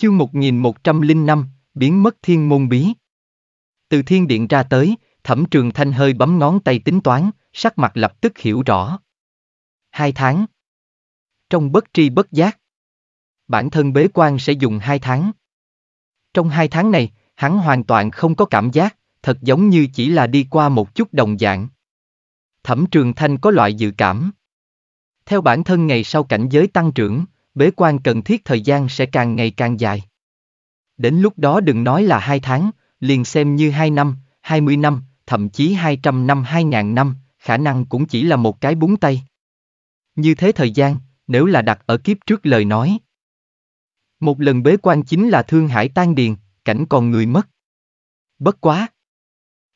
Chương 1105, biến mất thiên môn bí. Từ thiên điện ra tới, thẩm trường thanh hơi bấm ngón tay tính toán, sắc mặt lập tức hiểu rõ. Hai tháng. Trong bất tri bất giác. Bản thân bế quan sẽ dùng hai tháng. Trong hai tháng này, hắn hoàn toàn không có cảm giác, thật giống như chỉ là đi qua một chút đồng dạng. Thẩm trường thanh có loại dự cảm. Theo bản thân ngày sau cảnh giới tăng trưởng, bế quan cần thiết thời gian sẽ càng ngày càng dài. Đến lúc đó đừng nói là hai tháng, liền xem như hai năm, hai mươi năm, thậm chí hai trăm năm hai ngàn năm, khả năng cũng chỉ là một cái búng tay. Như thế thời gian, nếu là đặt ở kiếp trước lời nói. Một lần bế quan chính là thương hải tan điền, cảnh còn người mất. Bất quá.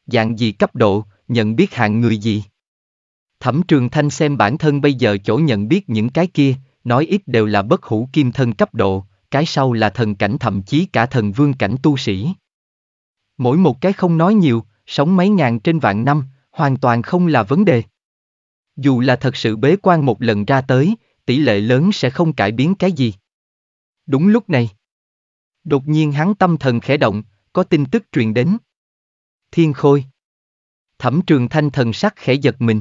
Dạng gì cấp độ, nhận biết hạng người gì. Thẩm Trường Thanh xem bản thân bây giờ chỗ nhận biết những cái kia, nói ít đều là bất hủ kim thân cấp độ, cái sau là thần cảnh thậm chí cả thần vương cảnh tu sĩ. Mỗi một cái không nói nhiều, sống mấy ngàn trên vạn năm, hoàn toàn không là vấn đề. Dù là thật sự bế quan một lần ra tới, tỷ lệ lớn sẽ không cải biến cái gì. Đúng lúc này, đột nhiên hắn tâm thần khẽ động, có tin tức truyền đến. Thiên Khôi Thẩm Trường Thanh thần sắc khẽ giật mình.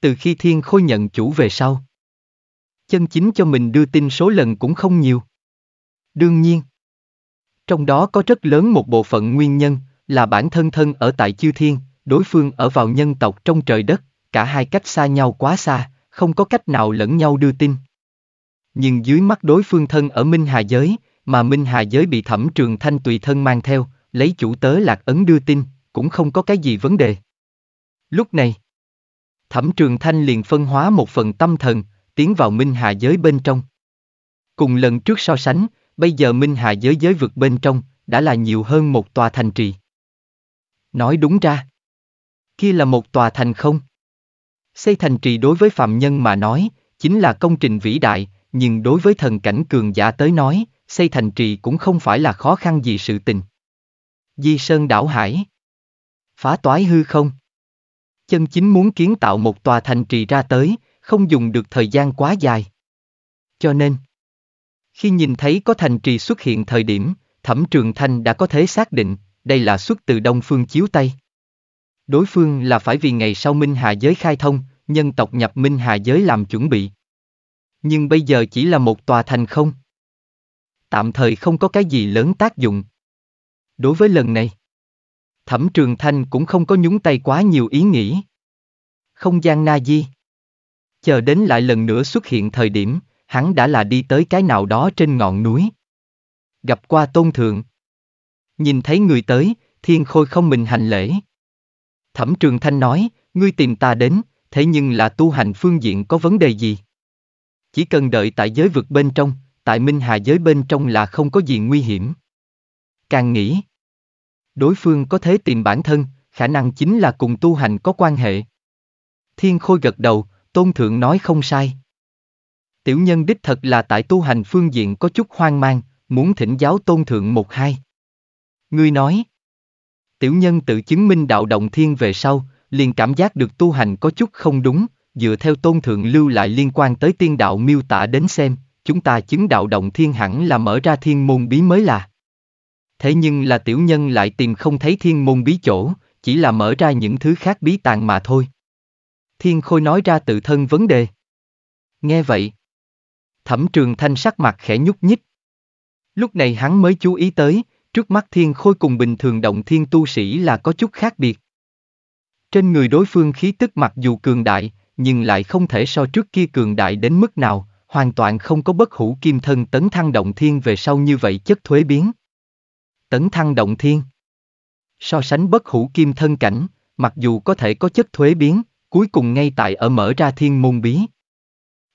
Từ khi Thiên Khôi nhận chủ về sau, chân chính cho mình đưa tin số lần cũng không nhiều. Đương nhiên, trong đó có rất lớn một bộ phận nguyên nhân là bản thân thân ở tại chư thiên, đối phương ở vào nhân tộc trong trời đất, cả hai cách xa nhau quá xa, không có cách nào lẫn nhau đưa tin. Nhưng dưới mắt đối phương thân ở Minh Hà Giới, mà Minh Hà Giới bị thẩm trường thanh tùy thân mang theo, lấy chủ tớ lạc ấn đưa tin, cũng không có cái gì vấn đề. Lúc này, thẩm trường thanh liền phân hóa một phần tâm thần, tiến vào Minh Hà giới bên trong. Cùng lần trước so sánh, bây giờ Minh Hà giới giới vực bên trong đã là nhiều hơn một tòa thành trì. Nói đúng ra, kia là một tòa thành không. Xây thành trì đối với phạm nhân mà nói, chính là công trình vĩ đại, nhưng đối với thần cảnh cường giả tới nói, xây thành trì cũng không phải là khó khăn gì sự tình. Di Sơn đảo hải Phá toái hư không Chân chính muốn kiến tạo một tòa thành trì ra tới, không dùng được thời gian quá dài. Cho nên, khi nhìn thấy có thành trì xuất hiện thời điểm, Thẩm Trường Thanh đã có thể xác định, đây là xuất từ Đông Phương Chiếu Tây. Đối phương là phải vì ngày sau Minh Hà Giới khai thông, nhân tộc nhập Minh Hà Giới làm chuẩn bị. Nhưng bây giờ chỉ là một tòa thành không. Tạm thời không có cái gì lớn tác dụng. Đối với lần này, Thẩm Trường Thanh cũng không có nhúng tay quá nhiều ý nghĩ. Không gian Na Di chờ đến lại lần nữa xuất hiện thời điểm, hắn đã là đi tới cái nào đó trên ngọn núi. Gặp qua tôn thượng. Nhìn thấy người tới, thiên khôi không mình hành lễ. Thẩm trường thanh nói, ngươi tìm ta đến, thế nhưng là tu hành phương diện có vấn đề gì? Chỉ cần đợi tại giới vực bên trong, tại minh hà giới bên trong là không có gì nguy hiểm. Càng nghĩ, đối phương có thế tìm bản thân, khả năng chính là cùng tu hành có quan hệ. Thiên khôi gật đầu, Tôn Thượng nói không sai. Tiểu nhân đích thật là tại tu hành phương diện có chút hoang mang, muốn thỉnh giáo Tôn Thượng một hai. Ngươi nói, tiểu nhân tự chứng minh đạo động thiên về sau, liền cảm giác được tu hành có chút không đúng, dựa theo Tôn Thượng lưu lại liên quan tới tiên đạo miêu tả đến xem, chúng ta chứng đạo động thiên hẳn là mở ra thiên môn bí mới là. Thế nhưng là tiểu nhân lại tìm không thấy thiên môn bí chỗ, chỉ là mở ra những thứ khác bí tàng mà thôi. Thiên Khôi nói ra tự thân vấn đề. Nghe vậy. Thẩm Trường Thanh sắc mặt khẽ nhúc nhích. Lúc này hắn mới chú ý tới, trước mắt Thiên Khôi cùng bình thường động thiên tu sĩ là có chút khác biệt. Trên người đối phương khí tức mặc dù cường đại, nhưng lại không thể so trước kia cường đại đến mức nào, hoàn toàn không có bất hủ kim thân tấn thăng động thiên về sau như vậy chất thuế biến. Tấn thăng động thiên So sánh bất hủ kim thân cảnh, mặc dù có thể có chất thuế biến, cuối cùng ngay tại ở mở ra thiên môn bí.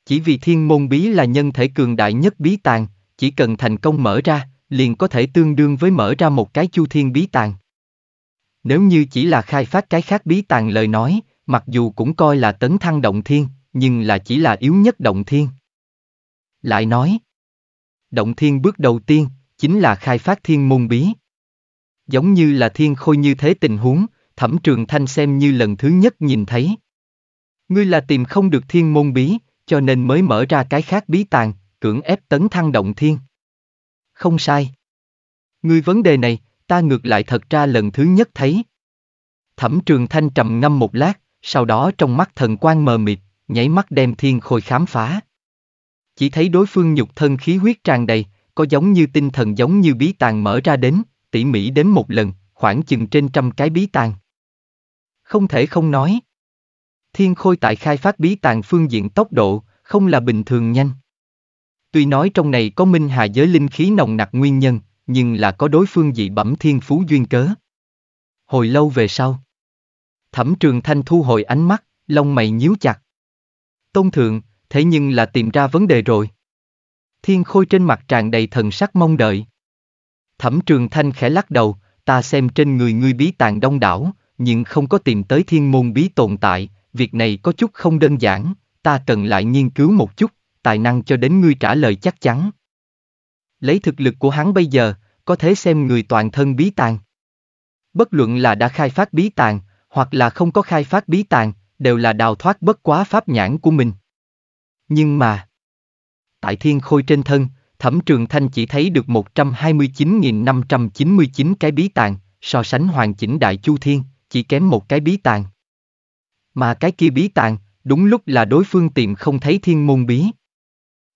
Chỉ vì thiên môn bí là nhân thể cường đại nhất bí tàng, chỉ cần thành công mở ra, liền có thể tương đương với mở ra một cái chu thiên bí tàng. Nếu như chỉ là khai phát cái khác bí tàng lời nói, mặc dù cũng coi là tấn thăng động thiên, nhưng là chỉ là yếu nhất động thiên. Lại nói, động thiên bước đầu tiên, chính là khai phát thiên môn bí. Giống như là thiên khôi như thế tình huống, thẩm trường thanh xem như lần thứ nhất nhìn thấy. Ngươi là tìm không được thiên môn bí, cho nên mới mở ra cái khác bí tàng, cưỡng ép tấn thăng động thiên. Không sai. Ngươi vấn đề này, ta ngược lại thật ra lần thứ nhất thấy. Thẩm trường thanh trầm ngâm một lát, sau đó trong mắt thần quan mờ mịt, nháy mắt đem thiên khôi khám phá. Chỉ thấy đối phương nhục thân khí huyết tràn đầy, có giống như tinh thần giống như bí tàng mở ra đến, tỉ mỉ đến một lần, khoảng chừng trên trăm cái bí tàng. Không thể không nói. Thiên Khôi tại khai phát bí tàng phương diện tốc độ, không là bình thường nhanh. Tuy nói trong này có minh hà giới linh khí nồng nặc nguyên nhân, nhưng là có đối phương dị bẩm thiên phú duyên cớ. Hồi lâu về sau. Thẩm trường thanh thu hồi ánh mắt, lông mày nhíu chặt. Tôn thượng, thế nhưng là tìm ra vấn đề rồi. Thiên khôi trên mặt tràn đầy thần sắc mong đợi. Thẩm trường thanh khẽ lắc đầu, ta xem trên người ngươi bí tàng đông đảo, nhưng không có tìm tới thiên môn bí tồn tại, việc này có chút không đơn giản, ta cần lại nghiên cứu một chút, tài năng cho đến ngươi trả lời chắc chắn. Lấy thực lực của hắn bây giờ, có thể xem người toàn thân bí tàng. Bất luận là đã khai phát bí tàng, hoặc là không có khai phát bí tàng, đều là đào thoát bất quá pháp nhãn của mình. Nhưng mà, tại thiên khôi trên thân, Thẩm Trường Thanh chỉ thấy được 129.599 cái bí tàng, so sánh hoàn chỉnh đại chu thiên, chỉ kém một cái bí tàng. Mà cái kia bí tàng, đúng lúc là đối phương tìm không thấy thiên môn bí.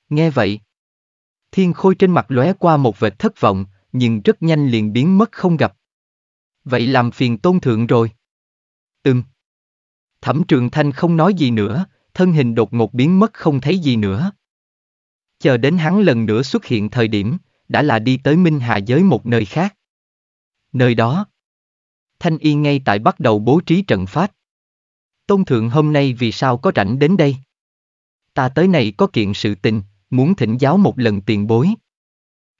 Nghe vậy, thiên khôi trên mặt lóe qua một vệt thất vọng, nhưng rất nhanh liền biến mất không gặp. Vậy làm phiền tôn thượng rồi. Ừm. Thẩm trường thanh không nói gì nữa, thân hình đột ngột biến mất không thấy gì nữa. Chờ đến hắn lần nữa xuất hiện thời điểm, đã là đi tới Minh Hà giới một nơi khác. Nơi đó, Thanh Y ngay tại bắt đầu bố trí trận pháp. Tôn thượng hôm nay vì sao có rảnh đến đây? Ta tới này có kiện sự tình, muốn thỉnh giáo một lần tiền bối.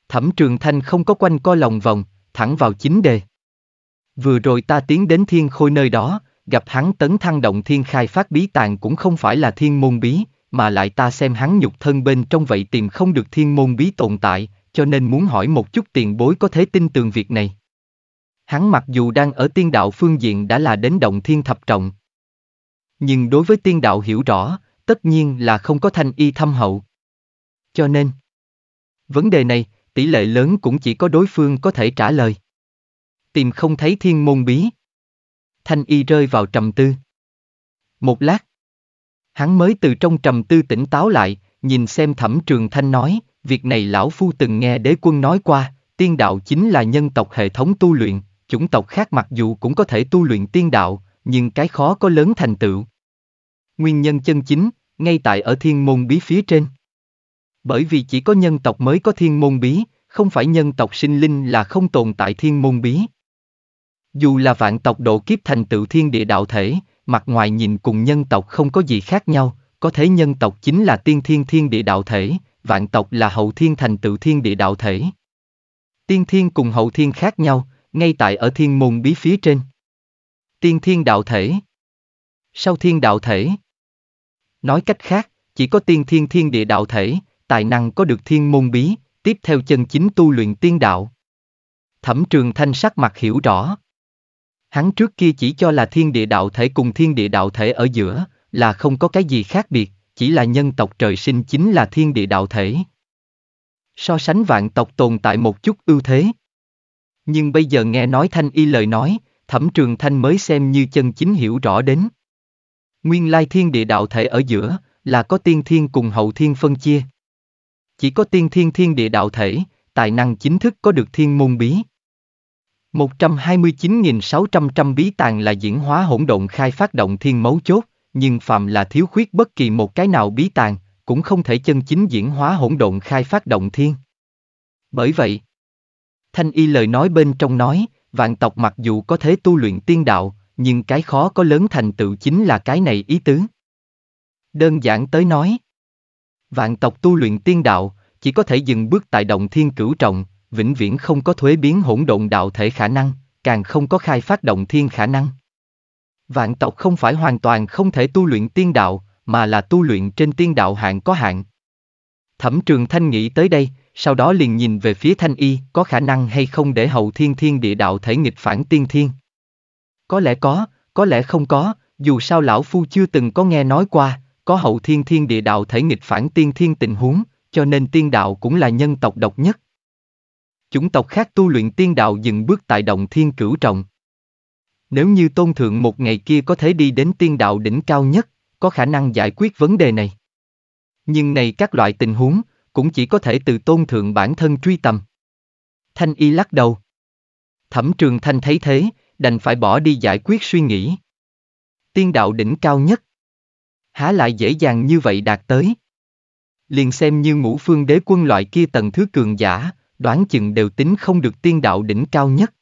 Thẩm trường thanh không có quanh co lòng vòng, thẳng vào chính đề. Vừa rồi ta tiến đến thiên khôi nơi đó, gặp hắn tấn thăng động thiên khai phát bí tàng cũng không phải là thiên môn bí, mà lại ta xem hắn nhục thân bên trong vậy tìm không được thiên môn bí tồn tại, cho nên muốn hỏi một chút tiền bối có thể tin tường việc này. Hắn mặc dù đang ở tiên đạo phương diện đã là đến động thiên thập trọng, nhưng đối với tiên đạo hiểu rõ, tất nhiên là không có thanh y thâm hậu. Cho nên, vấn đề này, tỷ lệ lớn cũng chỉ có đối phương có thể trả lời. Tìm không thấy thiên môn bí. Thanh y rơi vào trầm tư. Một lát, hắn mới từ trong trầm tư tỉnh táo lại, nhìn xem thẩm trường thanh nói, việc này lão phu từng nghe đế quân nói qua, tiên đạo chính là nhân tộc hệ thống tu luyện, chủng tộc khác mặc dù cũng có thể tu luyện tiên đạo, nhưng cái khó có lớn thành tựu. Nguyên nhân chân chính, ngay tại ở thiên môn bí phía trên. Bởi vì chỉ có nhân tộc mới có thiên môn bí, không phải nhân tộc sinh linh là không tồn tại thiên môn bí. Dù là vạn tộc độ kiếp thành tựu thiên địa đạo thể, mặt ngoài nhìn cùng nhân tộc không có gì khác nhau, có thể nhân tộc chính là tiên thiên thiên địa đạo thể, vạn tộc là hậu thiên thành tựu thiên địa đạo thể. Tiên thiên cùng hậu thiên khác nhau, ngay tại ở thiên môn bí phía trên. Tiên thiên đạo thể Sau thiên đạo thể Nói cách khác, chỉ có tiên thiên thiên địa đạo thể, tài năng có được thiên môn bí, tiếp theo chân chính tu luyện tiên đạo. Thẩm trường thanh sắc mặt hiểu rõ. Hắn trước kia chỉ cho là thiên địa đạo thể cùng thiên địa đạo thể ở giữa, là không có cái gì khác biệt, chỉ là nhân tộc trời sinh chính là thiên địa đạo thể. So sánh vạn tộc tồn tại một chút ưu thế. Nhưng bây giờ nghe nói thanh y lời nói, thẩm trường thanh mới xem như chân chính hiểu rõ đến. Nguyên lai thiên địa đạo thể ở giữa, là có tiên thiên cùng hậu thiên phân chia. Chỉ có tiên thiên thiên địa đạo thể, tài năng chính thức có được thiên môn bí. 129.600 trăm bí tàng là diễn hóa hỗn độn khai phát động thiên mấu chốt, nhưng phạm là thiếu khuyết bất kỳ một cái nào bí tàng, cũng không thể chân chính diễn hóa hỗn độn khai phát động thiên. Bởi vậy, Thanh Y lời nói bên trong nói, vạn tộc mặc dù có thể tu luyện tiên đạo, nhưng cái khó có lớn thành tựu chính là cái này ý tứ. Đơn giản tới nói, vạn tộc tu luyện tiên đạo, chỉ có thể dừng bước tại động thiên cửu trọng, vĩnh viễn không có thuế biến hỗn độn đạo thể khả năng, càng không có khai phát động thiên khả năng. Vạn tộc không phải hoàn toàn không thể tu luyện tiên đạo, mà là tu luyện trên tiên đạo hạng có hạn. Thẩm trường thanh nghĩ tới đây, sau đó liền nhìn về phía thanh y có khả năng hay không để hậu thiên thiên địa đạo thể nghịch phản tiên thiên. Có lẽ có, có lẽ không có, dù sao lão phu chưa từng có nghe nói qua, có hậu thiên thiên địa đạo thể nghịch phản tiên thiên tình huống, cho nên tiên đạo cũng là nhân tộc độc nhất. Chủng tộc khác tu luyện tiên đạo dừng bước tại động thiên cửu trọng. Nếu như tôn thượng một ngày kia có thể đi đến tiên đạo đỉnh cao nhất, có khả năng giải quyết vấn đề này. Nhưng này các loại tình huống, cũng chỉ có thể từ tôn thượng bản thân truy tầm. Thanh y lắc đầu. Thẩm trường thanh thấy thế, đành phải bỏ đi giải quyết suy nghĩ. Tiên đạo đỉnh cao nhất. Há lại dễ dàng như vậy đạt tới. Liền xem như ngũ phương đế quân loại kia tầng thứ cường giả, đoán chừng đều tính không được tiên đạo đỉnh cao nhất.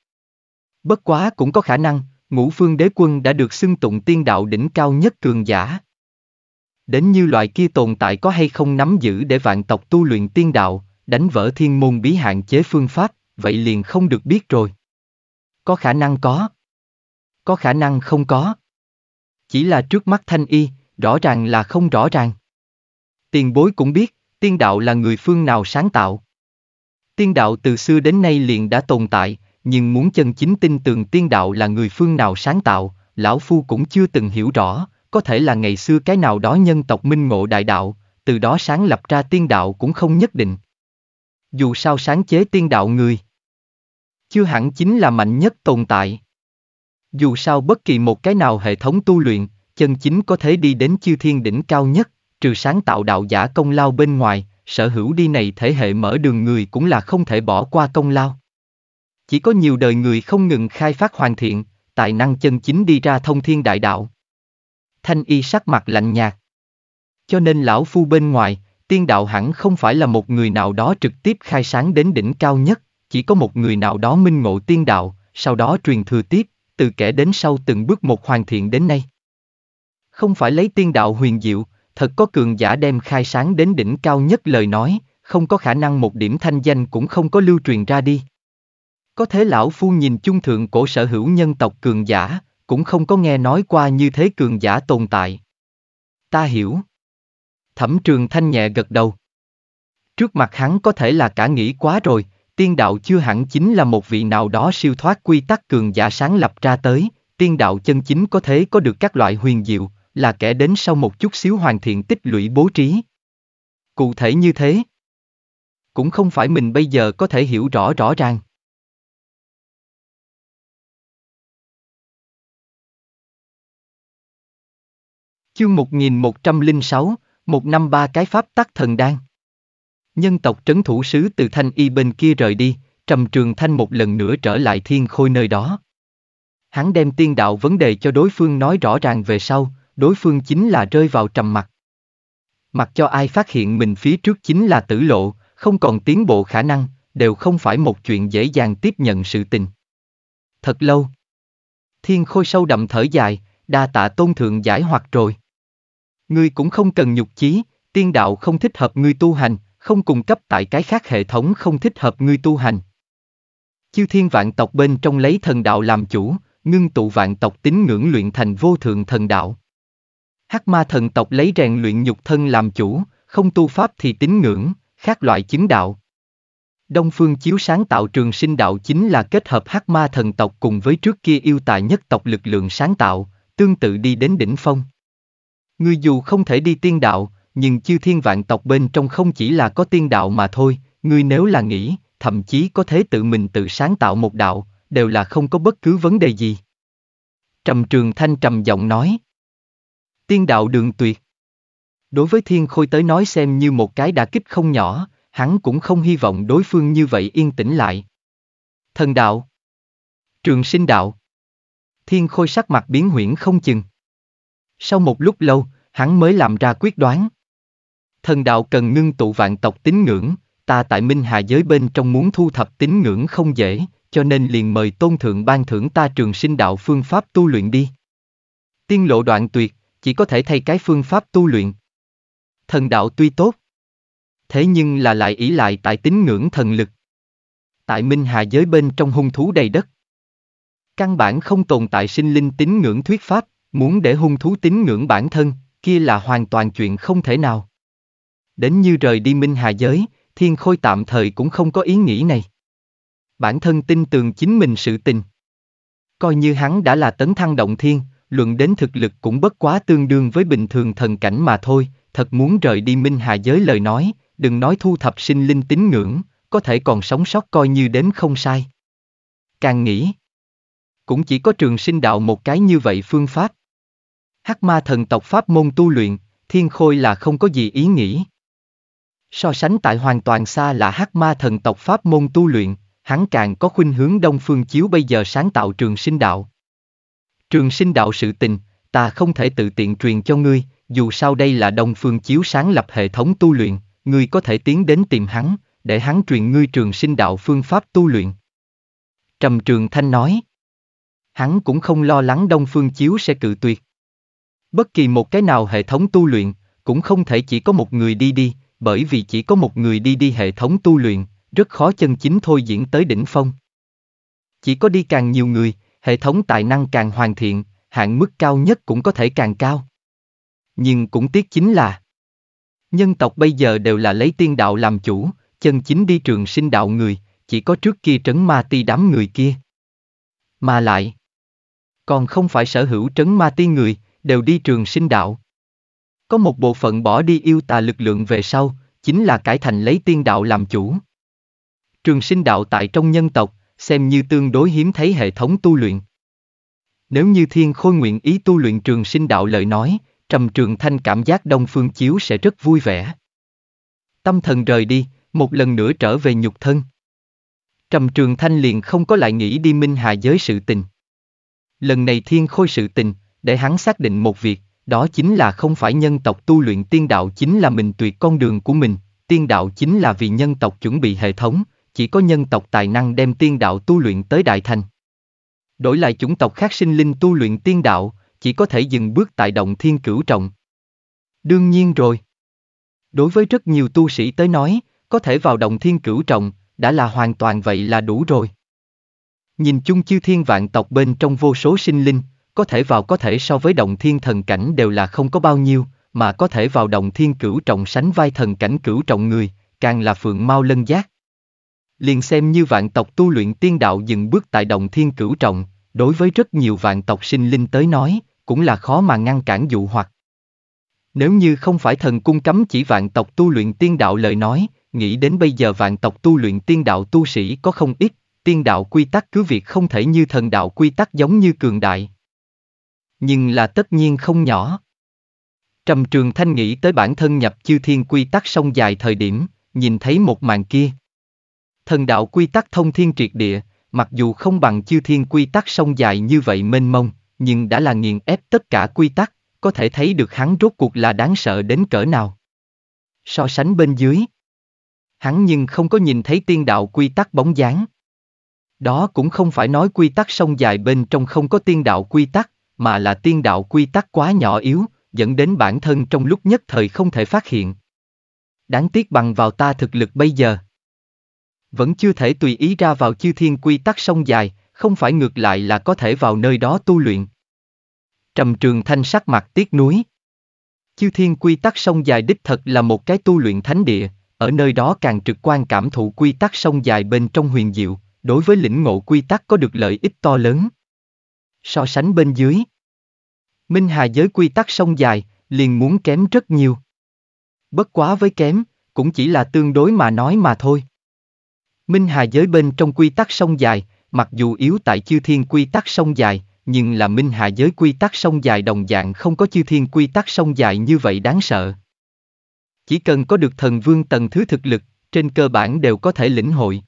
Bất quá cũng có khả năng, ngũ phương đế quân đã được xưng tụng tiên đạo đỉnh cao nhất cường giả. Đến như loại kia tồn tại có hay không nắm giữ để vạn tộc tu luyện tiên đạo, đánh vỡ thiên môn bí hạn chế phương pháp, vậy liền không được biết rồi. Có khả năng có. Có khả năng không có. Chỉ là trước mắt thanh y, rõ ràng là không rõ ràng. Tiền bối cũng biết, tiên đạo là người phương nào sáng tạo. Tiên đạo từ xưa đến nay liền đã tồn tại, nhưng muốn chân chính tin tưởng tiên đạo là người phương nào sáng tạo, lão phu cũng chưa từng hiểu rõ, có thể là ngày xưa cái nào đó nhân tộc minh ngộ đại đạo, từ đó sáng lập ra tiên đạo cũng không nhất định. Dù sao sáng chế tiên đạo người, chưa hẳn chính là mạnh nhất tồn tại. Dù sao bất kỳ một cái nào hệ thống tu luyện, chân chính có thể đi đến chư thiên đỉnh cao nhất, trừ sáng tạo đạo giả công lao bên ngoài, sở hữu đi này thể hệ mở đường người cũng là không thể bỏ qua công lao. Chỉ có nhiều đời người không ngừng khai phát hoàn thiện, tài năng chân chính đi ra thông thiên đại đạo. Thanh y sắc mặt lạnh nhạt. Cho nên lão phu bên ngoài, tiên đạo hẳn không phải là một người nào đó trực tiếp khai sáng đến đỉnh cao nhất, chỉ có một người nào đó minh ngộ tiên đạo, sau đó truyền thừa tiếp, từ kẻ đến sau từng bước một hoàn thiện đến nay. Không phải lấy tiên đạo huyền diệu, thật có cường giả đem khai sáng đến đỉnh cao nhất lời nói, không có khả năng một điểm thanh danh cũng không có lưu truyền ra đi. Có thế lão phu nhìn chung thượng cổ sở hữu nhân tộc cường giả, cũng không có nghe nói qua như thế cường giả tồn tại. Ta hiểu. Thẩm trường thanh nhẹ gật đầu. Trước mặt hắn có thể là cả nghĩ quá rồi, tiên đạo chưa hẳn chính là một vị nào đó siêu thoát quy tắc cường giả sáng lập ra tới, tiên đạo chân chính có thế có được các loại huyền diệu, là kẻ đến sau một chút xíu hoàn thiện tích lũy bố trí. Cụ thể như thế, cũng không phải mình bây giờ có thể hiểu rõ rõ ràng. Chương 1106, một năm ba cái pháp tắc thần đan. Nhân tộc trấn thủ sứ từ Thanh Y bên kia rời đi, Trầm Trường Thanh một lần nữa trở lại thiên khôi nơi đó. Hắn đem tiên đạo vấn đề cho đối phương nói rõ ràng về sau, đối phương chính là rơi vào trầm mặc. Mặc cho ai phát hiện mình phía trước chính là tử lộ, không còn tiến bộ khả năng, đều không phải một chuyện dễ dàng tiếp nhận sự tình. Thật lâu. Thiên khôi sâu đậm thở dài, đa tạ tôn thượng giải hoặc rồi. Ngươi cũng không cần nhục chí, tiên đạo không thích hợp ngươi tu hành, không cung cấp tại cái khác hệ thống không thích hợp ngươi tu hành. Chư thiên vạn tộc bên trong lấy thần đạo làm chủ, ngưng tụ vạn tộc tín ngưỡng luyện thành vô thượng thần đạo. Hắc ma thần tộc lấy rèn luyện nhục thân làm chủ, không tu pháp thì tín ngưỡng, khác loại chứng đạo. Đông Phương Chiếu sáng tạo trường sinh đạo chính là kết hợp hắc ma thần tộc cùng với trước kia yêu tài nhất tộc lực lượng sáng tạo, tương tự đi đến đỉnh phong. Người dù không thể đi tiên đạo, nhưng chư thiên vạn tộc bên trong không chỉ là có tiên đạo mà thôi, ngươi nếu là nghĩ, thậm chí có thể tự mình tự sáng tạo một đạo, đều là không có bất cứ vấn đề gì. Trầm Trường Thanh trầm giọng nói. Tiên đạo đường tuyệt. Đối với Thiên Khôi tới nói xem như một cái đả kích không nhỏ, hắn cũng không hy vọng đối phương như vậy yên tĩnh lại. Thần đạo. Trường sinh đạo. Thiên Khôi sắc mặt biến huyễn không chừng. Sau một lúc lâu, hắn mới làm ra quyết đoán thần đạo cần ngưng tụ vạn tộc tín ngưỡng, ta tại Minh Hà giới bên trong muốn thu thập tín ngưỡng không dễ, cho nên liền mời tôn thượng ban thưởng ta trường sinh đạo phương pháp tu luyện đi. Tiên lộ đoạn tuyệt, chỉ có thể thay cái phương pháp tu luyện. Thần đạo tuy tốt, thế nhưng là lại ý lại tại tín ngưỡng thần lực. Tại Minh Hà giới bên trong hung thú đầy đất. Căn bản không tồn tại sinh linh tín ngưỡng thuyết pháp, muốn để hung thú tín ngưỡng bản thân, kia là hoàn toàn chuyện không thể nào đến như rời đi minh hà giới, thiên khôi tạm thời cũng không có ý nghĩ này. Bản thân tin tường chính mình sự tình. Coi như hắn đã là tấn thăng động thiên, luận đến thực lực cũng bất quá tương đương với bình thường thần cảnh mà thôi, thật muốn rời đi minh hà giới lời nói, đừng nói thu thập sinh linh tín ngưỡng, có thể còn sống sót coi như đến không sai. Càng nghĩ, cũng chỉ có trường sinh đạo một cái như vậy phương pháp. Hắc ma thần tộc pháp môn tu luyện, thiên khôi là không có gì ý nghĩa. So sánh tại hoàn toàn xa là hắc ma thần tộc pháp môn tu luyện, hắn càng có khuynh hướng đông phương chiếu bây giờ sáng tạo trường sinh đạo. Trường sinh đạo sự tình, ta không thể tự tiện truyền cho ngươi, dù sao đây là đông phương chiếu sáng lập hệ thống tu luyện, ngươi có thể tiến đến tìm hắn, để hắn truyền ngươi trường sinh đạo phương pháp tu luyện. Trầm Trường Thanh nói. Hắn cũng không lo lắng Đông Phương Chiếu sẽ cự tuyệt. Bất kỳ một cái nào hệ thống tu luyện, cũng không thể chỉ có một người đi đi, bởi vì chỉ có một người đi đi hệ thống tu luyện, rất khó chân chính thôi diễn tới đỉnh phong. Chỉ có đi càng nhiều người, hệ thống tài năng càng hoàn thiện, hạn mức cao nhất cũng có thể càng cao. Nhưng cũng tiếc chính là Nhân tộc bây giờ đều là lấy tiên đạo làm chủ, chân chính đi trường sinh đạo người, chỉ có trước kia trấn ma ti đám người kia. Mà lại, còn không phải sở hữu trấn ma ti người, đều đi trường sinh đạo. Có một bộ phận bỏ đi yêu tà lực lượng về sau, chính là cải thành lấy tiên đạo làm chủ. Trường sinh đạo tại trong nhân tộc, xem như tương đối hiếm thấy hệ thống tu luyện. Nếu như thiên khôi nguyện ý tu luyện trường sinh đạo lời nói, Trầm Trường Thanh cảm giác Đông Phương Chiếu sẽ rất vui vẻ. Tâm thần rời đi, một lần nữa trở về nhục thân. Trầm Trường Thanh liền không có lại nghĩ đi minh hà giới sự tình. Lần này thiên khôi sự tình, để hắn xác định một việc, đó chính là không phải nhân tộc tu luyện tiên đạo chính là mình tuyệt con đường của mình, tiên đạo chính là vì nhân tộc chuẩn bị hệ thống, chỉ có nhân tộc tài năng đem tiên đạo tu luyện tới đại thành. Đổi lại chủng tộc khác sinh linh tu luyện tiên đạo, chỉ có thể dừng bước tại động thiên cửu trọng. Đương nhiên rồi. Đối với rất nhiều tu sĩ tới nói, có thể vào động thiên cửu trọng, đã là hoàn toàn vậy là đủ rồi. Nhìn chung chư thiên vạn tộc bên trong vô số sinh linh, có thể vào có thể so với động thiên thần cảnh đều là không có bao nhiêu, mà có thể vào động thiên cửu trọng sánh vai thần cảnh cửu trọng người, càng là phượng mau lân giác. Liền xem như vạn tộc tu luyện tiên đạo dừng bước tại động thiên cửu trọng, đối với rất nhiều vạn tộc sinh linh tới nói, cũng là khó mà ngăn cản dụ hoặc. Nếu như không phải thần cung cấm chỉ vạn tộc tu luyện tiên đạo lời nói, nghĩ đến bây giờ vạn tộc tu luyện tiên đạo tu sĩ có không ít, tiên đạo quy tắc cứ việc không thể như thần đạo quy tắc giống như cường đại, nhưng là tất nhiên không nhỏ. Trầm Trường Thanh nghĩ tới bản thân nhập chư thiên quy tắc sông dài thời điểm, nhìn thấy một màn kia. Thần đạo quy tắc thông thiên triệt địa, mặc dù không bằng chư thiên quy tắc sông dài như vậy mênh mông, nhưng đã là nghiền ép tất cả quy tắc, có thể thấy được hắn rốt cuộc là đáng sợ đến cỡ nào. So sánh bên dưới, hắn nhưng không có nhìn thấy tiên đạo quy tắc bóng dáng. Đó cũng không phải nói quy tắc sông dài bên trong không có tiên đạo quy tắc, mà là tiên đạo quy tắc quá nhỏ yếu, dẫn đến bản thân trong lúc nhất thời không thể phát hiện. Đáng tiếc bằng vào ta thực lực bây giờ. Vẫn chưa thể tùy ý ra vào chư thiên quy tắc sông dài, không phải ngược lại là có thể vào nơi đó tu luyện. Trầm trường thanh sắc mặt tiếc núi. Chư thiên quy tắc sông dài đích thật là một cái tu luyện thánh địa, ở nơi đó càng trực quan cảm thụ quy tắc sông dài bên trong huyền diệu, đối với lĩnh ngộ quy tắc có được lợi ích to lớn. So sánh bên dưới, Minh Hà giới quy tắc sông dài, liền muốn kém rất nhiều. Bất quá với kém, cũng chỉ là tương đối mà nói mà thôi. Minh Hà giới bên trong quy tắc sông dài, mặc dù yếu tại chư thiên quy tắc sông dài, nhưng là Minh Hà giới quy tắc sông dài đồng dạng không có chư thiên quy tắc sông dài như vậy đáng sợ. Chỉ cần có được thần vương tầng thứ thực lực, trên cơ bản đều có thể lĩnh hội.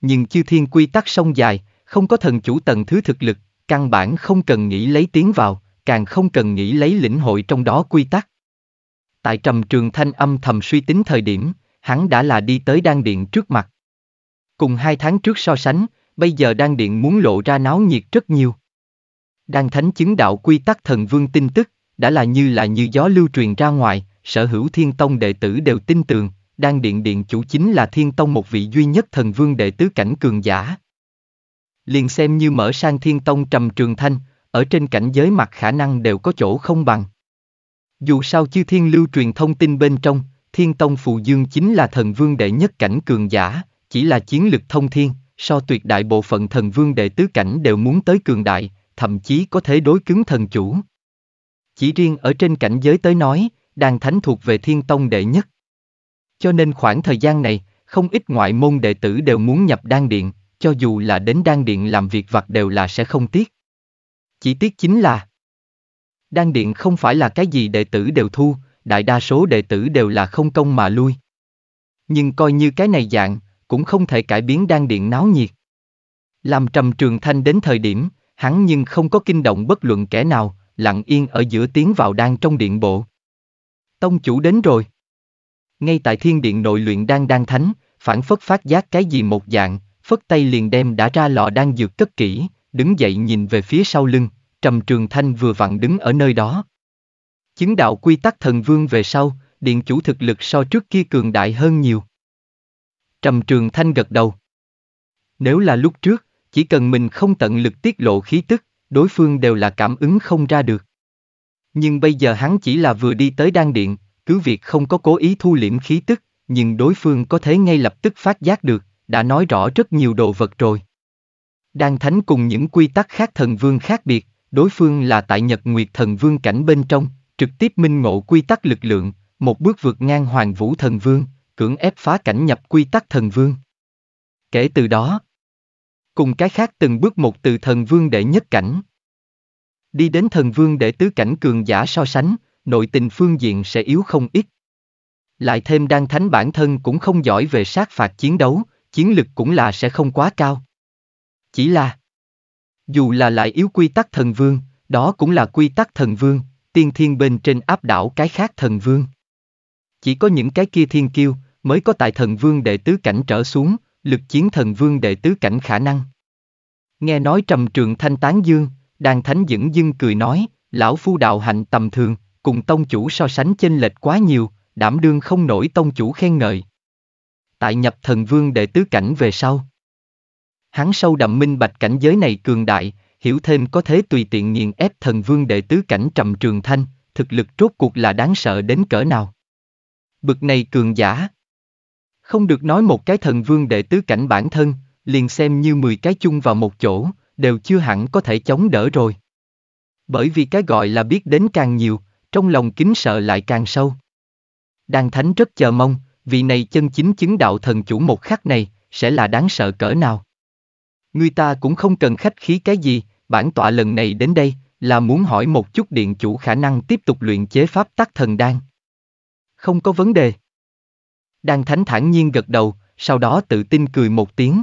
Nhưng chư thiên quy tắc sông dài, không có thần chủ tầng thứ thực lực, căn bản không cần nghĩ lấy tiếng vào, càng không cần nghĩ lấy lĩnh hội trong đó quy tắc. Tại trầm trường thanh âm thầm suy tính thời điểm, hắn đã là đi tới đan điện trước mặt. Cùng hai tháng trước so sánh, bây giờ đan điện muốn lộ ra náo nhiệt rất nhiều. Đan thánh chứng đạo quy tắc thần vương tin tức, đã là như là như gió lưu truyền ra ngoài, sở hữu thiên tông đệ tử đều tin tưởng, đan điện điện chủ chính là thiên tông một vị duy nhất thần vương đệ tứ cảnh cường giả. Liền xem như mở sang thiên tông trầm trường thanh, ở trên cảnh giới mặt khả năng đều có chỗ không bằng. Dù sao chư thiên lưu truyền thông tin bên trong, thiên tông phù dương chính là thần vương đệ nhất cảnh cường giả, chỉ là chiến lực thông thiên, so tuyệt đại bộ phận thần vương đệ tứ cảnh đều muốn tới cường đại, thậm chí có thể đối cứng thần chủ. Chỉ riêng ở trên cảnh giới tới nói, đàn thánh thuộc về thiên tông đệ nhất. Cho nên khoảng thời gian này, không ít ngoại môn đệ tử đều muốn nhập đan điện, cho dù là đến đan điện làm việc vặt đều là sẽ không tiếc. Chỉ tiếc chính là Đan điện không phải là cái gì đệ tử đều thu, đại đa số đệ tử đều là không công mà lui. Nhưng coi như cái này dạng, cũng không thể cải biến đan điện náo nhiệt. Làm trầm trường thanh đến thời điểm, hắn nhưng không có kinh động bất luận kẻ nào, lặng yên ở giữa tiếng vào đan trong điện bộ. Tông chủ đến rồi. Ngay tại thiên điện nội luyện đan đan thánh, phản phất phát giác cái gì một dạng, phất tay liền đem đã ra lọ đan dược cất kỹ, đứng dậy nhìn về phía sau lưng, Trầm Trường Thanh vừa vặn đứng ở nơi đó. Chứng đạo quy tắc thần vương về sau, điện chủ thực lực so trước kia cường đại hơn nhiều. Trầm Trường Thanh gật đầu. Nếu là lúc trước, chỉ cần mình không tận lực tiết lộ khí tức, đối phương đều là cảm ứng không ra được. Nhưng bây giờ hắn chỉ là vừa đi tới đan điện, cứ việc không có cố ý thu liễm khí tức, nhưng đối phương có thể ngay lập tức phát giác được, đã nói rõ rất nhiều đồ vật rồi. Đan Thánh cùng những quy tắc khác thần vương khác biệt, đối phương là tại Nhật Nguyệt thần vương cảnh bên trong, trực tiếp minh ngộ quy tắc lực lượng, một bước vượt ngang Hoàng Vũ thần vương, cưỡng ép phá cảnh nhập quy tắc thần vương. Kể từ đó, cùng cái khác từng bước một từ thần vương để nhất cảnh. Đi đến thần vương để tứ cảnh cường giả so sánh, nội tình phương diện sẽ yếu không ít. Lại thêm đan thánh bản thân cũng không giỏi về sát phạt chiến đấu, chiến lực cũng là sẽ không quá cao. Chỉ là, dù là lại yếu quy tắc thần vương, đó cũng là quy tắc thần vương, tiên thiên bên trên áp đảo cái khác thần vương. Chỉ có những cái kia thiên kiêu, mới có tại thần vương đệ tứ cảnh trở xuống, lực chiến thần vương đệ tứ cảnh khả năng. Nghe nói trầm trường thanh tán dương, đàn thánh dững dưng cười nói, lão phu đạo hạnh tầm thường, cùng tông chủ so sánh chênh lệch quá nhiều, đảm đương không nổi tông chủ khen ngợi. Tại nhập thần vương đệ tứ cảnh về sau. Hắn sâu đậm minh bạch cảnh giới này cường đại, hiểu thêm có thế tùy tiện nghiền ép thần vương đệ tứ cảnh trầm trường thanh, thực lực rốt cuộc là đáng sợ đến cỡ nào. Bực này cường giả. Không được nói một cái thần vương đệ tứ cảnh bản thân, liền xem như 10 cái chung vào một chỗ, đều chưa hẳn có thể chống đỡ rồi. Bởi vì cái gọi là biết đến càng nhiều, trong lòng kính sợ lại càng sâu. Đan Thánh rất chờ mong, vì này chân chính chứng đạo thần chủ một khắc này, sẽ là đáng sợ cỡ nào. Ngươi ta cũng không cần khách khí cái gì, bản tọa lần này đến đây, là muốn hỏi một chút điện chủ khả năng tiếp tục luyện chế pháp tắc thần đan. Không có vấn đề. Đan Thánh thản nhiên gật đầu, sau đó tự tin cười một tiếng.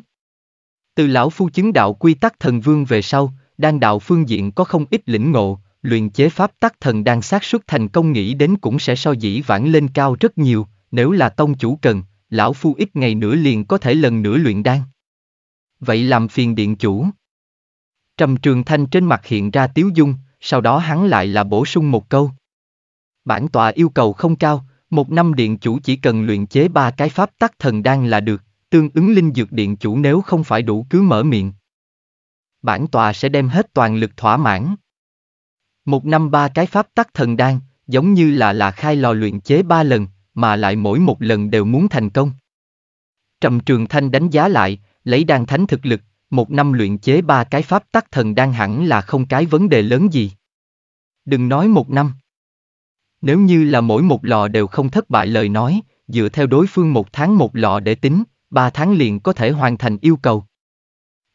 Từ lão phu chứng đạo quy tắc thần vương về sau, đan đạo phương diện có không ít lĩnh ngộ, luyện chế pháp tắc thần đan xác suất thành công nghĩ đến cũng sẽ so dĩ vãng lên cao rất nhiều, nếu là tông chủ cần, lão phu ít ngày nữa liền có thể lần nữa luyện đan vậy làm phiền điện chủ. Trầm Trường Thanh trên mặt hiện ra tiếu dung, sau đó hắn lại là bổ sung một câu. Bản tòa yêu cầu không cao, một năm điện chủ chỉ cần luyện chế ba cái pháp tắc thần đan là được, tương ứng linh dược điện chủ nếu không phải đủ cứ mở miệng. Bản tòa sẽ đem hết toàn lực thỏa mãn. Một năm ba cái pháp tắc thần đan, giống như là là khai lò luyện chế ba lần, mà lại mỗi một lần đều muốn thành công. Trầm Trường Thanh đánh giá lại, lấy đan thánh thực lực, một năm luyện chế ba cái pháp tắc thần đan hẳn là không cái vấn đề lớn gì. Đừng nói một năm. Nếu như là mỗi một lò đều không thất bại lời nói, dựa theo đối phương một tháng một lò để tính, ba tháng liền có thể hoàn thành yêu cầu.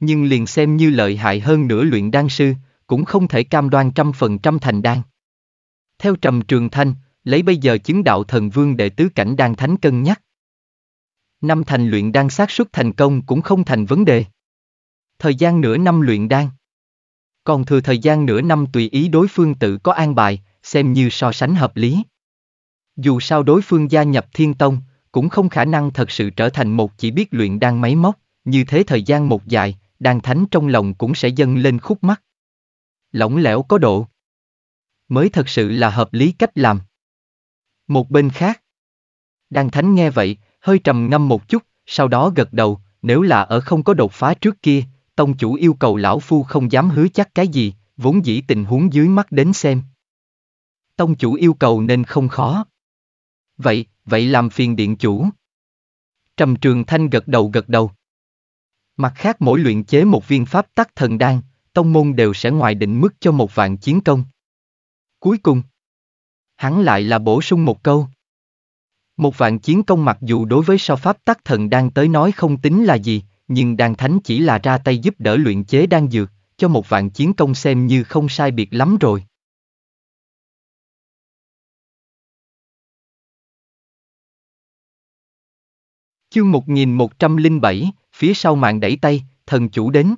Nhưng liền xem như lợi hại hơn nửa luyện đan sư, cũng không thể cam đoan trăm phần trăm thành đan. Theo Trầm Trường Thanh, lấy bây giờ chứng đạo thần vương đệ tứ cảnh đan thánh cân nhắc năm thành luyện đan xác suất thành công cũng không thành vấn đề. Thời gian nửa năm luyện đan. Còn thừa thời gian nửa năm tùy ý đối phương tự có an bài, xem như so sánh hợp lý. Dù sao đối phương gia nhập thiên tông, cũng không khả năng thật sự trở thành một chỉ biết luyện đan máy móc, như thế thời gian một dài, đan thánh trong lòng cũng sẽ dâng lên khúc mắt. Lỏng lẻo có độ. Mới thật sự là hợp lý cách làm. Một bên khác. Đan thánh nghe vậy, hơi trầm ngâm một chút, sau đó gật đầu, nếu là ở không có đột phá trước kia, tông chủ yêu cầu lão phu không dám hứa chắc cái gì, vốn dĩ tình huống dưới mắt đến xem. Tông chủ yêu cầu nên không khó. Vậy, vậy làm phiền điện chủ. Trầm Trường Thanh gật đầu gật đầu. Mặt khác mỗi luyện chế một viên pháp tắc thần đan, tông môn đều sẽ ngoài định mức cho một vạn chiến công. Cuối cùng, hắn lại là bổ sung một câu. Một vạn chiến công mặc dù đối với sao pháp tắc thần đang tới nói không tính là gì, nhưng đàn thánh chỉ là ra tay giúp đỡ luyện chế đang dược, cho một vạn chiến công xem như không sai biệt lắm rồi. Chương 1107, phía sau mạng đẩy tay, thần chủ đến.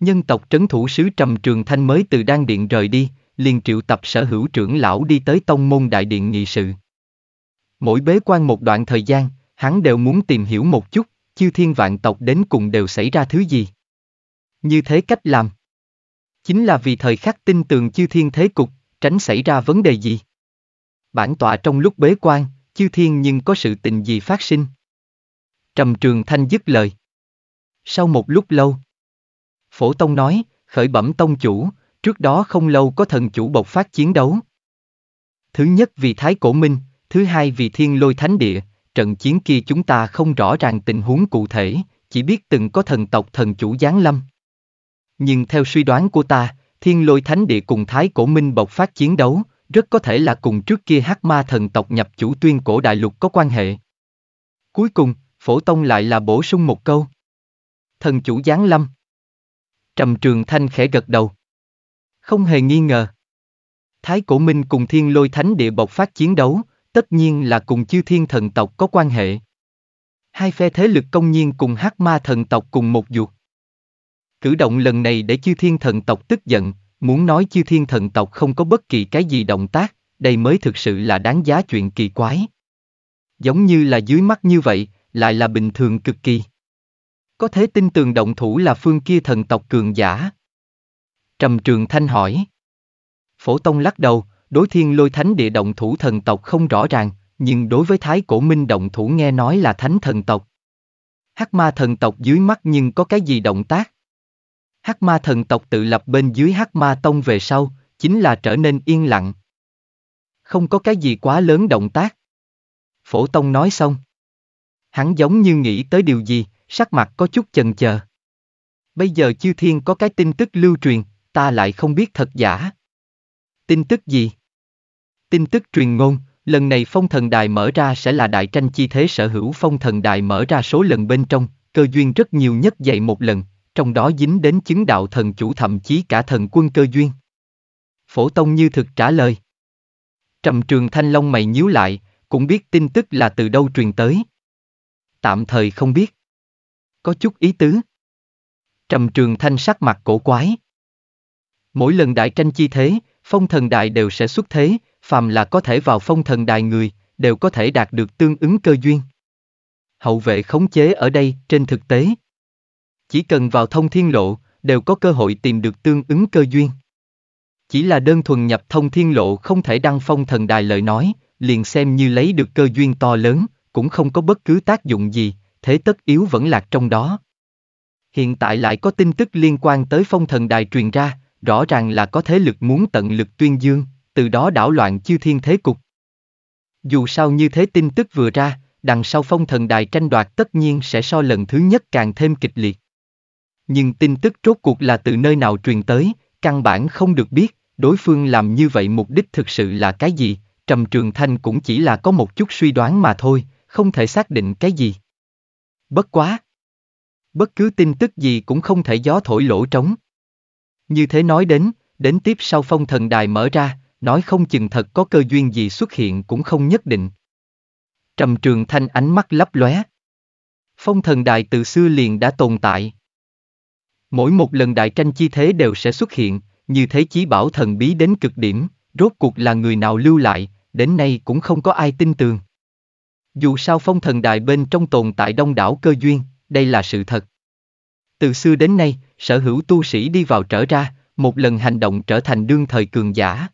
Nhân tộc trấn thủ sứ Trầm Trường Thanh mới từ đan điện rời đi, liền triệu tập sở hữu trưởng lão đi tới tông môn đại điện nghị sự. Mỗi bế quan một đoạn thời gian, hắn đều muốn tìm hiểu một chút, chư thiên vạn tộc đến cùng đều xảy ra thứ gì. Như thế cách làm. Chính là vì thời khắc tin tường chư thiên thế cục, tránh xảy ra vấn đề gì. Bản tọa trong lúc bế quan, chư thiên nhưng có sự tình gì phát sinh. Trầm Trường Thanh dứt lời. Sau một lúc lâu, Phổ Tông nói, khởi bẩm Tông chủ, trước đó không lâu có thần chủ bộc phát chiến đấu. Thứ nhất vì Thái Cổ Minh, Thứ hai vì thiên lôi thánh địa, trận chiến kia chúng ta không rõ ràng tình huống cụ thể, chỉ biết từng có thần tộc thần chủ giáng lâm. Nhưng theo suy đoán của ta, thiên lôi thánh địa cùng thái cổ minh bộc phát chiến đấu, rất có thể là cùng trước kia hắc ma thần tộc nhập chủ tuyên cổ đại lục có quan hệ. Cuối cùng, phổ tông lại là bổ sung một câu. Thần chủ giáng lâm. Trầm trường thanh khẽ gật đầu. Không hề nghi ngờ. Thái cổ minh cùng thiên lôi thánh địa bộc phát chiến đấu, tất nhiên là cùng chư thiên thần tộc có quan hệ. Hai phe thế lực công nhiên cùng hắc ma thần tộc cùng một ruột. Cử động lần này để chư thiên thần tộc tức giận, muốn nói chư thiên thần tộc không có bất kỳ cái gì động tác, đây mới thực sự là đáng giá chuyện kỳ quái. Giống như là dưới mắt như vậy, lại là bình thường cực kỳ. Có thể tin tường động thủ là phương kia thần tộc cường giả. Trầm Trường Thanh hỏi. Phổ Tông lắc đầu, Đối thiên lôi thánh địa động thủ thần tộc không rõ ràng, nhưng đối với thái cổ minh động thủ nghe nói là thánh thần tộc. Hắc ma thần tộc dưới mắt nhưng có cái gì động tác? Hắc ma thần tộc tự lập bên dưới Hắc ma tông về sau, chính là trở nên yên lặng. Không có cái gì quá lớn động tác. Phổ tông nói xong. Hắn giống như nghĩ tới điều gì, sắc mặt có chút chần chờ. Bây giờ chư thiên có cái tin tức lưu truyền, ta lại không biết thật giả. Tin tức gì? Tin tức truyền ngôn, lần này phong thần đài mở ra sẽ là đại tranh chi thế sở hữu phong thần đài mở ra số lần bên trong, cơ duyên rất nhiều nhất dạy một lần, trong đó dính đến chứng đạo thần chủ thậm chí cả thần quân cơ duyên. Phổ Tông như thực trả lời. Trầm trường thanh long mày nhíu lại, cũng biết tin tức là từ đâu truyền tới. Tạm thời không biết. Có chút ý tứ. Trầm trường thanh sắc mặt cổ quái. Mỗi lần đại tranh chi thế, phong thần đại đều sẽ xuất thế, phàm là có thể vào phong thần đài người, đều có thể đạt được tương ứng cơ duyên. Hậu vệ khống chế ở đây, trên thực tế. Chỉ cần vào thông thiên lộ, đều có cơ hội tìm được tương ứng cơ duyên. Chỉ là đơn thuần nhập thông thiên lộ không thể đăng phong thần đài lời nói, liền xem như lấy được cơ duyên to lớn, cũng không có bất cứ tác dụng gì, thế tất yếu vẫn lạc trong đó. Hiện tại lại có tin tức liên quan tới phong thần đài truyền ra, rõ ràng là có thế lực muốn tận lực tuyên dương, từ đó đảo loạn chư thiên thế cục. Dù sao như thế tin tức vừa ra, đằng sau phong thần đài tranh đoạt tất nhiên sẽ so lần thứ nhất càng thêm kịch liệt. Nhưng tin tức rốt cuộc là từ nơi nào truyền tới, căn bản không được biết, đối phương làm như vậy mục đích thực sự là cái gì, Trầm Trường Thanh cũng chỉ là có một chút suy đoán mà thôi, không thể xác định cái gì. Bất quá. Bất cứ tin tức gì cũng không thể gió thổi lỗ trống. Như thế nói đến, đến tiếp sau phong thần đài mở ra, nói không chừng thật có cơ duyên gì xuất hiện cũng không nhất định. Trầm Trường Thanh ánh mắt lấp lóe. Phong thần đài từ xưa liền đã tồn tại. Mỗi một lần đại tranh chi thế đều sẽ xuất hiện, như thế chí bảo thần bí đến cực điểm, rốt cuộc là người nào lưu lại, đến nay cũng không có ai tin tường. Dù sao phong thần đài bên trong tồn tại đông đảo cơ duyên, đây là sự thật. Từ xưa đến nay, sở hữu tu sĩ đi vào trở ra, một lần hành động trở thành đương thời cường giả.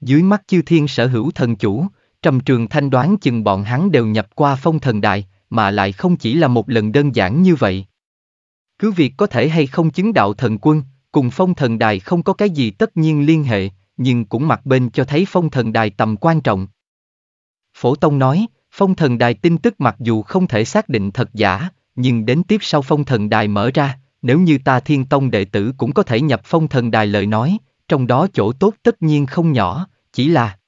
Dưới mắt chư thiên sở hữu thần chủ, trầm trường thanh đoán chừng bọn hắn đều nhập qua phong thần đại, mà lại không chỉ là một lần đơn giản như vậy. Cứ việc có thể hay không chứng đạo thần quân, cùng phong thần đài không có cái gì tất nhiên liên hệ, nhưng cũng mặt bên cho thấy phong thần đài tầm quan trọng. Phổ Tông nói, phong thần đài tin tức mặc dù không thể xác định thật giả, nhưng đến tiếp sau phong thần đài mở ra, nếu như ta thiên tông đệ tử cũng có thể nhập phong thần đài lời nói, trong đó chỗ tốt tất nhiên không nhỏ, chỉ là...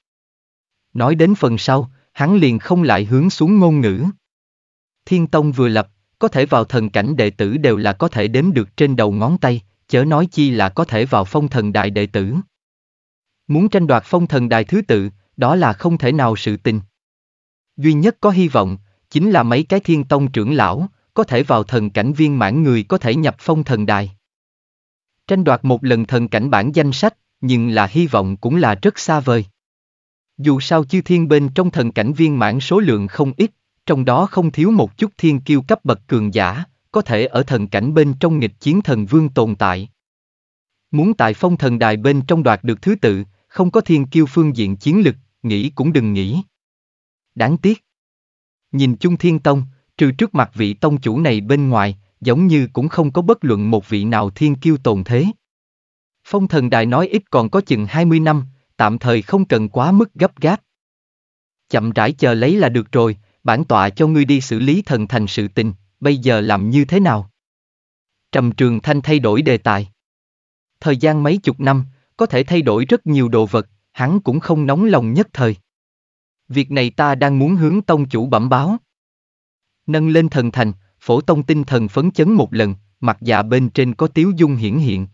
Nói đến phần sau, hắn liền không lại hướng xuống ngôn ngữ. Thiên Tông vừa lập, có thể vào thần cảnh đệ tử đều là có thể đếm được trên đầu ngón tay, chớ nói chi là có thể vào phong thần đại đệ tử. Muốn tranh đoạt phong thần đại thứ tự, đó là không thể nào sự tình. Duy nhất có hy vọng, chính là mấy cái thiên tông trưởng lão, có thể vào thần cảnh viên mãn người có thể nhập phong thần đài. Tranh đoạt một lần thần cảnh bản danh sách, nhưng là hy vọng cũng là rất xa vời. Dù sao chư thiên bên trong thần cảnh viên mãn số lượng không ít, trong đó không thiếu một chút thiên kiêu cấp bậc cường giả, có thể ở thần cảnh bên trong nghịch chiến thần vương tồn tại. Muốn tại phong thần đài bên trong đoạt được thứ tự, không có thiên kiêu phương diện chiến lực, nghĩ cũng đừng nghĩ. Đáng tiếc. Nhìn chung thiên tông, trừ trước mặt vị tông chủ này bên ngoài, giống như cũng không có bất luận một vị nào thiên kiêu tồn thế. Phong thần đại nói ít còn có chừng 20 năm, tạm thời không cần quá mức gấp gáp. Chậm rãi chờ lấy là được rồi, bản tọa cho ngươi đi xử lý thần thành sự tình, bây giờ làm như thế nào? Trầm Trường Thanh thay đổi đề tài. Thời gian mấy chục năm, có thể thay đổi rất nhiều đồ vật, hắn cũng không nóng lòng nhất thời. Việc này ta đang muốn hướng tông chủ bẩm báo. Nâng lên thần thành, phổ tông tinh thần phấn chấn một lần, mặt dạ bên trên có tiếu dung hiển hiện.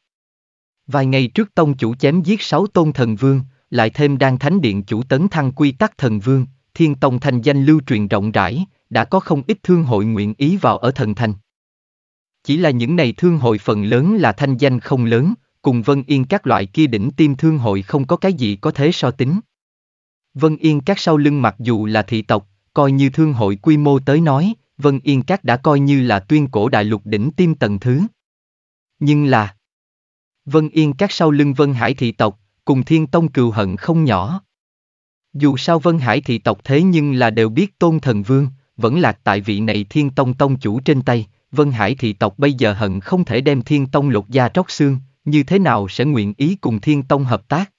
Vài ngày trước tông chủ chém giết sáu tôn thần vương, lại thêm đang thánh điện chủ tấn thăng quy tắc thần vương, thiên tông thành danh lưu truyền rộng rãi, đã có không ít thương hội nguyện ý vào ở thần thành. Chỉ là những này thương hội phần lớn là thanh danh không lớn, cùng Vân Yên các loại kia đỉnh tiêm thương hội không có cái gì có thế so tính. Vân Yên các sau lưng mặc dù là thị tộc, coi như thương hội quy mô tới nói, Vân Yên Các đã coi như là tuyên cổ đại lục đỉnh tim tầng thứ. Nhưng là Vân Yên Các sau lưng Vân Hải thị tộc, cùng Thiên Tông cừu hận không nhỏ. Dù sao Vân Hải thị tộc thế nhưng là đều biết Tôn Thần Vương, vẫn lạc tại vị này Thiên Tông Tông chủ trên tay, Vân Hải thị tộc bây giờ hận không thể đem Thiên Tông lột da tróc xương, như thế nào sẽ nguyện ý cùng Thiên Tông hợp tác?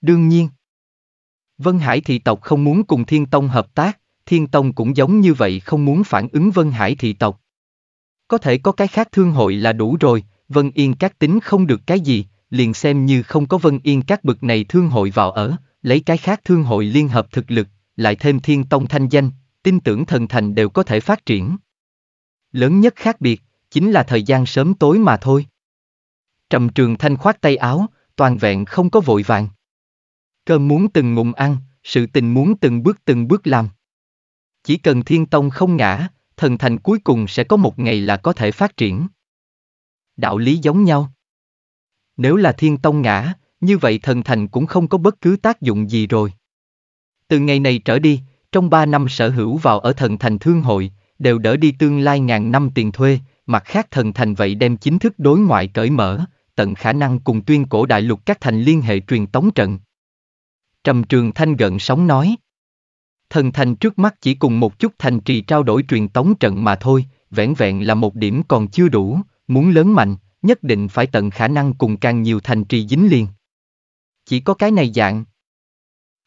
Đương nhiên, Vân Hải thị tộc không muốn cùng Thiên Tông hợp tác, Thiên Tông cũng giống như vậy không muốn phản ứng Vân Hải thị tộc. Có thể có cái khác thương hội là đủ rồi, Vân Yên các tính không được cái gì, liền xem như không có Vân Yên các bực này thương hội vào ở, lấy cái khác thương hội liên hợp thực lực, lại thêm Thiên Tông thanh danh, tin tưởng thần thành đều có thể phát triển. Lớn nhất khác biệt, chính là thời gian sớm tối mà thôi. Trầm Trường Thanh khoát tay áo, toàn vẹn không có vội vàng. Cơm muốn từng ngụm ăn, sự tình muốn từng bước từng bước làm. Chỉ cần Thiên Tông không ngã, thần thành cuối cùng sẽ có một ngày là có thể phát triển. Đạo lý giống nhau. Nếu là Thiên Tông ngã, như vậy thần thành cũng không có bất cứ tác dụng gì rồi. Từ ngày này trở đi, trong ba năm sở hữu vào ở thần thành thương hội, đều đỡ đi tương lai ngàn năm tiền thuê, mặt khác thần thành vậy đem chính thức đối ngoại cởi mở, tận khả năng cùng tuyên cổ đại lục các thành liên hệ truyền tống trận. Trầm Trường Thanh gần sóng nói thần thành trước mắt chỉ cùng một chút thành trì trao đổi truyền tống trận mà thôi, vẻn vẹn là một điểm còn chưa đủ, muốn lớn mạnh, nhất định phải tận khả năng cùng càng nhiều thành trì dính liền. Chỉ có cái này dạng.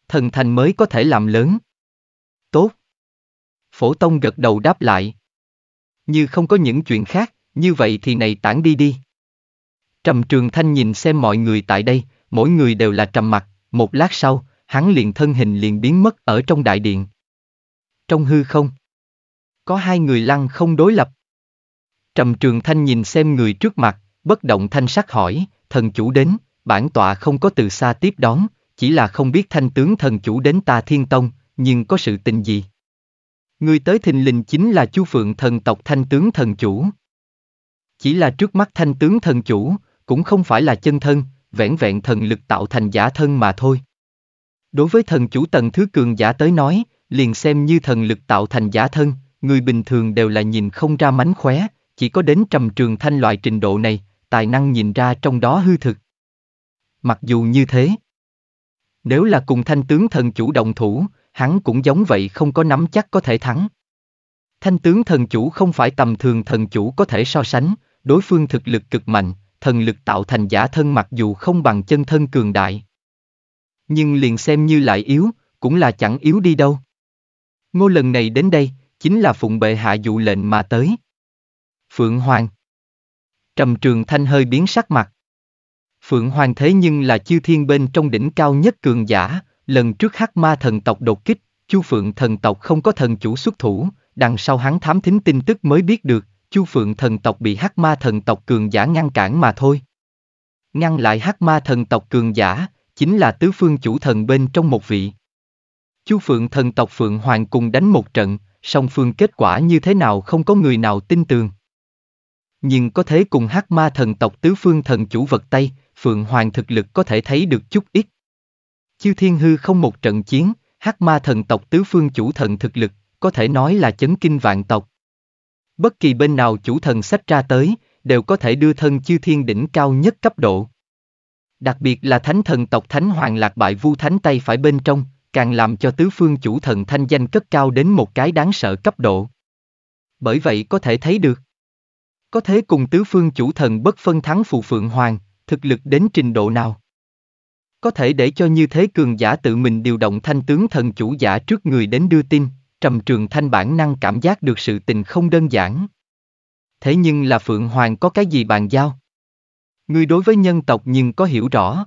Thần thành mới có thể làm lớn. Tốt. Phổ Tông gật đầu đáp lại. Như không có những chuyện khác, như vậy thì này tản đi đi. Trầm Trường Thanh nhìn xem mọi người tại đây, mỗi người đều là trầm mặt, một lát sau, hắn liền thân hình liền biến mất ở trong đại điện. Trong hư không, có hai người lăng không đối lập. Trầm Trường Thanh nhìn xem người trước mặt, bất động thanh sắc hỏi, thần chủ đến, bản tọa không có từ xa tiếp đón, chỉ là không biết thanh tướng thần chủ đến ta thiên tông, nhưng có sự tình gì. Người tới thình lình chính là chu phượng thần tộc thanh tướng thần chủ. Chỉ là trước mắt thanh tướng thần chủ, cũng không phải là chân thân, vẹn vẹn thần lực tạo thành giả thân mà thôi. Đối với thần chủ tầng thứ cường giả tới nói, liền xem như thần lực tạo thành giả thân, người bình thường đều là nhìn không ra mánh khóe, chỉ có đến trầm trường thanh loại trình độ này, tài năng nhìn ra trong đó hư thực. Mặc dù như thế, nếu là cùng thanh tướng thần chủ đồng thủ, hắn cũng giống vậy không có nắm chắc có thể thắng. Thanh tướng thần chủ không phải tầm thường thần chủ có thể so sánh, đối phương thực lực cực mạnh, thần lực tạo thành giả thân mặc dù không bằng chân thân cường đại, nhưng liền xem như lại yếu, cũng là chẳng yếu đi đâu. Ngô lần này đến đây, chính là phụng bệ hạ dụ lệnh mà tới. Phượng Hoàng Trầm Trường Thanh hơi biến sắc mặt. Phượng Hoàng thế nhưng là chiêu thiên bên trong đỉnh cao nhất cường giả, lần trước hắc ma thần tộc đột kích, Chu Phượng thần tộc không có thần chủ xuất thủ, đằng sau hắn thám thính tin tức mới biết được, Chu Phượng thần tộc bị hắc ma thần tộc cường giả ngăn cản mà thôi. Ngăn lại hắc ma thần tộc cường giả, chính là tứ phương chủ thần bên trong một vị. Chu Phượng thần tộc Phượng Hoàng cùng đánh một trận, song phương kết quả như thế nào không có người nào tin tường. Nhưng có thế cùng hắc ma thần tộc tứ phương thần chủ vật tay, Phượng Hoàng thực lực có thể thấy được chút ít. Chiêu Thiên Hư không một trận chiến, hắc ma thần tộc tứ phương chủ thần thực lực, có thể nói là chấn kinh vạn tộc. Bất kỳ bên nào chủ thần sách ra tới, đều có thể đưa thân Chiêu Thiên đỉnh cao nhất cấp độ. Đặc biệt là thánh thần tộc Thánh Hoàng lạc bại vu thánh tay phải bên trong, càng làm cho tứ phương chủ thần thanh danh cất cao đến một cái đáng sợ cấp độ. Bởi vậy có thể thấy được. Có thế cùng tứ phương chủ thần bất phân thắng phụ phượng hoàng, thực lực đến trình độ nào? Có thể để cho như thế cường giả tự mình điều động thanh tướng thần chủ giả trước người đến đưa tin, trầm trường thanh bản năng cảm giác được sự tình không đơn giản. Thế nhưng là Phượng Hoàng có cái gì bàn giao, Ngươi đối với nhân tộc nhưng có hiểu rõ.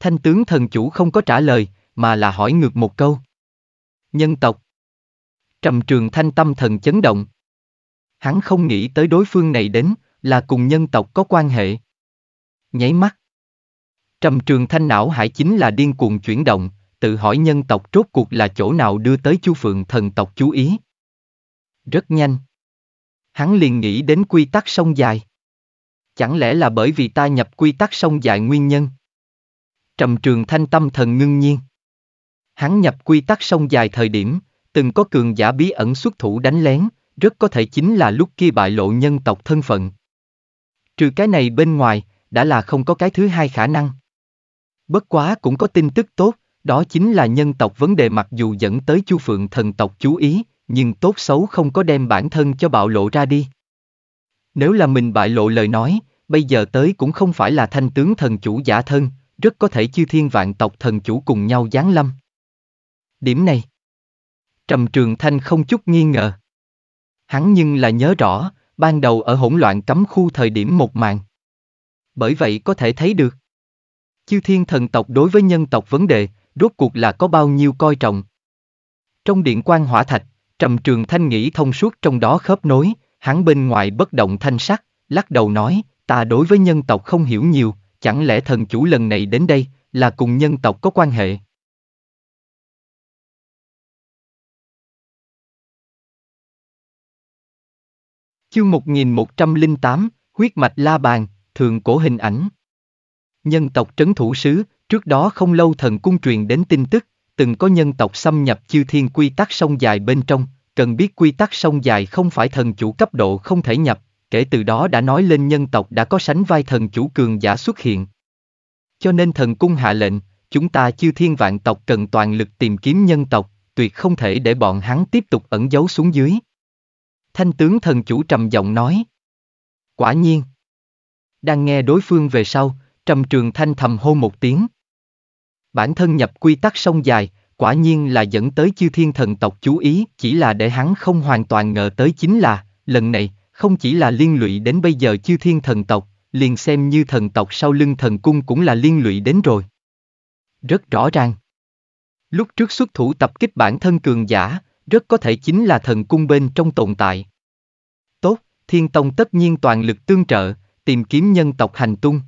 Thanh tướng thần chủ không có trả lời, mà là hỏi ngược một câu. Nhân tộc. Trầm trường thanh tâm thần chấn động. Hắn không nghĩ tới đối phương này đến, là cùng nhân tộc có quan hệ. Nháy mắt. Trầm trường thanh não hải chính là điên cuồng chuyển động, tự hỏi nhân tộc rốt cuộc là chỗ nào đưa tới chu phượng thần tộc chú ý. Rất nhanh. Hắn liền nghĩ đến quy tắc sông dài. Chẳng lẽ là bởi vì ta nhập quy tắc sông dài nguyên nhân? Trầm trường thanh tâm thần ngưng nhiên. Hắn nhập quy tắc sông dài thời điểm, từng có cường giả bí ẩn xuất thủ đánh lén, rất có thể chính là lúc kia bại lộ nhân tộc thân phận. Trừ cái này bên ngoài, đã là không có cái thứ hai khả năng. Bất quá cũng có tin tức tốt, đó chính là nhân tộc vấn đề mặc dù dẫn tới chu phượng thần tộc chú ý, nhưng tốt xấu không có đem bản thân cho bạo lộ ra đi. Nếu là mình bại lộ lời nói, bây giờ tới cũng không phải là thanh tướng thần chủ giả thân, rất có thể chư thiên vạn tộc thần chủ cùng nhau giáng lâm. Điểm này, Trầm Trường Thanh không chút nghi ngờ. Hắn nhưng là nhớ rõ, ban đầu ở hỗn loạn cấm khu thời điểm một màn. Bởi vậy có thể thấy được, chư thiên thần tộc đối với nhân tộc vấn đề, rốt cuộc là có bao nhiêu coi trọng. Trong điện quan hỏa thạch, Trầm Trường Thanh nghĩ thông suốt trong đó khớp nối, hắn bên ngoài bất động thanh sắc, lắc đầu nói, Ta đối với nhân tộc không hiểu nhiều, chẳng lẽ thần chủ lần này đến đây là cùng nhân tộc có quan hệ? Chương 1108, Huyết mạch La Bàn, Thượng cổ hình ảnh. Nhân tộc trấn thủ sứ, trước đó không lâu thần cung truyền đến tin tức, từng có nhân tộc xâm nhập chư thiên quy tắc sông dài bên trong, cần biết quy tắc sông dài không phải thần chủ cấp độ không thể nhập, kể từ đó đã nói lên nhân tộc đã có sánh vai thần chủ cường giả xuất hiện. Cho nên thần cung hạ lệnh, chúng ta chư thiên vạn tộc cần toàn lực tìm kiếm nhân tộc, tuyệt không thể để bọn hắn tiếp tục ẩn giấu xuống dưới. Thanh tướng thần chủ trầm giọng nói. Quả nhiên. Đang nghe đối phương về sau, trầm trường thanh thầm hô một tiếng. Bản thân nhập quy tắc sông dài, quả nhiên là dẫn tới chư thiên thần tộc chú ý, chỉ là để hắn không hoàn toàn ngờ tới chính là, lần này, không chỉ là liên lụy đến bây giờ chư thiên thần tộc, liền xem như thần tộc sau lưng thần cung cũng là liên lụy đến rồi. Rất rõ ràng. Lúc trước xuất thủ tập kích bản thân cường giả, rất có thể chính là thần cung bên trong tồn tại. Tốt, Thiên Tông tất nhiên toàn lực tương trợ, tìm kiếm nhân tộc hành tung.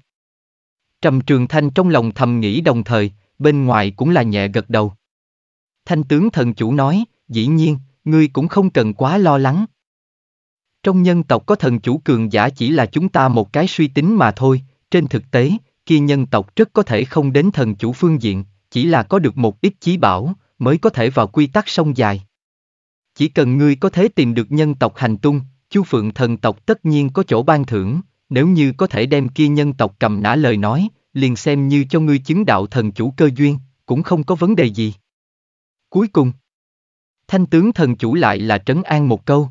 Trầm Trường Thanh trong lòng thầm nghĩ đồng thời, bên ngoài cũng là nhẹ gật đầu. Thanh tướng thần chủ nói, dĩ nhiên, ngươi cũng không cần quá lo lắng, trong nhân tộc có thần chủ cường giả chỉ là chúng ta một cái suy tính mà thôi, trên thực tế, kia nhân tộc rất có thể không đến thần chủ phương diện, chỉ là có được một ít chí bảo, mới có thể vào quy tắc sông dài. Chỉ cần ngươi có thể tìm được nhân tộc hành tung, Chu Phượng thần tộc tất nhiên có chỗ ban thưởng, nếu như có thể đem kia nhân tộc cầm nã lời nói, liền xem như cho ngươi chứng đạo thần chủ cơ duyên, cũng không có vấn đề gì. Cuối cùng, thanh tướng thần chủ lại là trấn an một câu.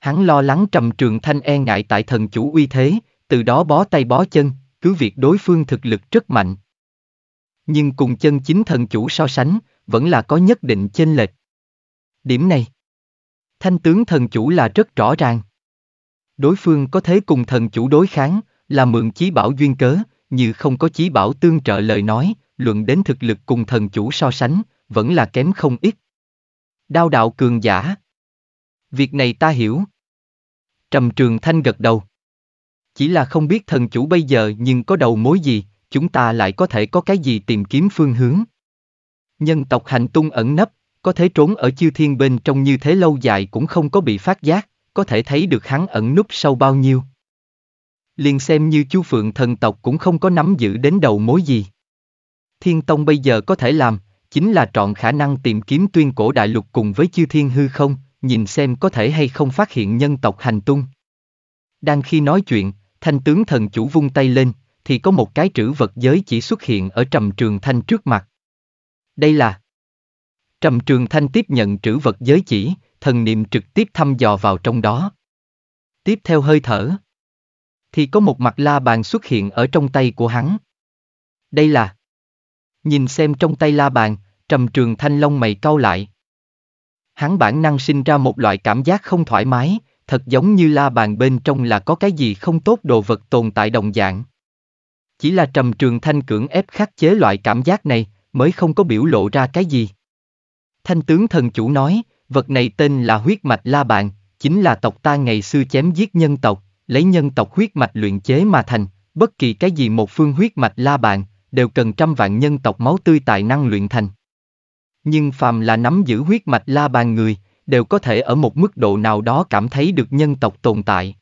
Hắn lo lắng trầm trường thanh e ngại tại thần chủ uy thế, từ đó bó tay bó chân, cứ việc đối phương thực lực rất mạnh. Nhưng cùng chân chính thần chủ so sánh, vẫn là có nhất định chênh lệch. Điểm này, thanh tướng thần chủ là rất rõ ràng. Đối phương có thế cùng thần chủ đối kháng, là mượn chí bảo duyên cớ, như không có chí bảo tương trợ lời nói, luận đến thực lực cùng thần chủ so sánh, vẫn là kém không ít. Đao đạo cường giả Việc này ta hiểu. Trầm Trường Thanh gật đầu. Chỉ là không biết thần chủ bây giờ nhưng có đầu mối gì, chúng ta lại có thể có cái gì tìm kiếm phương hướng. Nhân tộc hành tung ẩn nấp, có thể trốn ở chiêu thiên bên trong như thế lâu dài cũng không có bị phát giác, có thể thấy được hắn ẩn núp sâu bao nhiêu. Liền xem như chu phượng thần tộc cũng không có nắm giữ đến đầu mối gì. Thiên Tông bây giờ có thể làm, chính là trọn khả năng tìm kiếm tuyên cổ đại lục cùng với chiêu thiên hư không, nhìn xem có thể hay không phát hiện nhân tộc hành tung. Đang khi nói chuyện, thanh tướng thần chủ vung tay lên, thì có một cái trữ vật giới chỉ xuất hiện ở trầm trường thanh trước mặt. Đây là Trầm trường thanh tiếp nhận trữ vật giới chỉ, thần niệm trực tiếp thăm dò vào trong đó. Tiếp theo hơi thở, thì có một mặt la bàn xuất hiện ở trong tay của hắn. Đây là Nhìn xem trong tay la bàn, trầm trường thanh long mày cau lại hắn bản năng sinh ra một loại cảm giác không thoải mái, thật giống như la bàn bên trong là có cái gì không tốt đồ vật tồn tại đồng dạng. Chỉ là trầm trường thanh cưỡng ép khắc chế loại cảm giác này, mới không có biểu lộ ra cái gì. Thanh tướng thần chủ nói, vật này tên là huyết mạch la bàn, chính là tộc ta ngày xưa chém giết nhân tộc, lấy nhân tộc huyết mạch luyện chế mà thành, bất kỳ cái gì một phương huyết mạch la bàn, đều cần trăm vạn nhân tộc máu tươi tài năng luyện thành nhưng phàm là nắm giữ huyết mạch la bàn người, đều có thể ở một mức độ nào đó cảm thấy được nhân tộc tồn tại.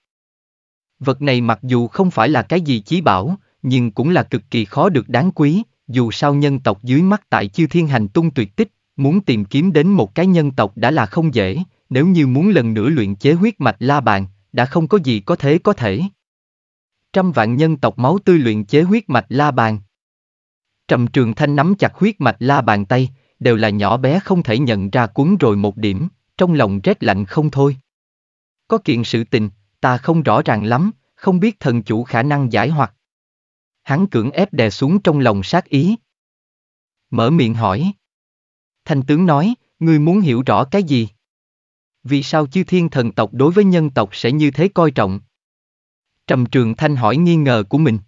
Vật này mặc dù không phải là cái gì chí bảo, nhưng cũng là cực kỳ khó được đáng quý, dù sao nhân tộc dưới mắt tại chiêu thiên hành tung tuyệt tích, muốn tìm kiếm đến một cái nhân tộc đã là không dễ, nếu như muốn lần nữa luyện chế huyết mạch la bàn, đã không có gì có thế có thể. Trăm vạn nhân tộc máu tươi luyện chế huyết mạch la bàn. Trầm Trường Thanh nắm chặt huyết mạch la bàn tay, đều là nhỏ bé không thể nhận ra cuốn rồi một điểm, trong lòng rét lạnh không thôi. Có kiện sự tình, ta không rõ ràng lắm, không biết thần chủ khả năng giải hoặc. Hắn cưỡng ép đè xuống trong lòng sát ý. Mở miệng hỏi. Thanh tướng nói, ngươi muốn hiểu rõ cái gì? Vì sao chư thiên thần tộc đối với nhân tộc sẽ như thế coi trọng? Trầm Trường Thanh hỏi nghi ngờ của mình.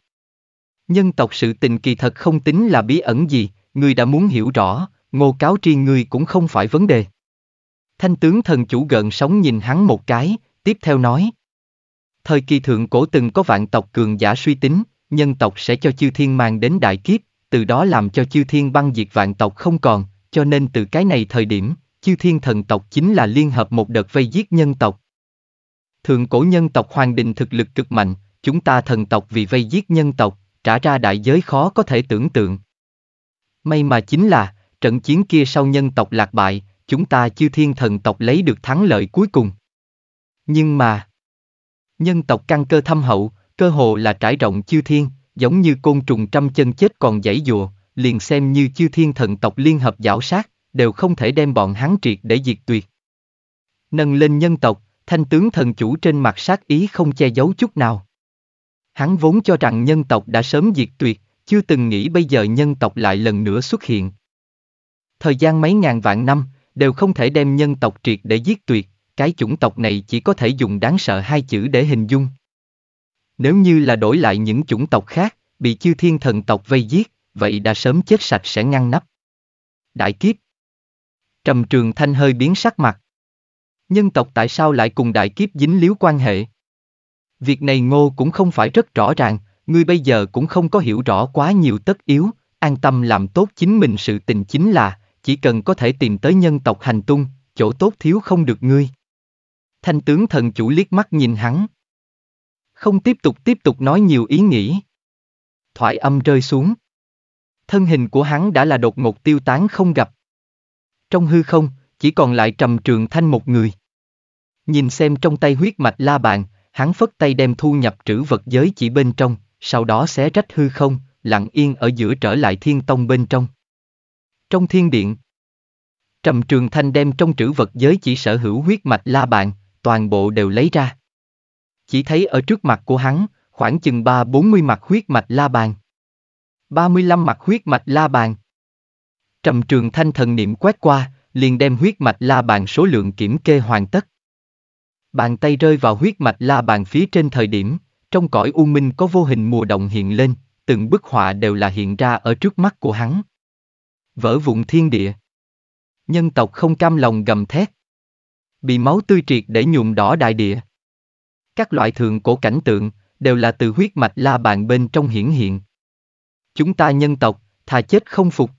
Nhân tộc sự tình kỳ thật không tính là bí ẩn gì, ngươi đã muốn hiểu rõ, ngô cáo tri ngươi cũng không phải vấn đề. Thanh tướng thần chủ gợn sóng nhìn hắn một cái, tiếp theo nói. Thời kỳ thượng cổ từng có vạn tộc cường giả suy tính, nhân tộc sẽ cho chư thiên mang đến đại kiếp, từ đó làm cho chư thiên băng diệt vạn tộc không còn, cho nên từ cái này thời điểm, chư thiên thần tộc chính là liên hợp một đợt vây giết nhân tộc. Thượng cổ nhân tộc hoàng đình thực lực cực mạnh, chúng ta thần tộc vì vây giết nhân tộc, trả ra đại giới khó có thể tưởng tượng. May mà chính là, trận chiến kia sau nhân tộc lạc bại, chúng ta chư thiên thần tộc lấy được thắng lợi cuối cùng. Nhưng mà, nhân tộc căn cơ thâm hậu, cơ hồ là trải rộng chư thiên, giống như côn trùng trăm chân chết còn dãy dùa, liền xem như chư thiên thần tộc liên hợp giảo sát, đều không thể đem bọn hắn triệt để diệt tuyệt. Nâng lên nhân tộc, thanh tướng thần chủ trên mặt sát ý không che giấu chút nào. Hắn vốn cho rằng nhân tộc đã sớm diệt tuyệt, chưa từng nghĩ bây giờ nhân tộc lại lần nữa xuất hiện, thời gian mấy ngàn vạn năm, đều không thể đem nhân tộc triệt để giết tuyệt, cái chủng tộc này chỉ có thể dùng đáng sợ hai chữ để hình dung. Nếu như là đổi lại những chủng tộc khác, bị chư thiên thần tộc vây giết, vậy đã sớm chết sạch sẽ ngăn nắp. Đại kiếp Trầm trường thanh hơi biến sắc mặt. Nhân tộc tại sao lại cùng đại kiếp dính líu quan hệ? Việc này ngô cũng không phải rất rõ ràng, ngươi bây giờ cũng không có hiểu rõ quá nhiều tất yếu, an tâm làm tốt chính mình sự tình chính là, chỉ cần có thể tìm tới nhân tộc hành tung, chỗ tốt thiếu không được ngươi. Thanh tướng thần chủ liếc mắt nhìn hắn. Không tiếp tục tiếp tục nói nhiều ý nghĩ. Thoại âm rơi xuống. Thân hình của hắn đã là đột ngột tiêu tán không gặp. Trong hư không, chỉ còn lại trầm trường thanh một người. Nhìn xem trong tay huyết mạch la bàn, hắn phất tay đem thu nhập trữ vật giới chỉ bên trong, sau đó xé rách hư không, lặng yên ở giữa trở lại thiên tông bên trong. Trong thiên điện, Trầm Trường Thanh đem trong trữ vật giới chỉ sở hữu huyết mạch la bàn, toàn bộ đều lấy ra. Chỉ thấy ở trước mặt của hắn, khoảng chừng 3-40 mặt huyết mạch la bàn. 35 mặt huyết mạch la bàn. Trầm Trường Thanh thần niệm quét qua, liền đem huyết mạch la bàn số lượng kiểm kê hoàn tất. Bàn tay rơi vào huyết mạch la bàn phía trên thời điểm, trong cõi u minh có vô hình mùa động hiện lên, từng bức họa đều là hiện ra ở trước mắt của hắn vỡ vụn thiên địa. Nhân tộc không cam lòng gầm thét. Bị máu tươi triệt để nhuộm đỏ đại địa. Các loại thường cổ cảnh tượng, đều là từ huyết mạch la bàn bên trong hiển hiện. Chúng ta nhân tộc, thà chết không phục.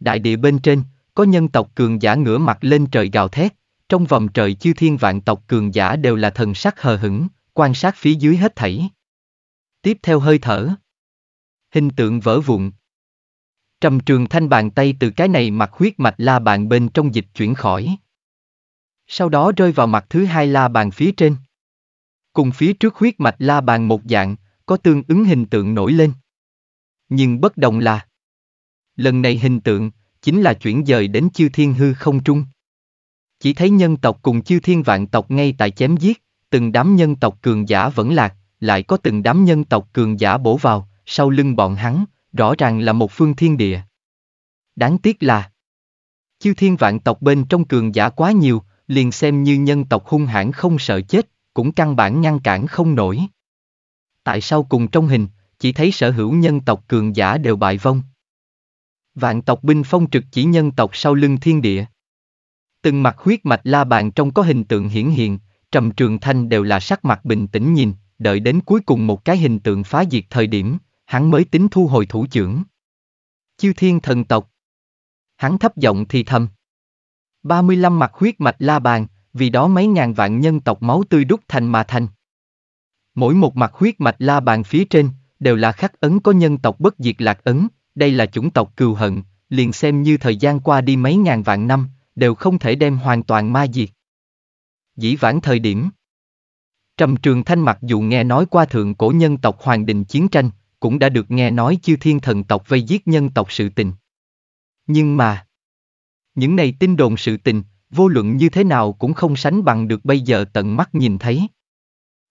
Đại địa bên trên, có nhân tộc cường giả ngửa mặt lên trời gào thét, trong vòng trời chư thiên vạn tộc cường giả đều là thần sắc hờ hững, quan sát phía dưới hết thảy. Tiếp theo hơi thở. Hình tượng vỡ vụn. Trầm trường thanh bàn tay từ cái này mặt huyết mạch la bàn bên trong dịch chuyển khỏi. Sau đó rơi vào mặt thứ hai la bàn phía trên. Cùng phía trước huyết mạch la bàn một dạng, có tương ứng hình tượng nổi lên. Nhưng bất đồng là Lần này hình tượng, chính là chuyển dời đến chư thiên hư không trung. Chỉ thấy nhân tộc cùng chư thiên vạn tộc ngay tại chém giết, từng đám nhân tộc cường giả vẫn lạc, lại có từng đám nhân tộc cường giả bổ vào, sau lưng bọn hắn, rõ ràng là một phương thiên địa. Đáng tiếc là Chiêu thiên vạn tộc bên trong cường giả quá nhiều, liền xem như nhân tộc hung hãn không sợ chết, cũng căn bản ngăn cản không nổi. Tại sao cùng trong hình, chỉ thấy sở hữu nhân tộc cường giả đều bại vong? Vạn tộc binh phong trực chỉ nhân tộc sau lưng thiên địa. Từng mặt huyết mạch la bàn trong có hình tượng hiển hiện, trầm trường thanh đều là sắc mặt bình tĩnh nhìn, đợi đến cuối cùng một cái hình tượng phá diệt thời điểm, hắn mới tính thu hồi thủ trưởng. Chiêu thiên thần tộc. Hắn thấp giọng thì thầm. 35 mặt huyết mạch la bàn, vì đó mấy ngàn vạn nhân tộc máu tươi đúc thành mà thành. Mỗi một mặt huyết mạch la bàn phía trên, đều là khắc ấn có nhân tộc bất diệt lạc ấn, đây là chủng tộc cừu hận, liền xem như thời gian qua đi mấy ngàn vạn năm, đều không thể đem hoàn toàn ma diệt. Dĩ vãng thời điểm Trầm Trường Thanh mặc dù nghe nói qua thượng cổ nhân tộc Hoàng Đình chiến tranh, cũng đã được nghe nói chư thiên thần tộc vây giết nhân tộc sự tình. Nhưng mà, những này tin đồn sự tình, vô luận như thế nào cũng không sánh bằng được bây giờ tận mắt nhìn thấy.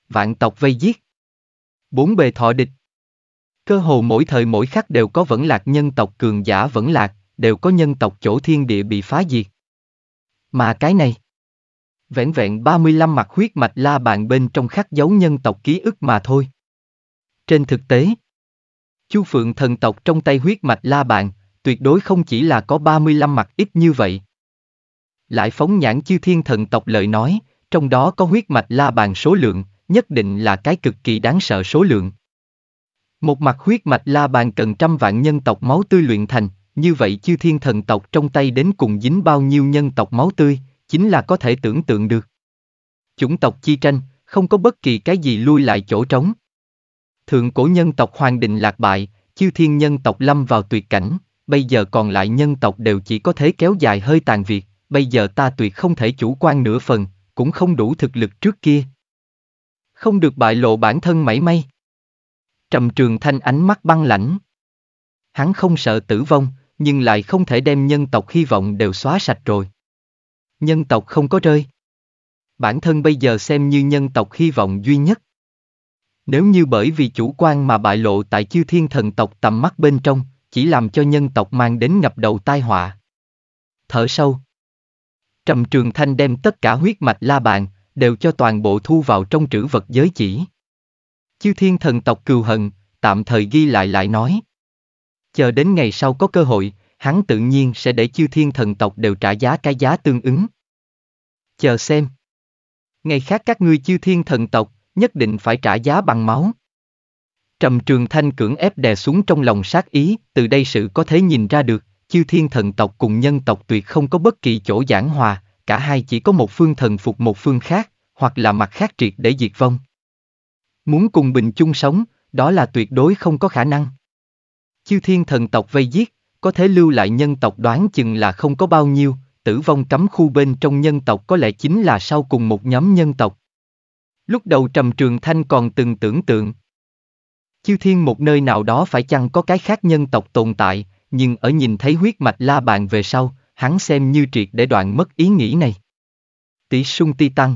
Vạn tộc vây giết. Bốn bề thọ địch. Cơ hồ mỗi thời mỗi khắc đều có vẫn lạc nhân tộc cường giả vẫn lạc, đều có nhân tộc chỗ thiên địa bị phá diệt. Mà cái này, vẻn vẹn 35 mặt huyết mạch la bàn bên trong khắc dấu nhân tộc ký ức mà thôi. Trên thực tế, Chu Phượng thần tộc trong tay huyết mạch la bàn, tuyệt đối không chỉ là có 35 mặt ít như vậy. Lại phóng nhãn chư thiên thần tộc lời nói, trong đó có huyết mạch la bàn số lượng, nhất định là cái cực kỳ đáng sợ số lượng. Một mặt huyết mạch la bàn cần trăm vạn nhân tộc máu tươi luyện thành, như vậy chư thiên thần tộc trong tay đến cùng dính bao nhiêu nhân tộc máu tươi, chính là có thể tưởng tượng được. Chủng tộc chi tranh, không có bất kỳ cái gì lui lại chỗ trống thượng cổ nhân tộc hoàng định lạc bại, chư thiên nhân tộc lâm vào tuyệt cảnh, bây giờ còn lại nhân tộc đều chỉ có thể kéo dài hơi tàn việc, bây giờ ta tuyệt không thể chủ quan nửa phần, cũng không đủ thực lực trước kia. Không được bại lộ bản thân mảy may. Trầm trường thanh ánh mắt băng lãnh. Hắn không sợ tử vong, nhưng lại không thể đem nhân tộc hy vọng đều xóa sạch rồi. Nhân tộc không có rơi. Bản thân bây giờ xem như nhân tộc hy vọng duy nhất. Nếu như bởi vì chủ quan mà bại lộ tại chiêu thiên thần tộc tầm mắt bên trong, chỉ làm cho nhân tộc mang đến ngập đầu tai họa. Thở sâu. Trầm Trường Thanh đem tất cả huyết mạch la bàn, đều cho toàn bộ thu vào trong trữ vật giới chỉ. chiêu thiên thần tộc cừu hận, tạm thời ghi lại lại nói. Chờ đến ngày sau có cơ hội, hắn tự nhiên sẽ để chiêu thiên thần tộc đều trả giá cái giá tương ứng. Chờ xem. Ngày khác các ngươi chiêu thiên thần tộc, nhất định phải trả giá bằng máu. Trầm Trường Thanh cưỡng ép đè xuống trong lòng sát ý, từ đây sự có thể nhìn ra được, chiêu thiên thần tộc cùng nhân tộc tuyệt không có bất kỳ chỗ giảng hòa, cả hai chỉ có một phương thần phục một phương khác, hoặc là mặt khác triệt để diệt vong. Muốn cùng bình chung sống, đó là tuyệt đối không có khả năng. Chiêu thiên thần tộc vây giết, có thể lưu lại nhân tộc đoán chừng là không có bao nhiêu, tử vong cấm khu bên trong nhân tộc có lẽ chính là sau cùng một nhóm nhân tộc, Lúc đầu Trầm Trường Thanh còn từng tưởng tượng. chiêu thiên một nơi nào đó phải chăng có cái khác nhân tộc tồn tại, nhưng ở nhìn thấy huyết mạch la bàn về sau, hắn xem như triệt để đoạn mất ý nghĩ này. Tỷ sung ti tăng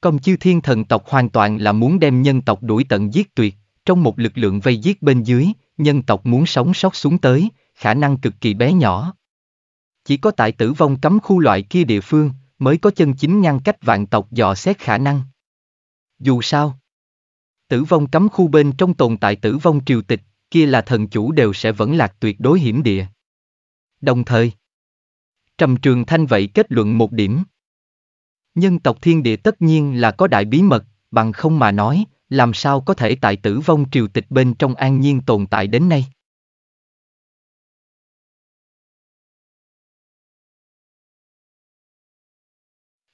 Công chiêu thiên thần tộc hoàn toàn là muốn đem nhân tộc đuổi tận giết tuyệt, trong một lực lượng vây giết bên dưới, nhân tộc muốn sống sót xuống tới, khả năng cực kỳ bé nhỏ. Chỉ có tại tử vong cấm khu loại kia địa phương, mới có chân chính ngăn cách vạn tộc dò xét khả năng dù sao. Tử vong cấm khu bên trong tồn tại tử vong triều tịch, kia là thần chủ đều sẽ vẫn lạc tuyệt đối hiểm địa. Đồng thời, Trầm Trường Thanh vậy kết luận một điểm. Nhân tộc thiên địa tất nhiên là có đại bí mật, bằng không mà nói, làm sao có thể tại tử vong triều tịch bên trong an nhiên tồn tại đến nay.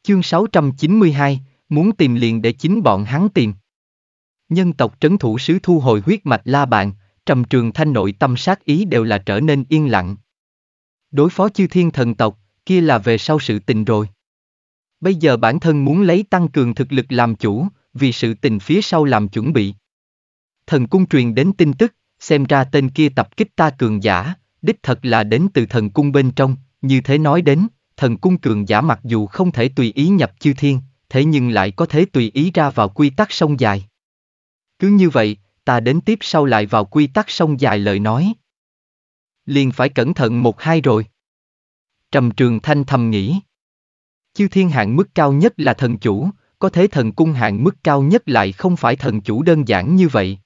Chương 692, Muốn tìm liền để chính bọn hắn tìm. Nhân tộc trấn thủ sứ thu hồi huyết mạch la bàn, trầm trường thanh nội tâm sát ý đều là trở nên yên lặng. Đối phó chư thiên thần tộc, kia là về sau sự tình rồi. Bây giờ bản thân muốn lấy tăng cường thực lực làm chủ, vì sự tình phía sau làm chuẩn bị. Thần cung truyền đến tin tức, xem ra tên kia tập kích ta cường giả, đích thật là đến từ thần cung bên trong, như thế nói đến, thần cung cường giả mặc dù không thể tùy ý nhập chư thiên, thế nhưng lại có thể tùy ý ra vào quy tắc sông dài. Cứ như vậy, ta đến tiếp sau lại vào quy tắc sông dài lời nói. Liền phải cẩn thận một hai rồi. Trầm Trường Thanh thầm nghĩ. Chư thiên hạng mức cao nhất là thần chủ, có thế thần cung hạng mức cao nhất lại không phải thần chủ đơn giản như vậy.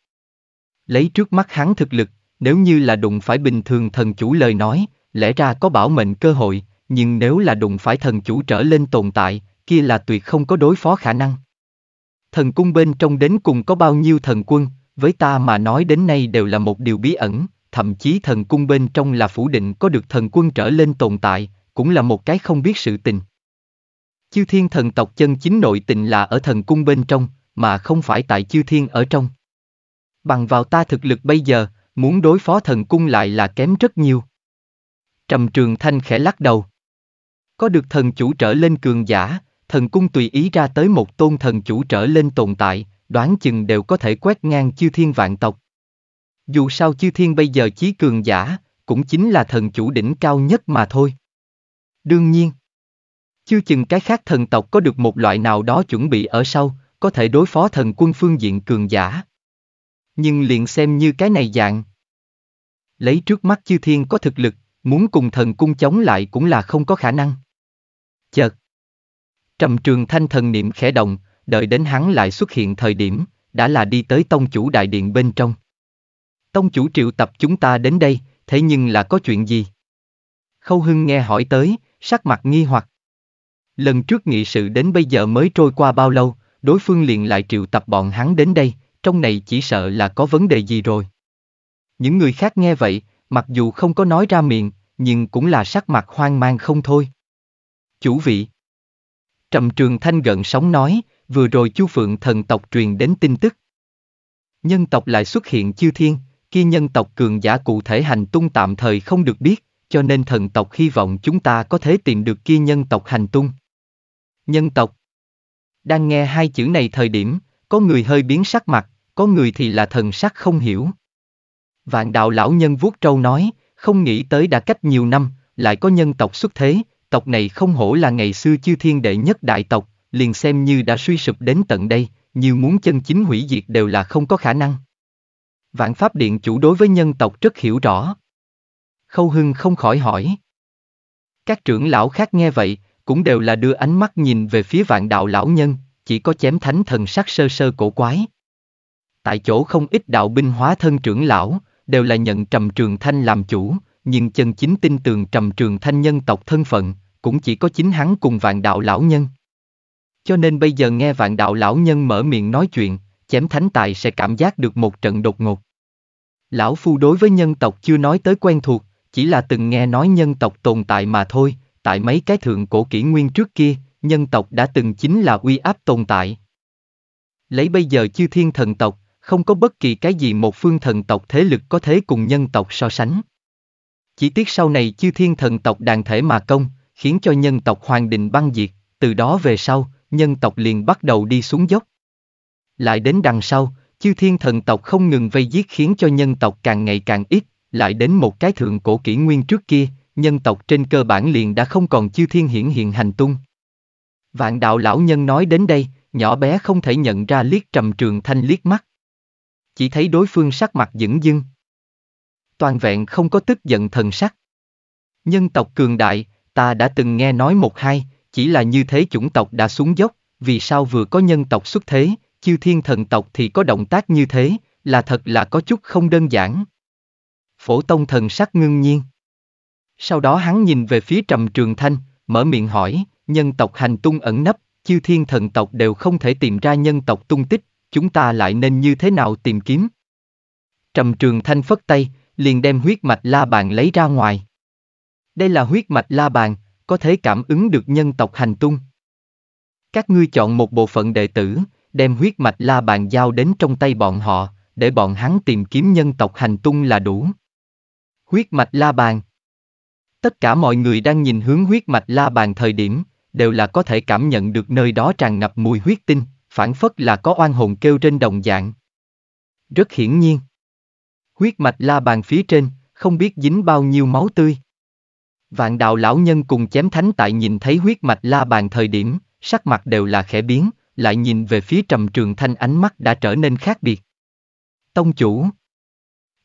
Lấy trước mắt hắn thực lực, nếu như là đụng phải bình thường thần chủ lời nói, lẽ ra có bảo mệnh cơ hội, nhưng nếu là đụng phải thần chủ trở lên tồn tại, kia là tuyệt không có đối phó khả năng. Thần cung bên trong đến cùng có bao nhiêu thần quân, với ta mà nói đến nay đều là một điều bí ẩn, thậm chí thần cung bên trong là phủ định có được thần quân trở lên tồn tại, cũng là một cái không biết sự tình. Chư thiên thần tộc chân chính nội tình là ở thần cung bên trong, mà không phải tại chư thiên ở trong. Bằng vào ta thực lực bây giờ, muốn đối phó thần cung lại là kém rất nhiều. Trầm Trường Thanh khẽ lắc đầu. Có được thần chủ trở lên cường giả, thần cung tùy ý ra tới một tôn thần chủ trở lên tồn tại, đoán chừng đều có thể quét ngang chư thiên vạn tộc. Dù sao chư thiên bây giờ chí cường giả, cũng chính là thần chủ đỉnh cao nhất mà thôi. Đương nhiên, chưa chừng cái khác thần tộc có được một loại nào đó chuẩn bị ở sau, có thể đối phó thần quân phương diện cường giả. Nhưng liền xem như cái này dạng. Lấy trước mắt chư thiên có thực lực, muốn cùng thần cung chống lại cũng là không có khả năng. Chợt, Trầm trường thanh thần niệm khẽ động, đợi đến hắn lại xuất hiện thời điểm, đã là đi tới tông chủ đại điện bên trong. Tông chủ triệu tập chúng ta đến đây, thế nhưng là có chuyện gì? Khâu Hưng nghe hỏi tới, sắc mặt nghi hoặc. Lần trước nghị sự đến bây giờ mới trôi qua bao lâu, đối phương liền lại triệu tập bọn hắn đến đây, trong này chỉ sợ là có vấn đề gì rồi. Những người khác nghe vậy, mặc dù không có nói ra miệng, nhưng cũng là sắc mặt hoang mang không thôi. Chủ vị, Trầm Trường Thanh gần sóng nói, vừa rồi Chu Phượng thần tộc truyền đến tin tức. Nhân tộc lại xuất hiện chư thiên, kia nhân tộc cường giả cụ thể hành tung tạm thời không được biết, cho nên thần tộc hy vọng chúng ta có thể tìm được kia nhân tộc hành tung. Nhân tộc Đang nghe hai chữ này thời điểm, có người hơi biến sắc mặt, có người thì là thần sắc không hiểu. Vạn đạo lão nhân vuốt trâu nói, không nghĩ tới đã cách nhiều năm, lại có nhân tộc xuất thế, tộc này không hổ là ngày xưa chư thiên đệ nhất đại tộc, liền xem như đã suy sụp đến tận đây, như muốn chân chính hủy diệt đều là không có khả năng. Vạn Pháp Điện chủ đối với nhân tộc rất hiểu rõ. Khâu Hưng không khỏi hỏi. Các trưởng lão khác nghe vậy, cũng đều là đưa ánh mắt nhìn về phía vạn đạo lão nhân, chỉ có chém thánh thần sắc sơ sơ cổ quái. Tại chỗ không ít đạo binh hóa thân trưởng lão, đều là nhận Trầm Trường Thanh làm chủ, nhưng chân chính tin tường Trầm Trường Thanh nhân tộc thân phận, cũng chỉ có chính hắn cùng vạn đạo lão nhân. Cho nên bây giờ nghe vạn đạo lão nhân mở miệng nói chuyện, chém thánh tài sẽ cảm giác được một trận đột ngột. Lão Phu đối với nhân tộc chưa nói tới quen thuộc, chỉ là từng nghe nói nhân tộc tồn tại mà thôi, tại mấy cái thượng cổ kỷ nguyên trước kia, nhân tộc đã từng chính là uy áp tồn tại. Lấy bây giờ chư thiên thần tộc, không có bất kỳ cái gì một phương thần tộc thế lực có thế cùng nhân tộc so sánh. Chỉ tiếc sau này chư thiên thần tộc đàn thể mà công, khiến cho nhân tộc hoàng đình băng diệt, từ đó về sau, nhân tộc liền bắt đầu đi xuống dốc. Lại đến đằng sau, chư thiên thần tộc không ngừng vây giết khiến cho nhân tộc càng ngày càng ít, lại đến một cái thượng cổ kỷ nguyên trước kia, nhân tộc trên cơ bản liền đã không còn chư thiên hiển hiện hành tung. Vạn đạo lão nhân nói đến đây, nhỏ bé không thể nhận ra liếc trầm trường thanh liếc mắt. Chỉ thấy đối phương sắc mặt dững dưng. Toàn vẹn không có tức giận thần sắc. Nhân tộc cường đại, ta đã từng nghe nói một hai, chỉ là như thế chủng tộc đã xuống dốc, vì sao vừa có nhân tộc xuất thế, chiêu thiên thần tộc thì có động tác như thế, là thật là có chút không đơn giản. Phổ tông thần sắc ngưng nhiên. Sau đó hắn nhìn về phía trầm trường thanh, mở miệng hỏi, nhân tộc hành tung ẩn nấp, chiêu thiên thần tộc đều không thể tìm ra nhân tộc tung tích, chúng ta lại nên như thế nào tìm kiếm? Trầm trường thanh phất tay, liền đem huyết mạch la bàn lấy ra ngoài. Đây là huyết mạch la bàn, có thể cảm ứng được nhân tộc hành tung. Các ngươi chọn một bộ phận đệ tử, đem huyết mạch la bàn giao đến trong tay bọn họ, để bọn hắn tìm kiếm nhân tộc hành tung là đủ. Huyết mạch la bàn Tất cả mọi người đang nhìn hướng huyết mạch la bàn thời điểm, đều là có thể cảm nhận được nơi đó tràn ngập mùi huyết tinh, phản phất là có oan hồn kêu trên đồng dạng. Rất hiển nhiên. Huyết mạch la bàn phía trên, không biết dính bao nhiêu máu tươi. Vạn đạo lão nhân cùng chém thánh tại nhìn thấy huyết mạch la bàn thời điểm, sắc mặt đều là khẽ biến, lại nhìn về phía trầm trường thanh ánh mắt đã trở nên khác biệt. Tông chủ.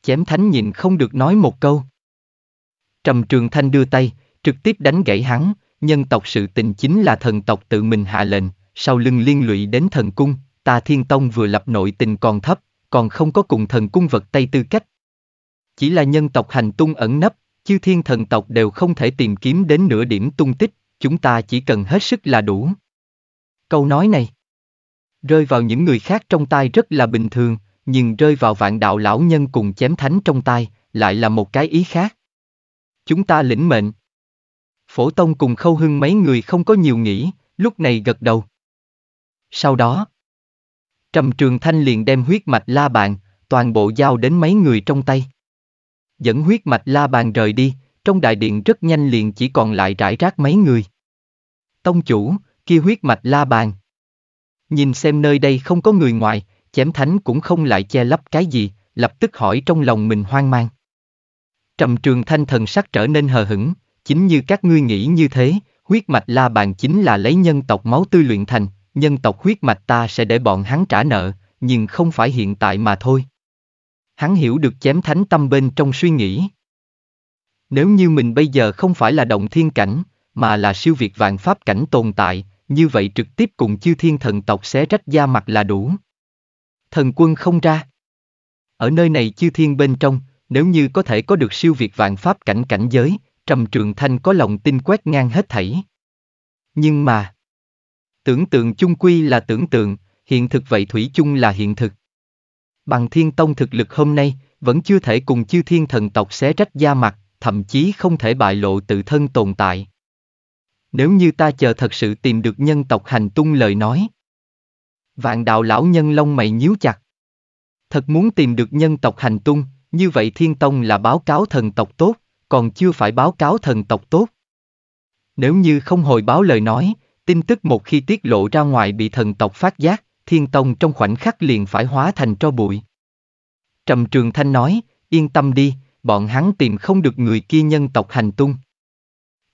Chém thánh nhìn không được nói một câu. Trầm trường thanh đưa tay, trực tiếp đánh gãy hắn, nhân tộc sự tình chính là thần tộc tự mình hạ lệnh, sau lưng liên lụy đến thần cung, ta thiên tông vừa lập nội tình còn thấp, còn không có cùng thần cung vật tay tư cách. Chỉ là nhân tộc hành tung ẩn nấp, chư thiên thần tộc đều không thể tìm kiếm đến nửa điểm tung tích, chúng ta chỉ cần hết sức là đủ. Câu nói này rơi vào những người khác trong tay rất là bình thường, nhưng rơi vào vạn đạo lão nhân cùng chém thánh trong tay lại là một cái ý khác. Chúng ta lĩnh mệnh. Phổ Tông cùng Khâu Hưng mấy người không có nhiều nghĩ, lúc này gật đầu. Sau đó, Trầm Trường Thanh liền đem huyết mạch la bàn, toàn bộ giao đến mấy người trong tay dẫn huyết mạch la bàn rời đi, trong đại điện rất nhanh liền chỉ còn lại rải rác mấy người. Tông chủ, kia huyết mạch la bàn. Nhìn xem nơi đây không có người ngoài, chém thánh cũng không lại che lấp cái gì, lập tức hỏi trong lòng mình hoang mang. Trầm trường thanh thần sắc trở nên hờ hững, chính như các ngươi nghĩ như thế, huyết mạch la bàn chính là lấy nhân tộc máu tư luyện thành, nhân tộc huyết mạch ta sẽ để bọn hắn trả nợ, nhưng không phải hiện tại mà thôi hắn hiểu được chém thánh tâm bên trong suy nghĩ. Nếu như mình bây giờ không phải là động thiên cảnh, mà là siêu việt vạn pháp cảnh tồn tại, như vậy trực tiếp cùng chư thiên thần tộc xé rách da mặt là đủ. Thần quân không ra. Ở nơi này chư thiên bên trong, nếu như có thể có được siêu việt vạn pháp cảnh cảnh giới, Trầm Trường Thanh có lòng tin quét ngang hết thảy. Nhưng mà, tưởng tượng chung quy là tưởng tượng, hiện thực vậy thủy chung là hiện thực bằng thiên tông thực lực hôm nay, vẫn chưa thể cùng chư thiên thần tộc xé rách da mặt, thậm chí không thể bại lộ tự thân tồn tại. Nếu như ta chờ thật sự tìm được nhân tộc hành tung lời nói. Vạn đạo lão nhân lông mày nhíu chặt. Thật muốn tìm được nhân tộc hành tung, như vậy thiên tông là báo cáo thần tộc tốt, còn chưa phải báo cáo thần tộc tốt. Nếu như không hồi báo lời nói, tin tức một khi tiết lộ ra ngoài bị thần tộc phát giác, thiên tông trong khoảnh khắc liền phải hóa thành tro bụi. Trầm Trường Thanh nói, yên tâm đi, bọn hắn tìm không được người kia nhân tộc hành tung.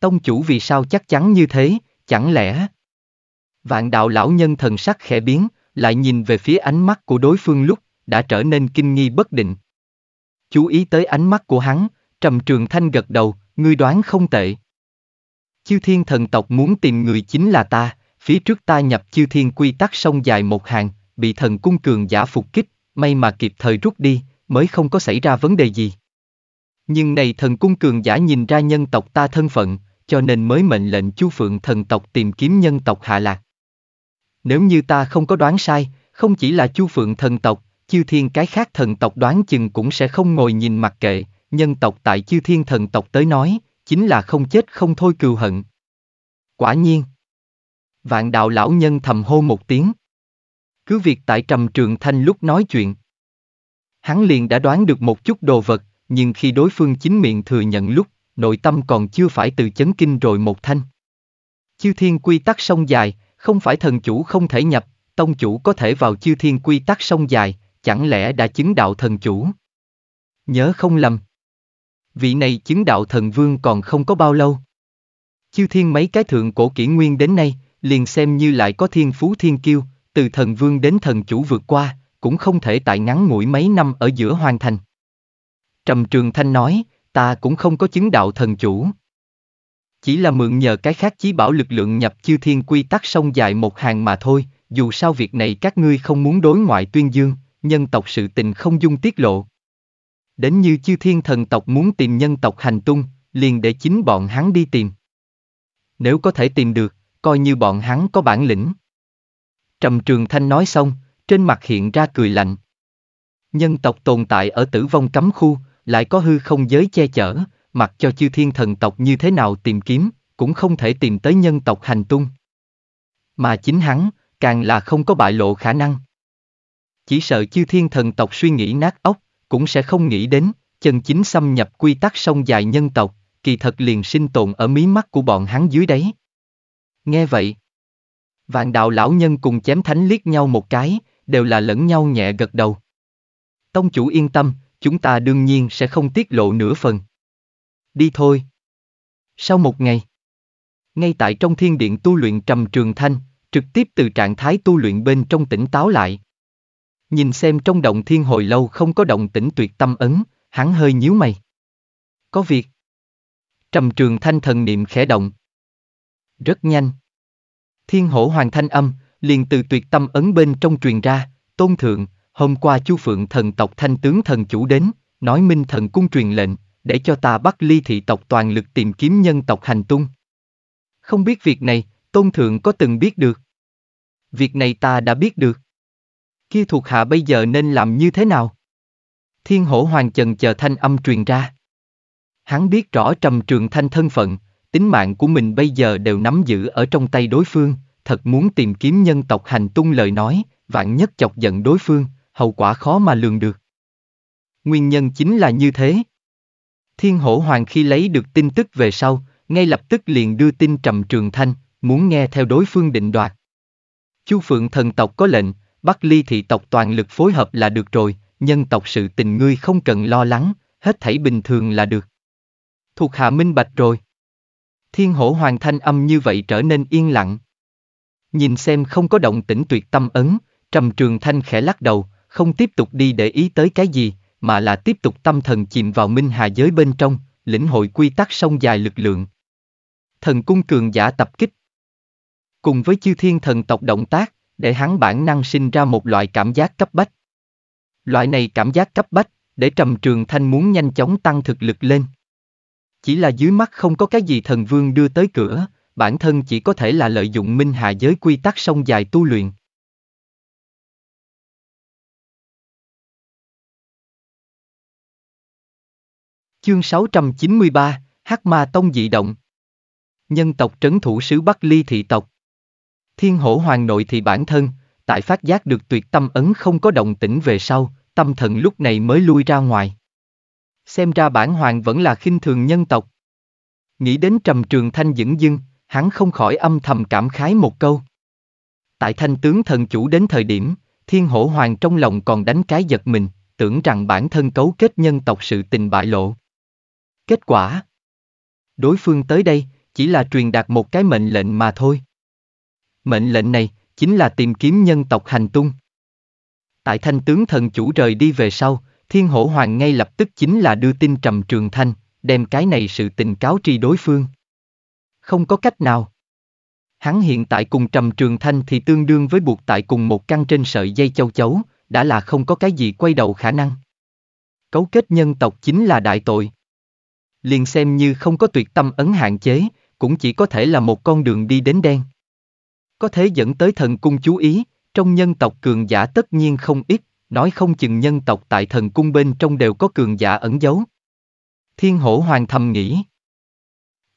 Tông chủ vì sao chắc chắn như thế, chẳng lẽ... Vạn đạo lão nhân thần sắc khẽ biến, lại nhìn về phía ánh mắt của đối phương lúc, đã trở nên kinh nghi bất định. Chú ý tới ánh mắt của hắn, Trầm Trường Thanh gật đầu, ngươi đoán không tệ. Chiêu thiên thần tộc muốn tìm người chính là ta, phía trước ta nhập chiêu thiên quy tắc sông dài một hàng, bị thần cung cường giả phục kích, may mà kịp thời rút đi, mới không có xảy ra vấn đề gì. Nhưng này thần cung cường giả nhìn ra nhân tộc ta thân phận, cho nên mới mệnh lệnh chu phượng thần tộc tìm kiếm nhân tộc hạ lạc. Nếu như ta không có đoán sai, không chỉ là chu phượng thần tộc, chiêu thiên cái khác thần tộc đoán chừng cũng sẽ không ngồi nhìn mặc kệ, nhân tộc tại chiêu thiên thần tộc tới nói, chính là không chết không thôi cừu hận. Quả nhiên, Vạn đạo lão nhân thầm hô một tiếng. Cứ việc tại trầm trường thanh lúc nói chuyện. Hắn liền đã đoán được một chút đồ vật, nhưng khi đối phương chính miệng thừa nhận lúc, nội tâm còn chưa phải từ chấn kinh rồi một thanh. Chư thiên quy tắc sông dài, không phải thần chủ không thể nhập, tông chủ có thể vào chư thiên quy tắc sông dài, chẳng lẽ đã chứng đạo thần chủ? Nhớ không lầm. Vị này chứng đạo thần vương còn không có bao lâu. Chư thiên mấy cái thượng cổ kỷ nguyên đến nay, liền xem như lại có thiên phú thiên kiêu, từ thần vương đến thần chủ vượt qua, cũng không thể tại ngắn ngủi mấy năm ở giữa hoàn thành. Trầm Trường Thanh nói, ta cũng không có chứng đạo thần chủ. Chỉ là mượn nhờ cái khác chí bảo lực lượng nhập chư thiên quy tắc sông dài một hàng mà thôi, dù sao việc này các ngươi không muốn đối ngoại tuyên dương, nhân tộc sự tình không dung tiết lộ. Đến như chư thiên thần tộc muốn tìm nhân tộc hành tung, liền để chính bọn hắn đi tìm. Nếu có thể tìm được, coi như bọn hắn có bản lĩnh. Trầm Trường Thanh nói xong, trên mặt hiện ra cười lạnh. Nhân tộc tồn tại ở tử vong cấm khu, lại có hư không giới che chở, mặc cho chư thiên thần tộc như thế nào tìm kiếm, cũng không thể tìm tới nhân tộc hành tung. Mà chính hắn, càng là không có bại lộ khả năng. Chỉ sợ chư thiên thần tộc suy nghĩ nát óc, cũng sẽ không nghĩ đến, chân chính xâm nhập quy tắc sông dài nhân tộc, kỳ thật liền sinh tồn ở mí mắt của bọn hắn dưới đấy. Nghe vậy, vạn đạo lão nhân cùng chém thánh liếc nhau một cái, đều là lẫn nhau nhẹ gật đầu. Tông chủ yên tâm, chúng ta đương nhiên sẽ không tiết lộ nửa phần. Đi thôi. Sau một ngày, ngay tại trong thiên điện tu luyện trầm trường thanh, trực tiếp từ trạng thái tu luyện bên trong tỉnh táo lại. Nhìn xem trong động thiên hồi lâu không có động tĩnh tuyệt tâm ấn, hắn hơi nhíu mày. Có việc. Trầm trường thanh thần niệm khẽ động. Rất nhanh. Thiên hổ hoàng thanh âm, liền từ tuyệt tâm ấn bên trong truyền ra, tôn thượng, hôm qua chu phượng thần tộc thanh tướng thần chủ đến, nói minh thần cung truyền lệnh, để cho ta bắt ly thị tộc toàn lực tìm kiếm nhân tộc hành tung. Không biết việc này, tôn thượng có từng biết được. Việc này ta đã biết được. Kia thuộc hạ bây giờ nên làm như thế nào? Thiên hổ hoàng trần chờ thanh âm truyền ra. Hắn biết rõ trầm trường thanh thân phận, tính mạng của mình bây giờ đều nắm giữ ở trong tay đối phương, thật muốn tìm kiếm nhân tộc hành tung lời nói, vạn nhất chọc giận đối phương, hậu quả khó mà lường được. Nguyên nhân chính là như thế. Thiên hổ hoàng khi lấy được tin tức về sau, ngay lập tức liền đưa tin trầm trường thanh, muốn nghe theo đối phương định đoạt. Chu phượng thần tộc có lệnh, bắt ly thị tộc toàn lực phối hợp là được rồi, nhân tộc sự tình ngươi không cần lo lắng, hết thảy bình thường là được. Thuộc hạ minh bạch rồi thiên hổ hoàng thanh âm như vậy trở nên yên lặng. Nhìn xem không có động tĩnh tuyệt tâm ấn, trầm trường thanh khẽ lắc đầu, không tiếp tục đi để ý tới cái gì, mà là tiếp tục tâm thần chìm vào minh hà giới bên trong, lĩnh hội quy tắc sông dài lực lượng. Thần cung cường giả tập kích. Cùng với chư thiên thần tộc động tác, để hắn bản năng sinh ra một loại cảm giác cấp bách. Loại này cảm giác cấp bách, để trầm trường thanh muốn nhanh chóng tăng thực lực lên. Chỉ là dưới mắt không có cái gì thần vương đưa tới cửa, bản thân chỉ có thể là lợi dụng minh hạ giới quy tắc sông dài tu luyện. Chương 693, Hắc Ma Tông dị động. Nhân tộc trấn thủ sứ Bắc Ly thị tộc. Thiên hổ hoàng nội thì bản thân, tại phát giác được tuyệt tâm ấn không có động tĩnh về sau, tâm thần lúc này mới lui ra ngoài xem ra bản hoàng vẫn là khinh thường nhân tộc. Nghĩ đến trầm trường thanh dững dưng, hắn không khỏi âm thầm cảm khái một câu. Tại thanh tướng thần chủ đến thời điểm, thiên hổ hoàng trong lòng còn đánh cái giật mình, tưởng rằng bản thân cấu kết nhân tộc sự tình bại lộ. Kết quả Đối phương tới đây, chỉ là truyền đạt một cái mệnh lệnh mà thôi. Mệnh lệnh này, chính là tìm kiếm nhân tộc hành tung. Tại thanh tướng thần chủ rời đi về sau, Thiên hổ hoàng ngay lập tức chính là đưa tin Trầm Trường Thanh, đem cái này sự tình cáo tri đối phương. Không có cách nào. Hắn hiện tại cùng Trầm Trường Thanh thì tương đương với buộc tại cùng một căn trên sợi dây châu chấu, đã là không có cái gì quay đầu khả năng. Cấu kết nhân tộc chính là đại tội. Liền xem như không có tuyệt tâm ấn hạn chế, cũng chỉ có thể là một con đường đi đến đen. Có thể dẫn tới thần cung chú ý, trong nhân tộc cường giả tất nhiên không ít, nói không chừng nhân tộc tại thần cung bên trong đều có cường giả ẩn giấu. Thiên hổ hoàng thầm nghĩ.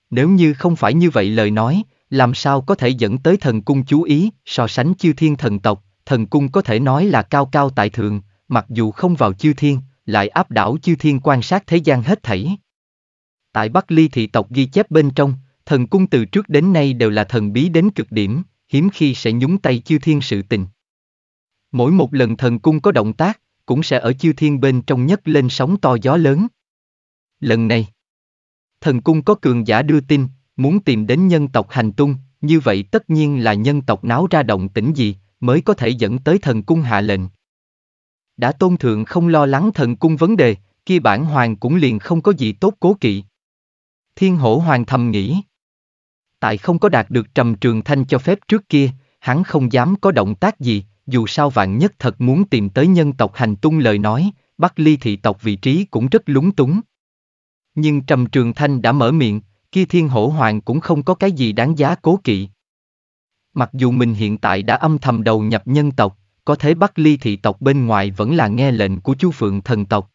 Nếu như không phải như vậy lời nói, làm sao có thể dẫn tới thần cung chú ý, so sánh chư thiên thần tộc, thần cung có thể nói là cao cao tại thượng, mặc dù không vào chư thiên, lại áp đảo chư thiên quan sát thế gian hết thảy. Tại Bắc Ly thị tộc ghi chép bên trong, thần cung từ trước đến nay đều là thần bí đến cực điểm, hiếm khi sẽ nhúng tay chư thiên sự tình. Mỗi một lần thần cung có động tác, cũng sẽ ở chư thiên bên trong nhất lên sóng to gió lớn. Lần này, thần cung có cường giả đưa tin, muốn tìm đến nhân tộc hành tung, như vậy tất nhiên là nhân tộc náo ra động tĩnh gì, mới có thể dẫn tới thần cung hạ lệnh. Đã tôn thượng không lo lắng thần cung vấn đề, kia bản hoàng cũng liền không có gì tốt cố kỵ. Thiên hổ hoàng thầm nghĩ. Tại không có đạt được trầm trường thanh cho phép trước kia, hắn không dám có động tác gì, dù sao vạn nhất thật muốn tìm tới nhân tộc hành tung lời nói, Bắc Ly thị tộc vị trí cũng rất lúng túng. Nhưng Trầm Trường Thanh đã mở miệng, kia thiên hổ hoàng cũng không có cái gì đáng giá cố kỵ. Mặc dù mình hiện tại đã âm thầm đầu nhập nhân tộc, có thế Bắc Ly thị tộc bên ngoài vẫn là nghe lệnh của Chu Phượng thần tộc.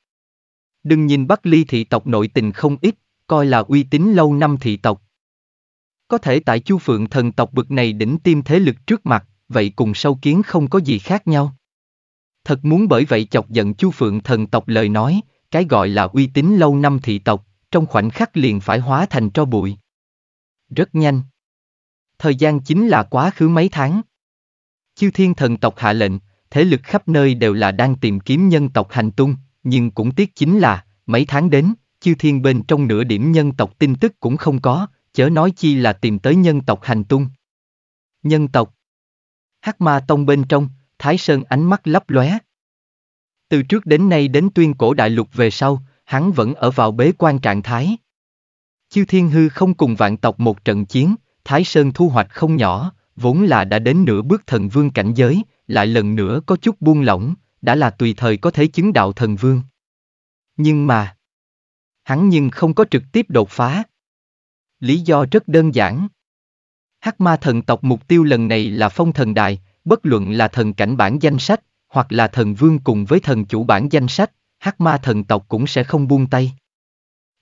Đừng nhìn Bắc Ly thị tộc nội tình không ít, coi là uy tín lâu năm thị tộc. Có thể tại Chu Phượng thần tộc bực này đỉnh tim thế lực trước mặt, vậy cùng sâu kiến không có gì khác nhau. Thật muốn bởi vậy chọc giận Chu Phượng thần tộc lời nói, cái gọi là uy tín lâu năm thị tộc, trong khoảnh khắc liền phải hóa thành tro bụi. Rất nhanh. Thời gian chính là quá khứ mấy tháng. Chiêu thiên thần tộc hạ lệnh, thế lực khắp nơi đều là đang tìm kiếm nhân tộc hành tung, nhưng cũng tiếc chính là, mấy tháng đến, chiêu thiên bên trong nửa điểm nhân tộc tin tức cũng không có, chớ nói chi là tìm tới nhân tộc hành tung. Nhân tộc Hắc ma tông bên trong, Thái Sơn ánh mắt lấp lóe. Từ trước đến nay đến tuyên cổ đại lục về sau, hắn vẫn ở vào bế quan trạng thái. Chiêu Thiên Hư không cùng vạn tộc một trận chiến, Thái Sơn thu hoạch không nhỏ, vốn là đã đến nửa bước thần vương cảnh giới, lại lần nữa có chút buông lỏng, đã là tùy thời có thể chứng đạo thần vương. Nhưng mà, hắn nhưng không có trực tiếp đột phá. Lý do rất đơn giản. Hắc ma thần tộc mục tiêu lần này là phong thần đại, bất luận là thần cảnh bản danh sách, hoặc là thần vương cùng với thần chủ bản danh sách, hắc ma thần tộc cũng sẽ không buông tay.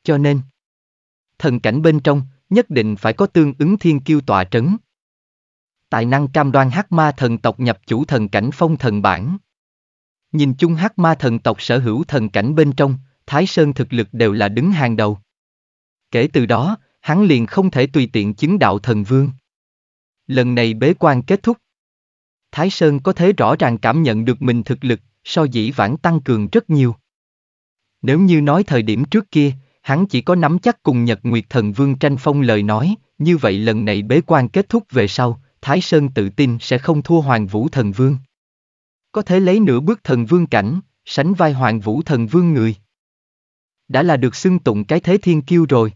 Cho nên, thần cảnh bên trong, nhất định phải có tương ứng thiên kiêu tọa trấn. Tài năng cam đoan hắc ma thần tộc nhập chủ thần cảnh phong thần bản. Nhìn chung hắc ma thần tộc sở hữu thần cảnh bên trong, Thái Sơn thực lực đều là đứng hàng đầu. Kể từ đó, hắn liền không thể tùy tiện chứng đạo thần vương lần này bế quan kết thúc. Thái Sơn có thế rõ ràng cảm nhận được mình thực lực, so dĩ vãng tăng cường rất nhiều. Nếu như nói thời điểm trước kia, hắn chỉ có nắm chắc cùng Nhật Nguyệt Thần Vương tranh phong lời nói, như vậy lần này bế quan kết thúc về sau, Thái Sơn tự tin sẽ không thua Hoàng Vũ Thần Vương. Có thể lấy nửa bước Thần Vương cảnh, sánh vai Hoàng Vũ Thần Vương người. Đã là được xưng tụng cái thế thiên kiêu rồi.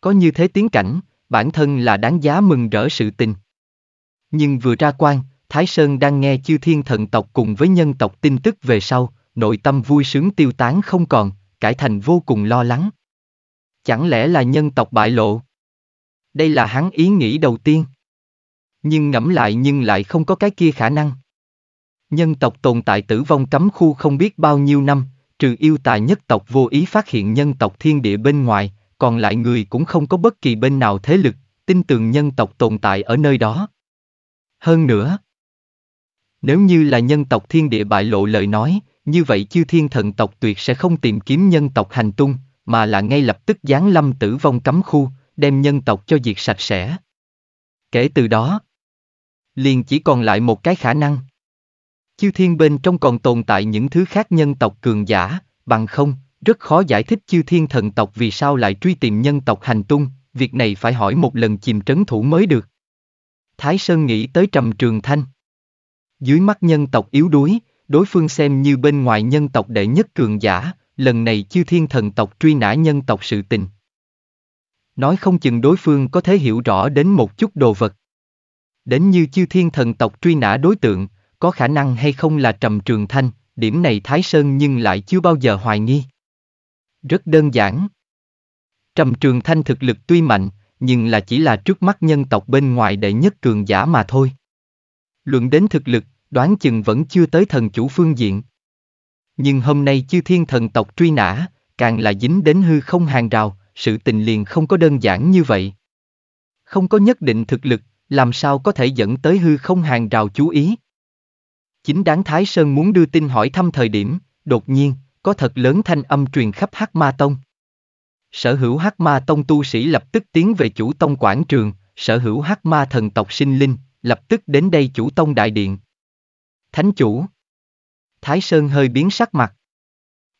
Có như thế tiến cảnh, bản thân là đáng giá mừng rỡ sự tình. Nhưng vừa ra quan, Thái Sơn đang nghe chư thiên thần tộc cùng với nhân tộc tin tức về sau, nội tâm vui sướng tiêu tán không còn, cải thành vô cùng lo lắng. Chẳng lẽ là nhân tộc bại lộ? Đây là hắn ý nghĩ đầu tiên. Nhưng ngẫm lại nhưng lại không có cái kia khả năng. Nhân tộc tồn tại tử vong cấm khu không biết bao nhiêu năm, trừ yêu tài nhất tộc vô ý phát hiện nhân tộc thiên địa bên ngoài, còn lại người cũng không có bất kỳ bên nào thế lực, tin tưởng nhân tộc tồn tại ở nơi đó. Hơn nữa, nếu như là nhân tộc thiên địa bại lộ lời nói, như vậy chư thiên thần tộc tuyệt sẽ không tìm kiếm nhân tộc hành tung, mà là ngay lập tức giáng lâm tử vong cấm khu, đem nhân tộc cho diệt sạch sẽ. Kể từ đó, liền chỉ còn lại một cái khả năng. Chư thiên bên trong còn tồn tại những thứ khác nhân tộc cường giả, bằng không, rất khó giải thích chư thiên thần tộc vì sao lại truy tìm nhân tộc hành tung, việc này phải hỏi một lần chìm trấn thủ mới được. Thái Sơn nghĩ tới trầm trường thanh. Dưới mắt nhân tộc yếu đuối, đối phương xem như bên ngoài nhân tộc đệ nhất cường giả, lần này chư thiên thần tộc truy nã nhân tộc sự tình. Nói không chừng đối phương có thể hiểu rõ đến một chút đồ vật. Đến như chư thiên thần tộc truy nã đối tượng, có khả năng hay không là trầm trường thanh, điểm này Thái Sơn nhưng lại chưa bao giờ hoài nghi. Rất đơn giản. Trầm Trường Thanh thực lực tuy mạnh, nhưng là chỉ là trước mắt nhân tộc bên ngoài đệ nhất cường giả mà thôi. Luận đến thực lực, đoán chừng vẫn chưa tới thần chủ phương diện. Nhưng hôm nay chư thiên thần tộc truy nã, càng là dính đến hư không hàng rào, sự tình liền không có đơn giản như vậy. Không có nhất định thực lực, làm sao có thể dẫn tới hư không hàng rào chú ý. Chính đáng Thái Sơn muốn đưa tin hỏi thăm thời điểm, đột nhiên, có thật lớn thanh âm truyền khắp Hắc Ma Tông. Sở hữu Hắc Ma Tông tu sĩ lập tức tiến về chủ tông quảng trường, sở hữu Hắc Ma thần tộc sinh linh, lập tức đến đây chủ tông đại điện. Thánh chủ Thái Sơn hơi biến sắc mặt.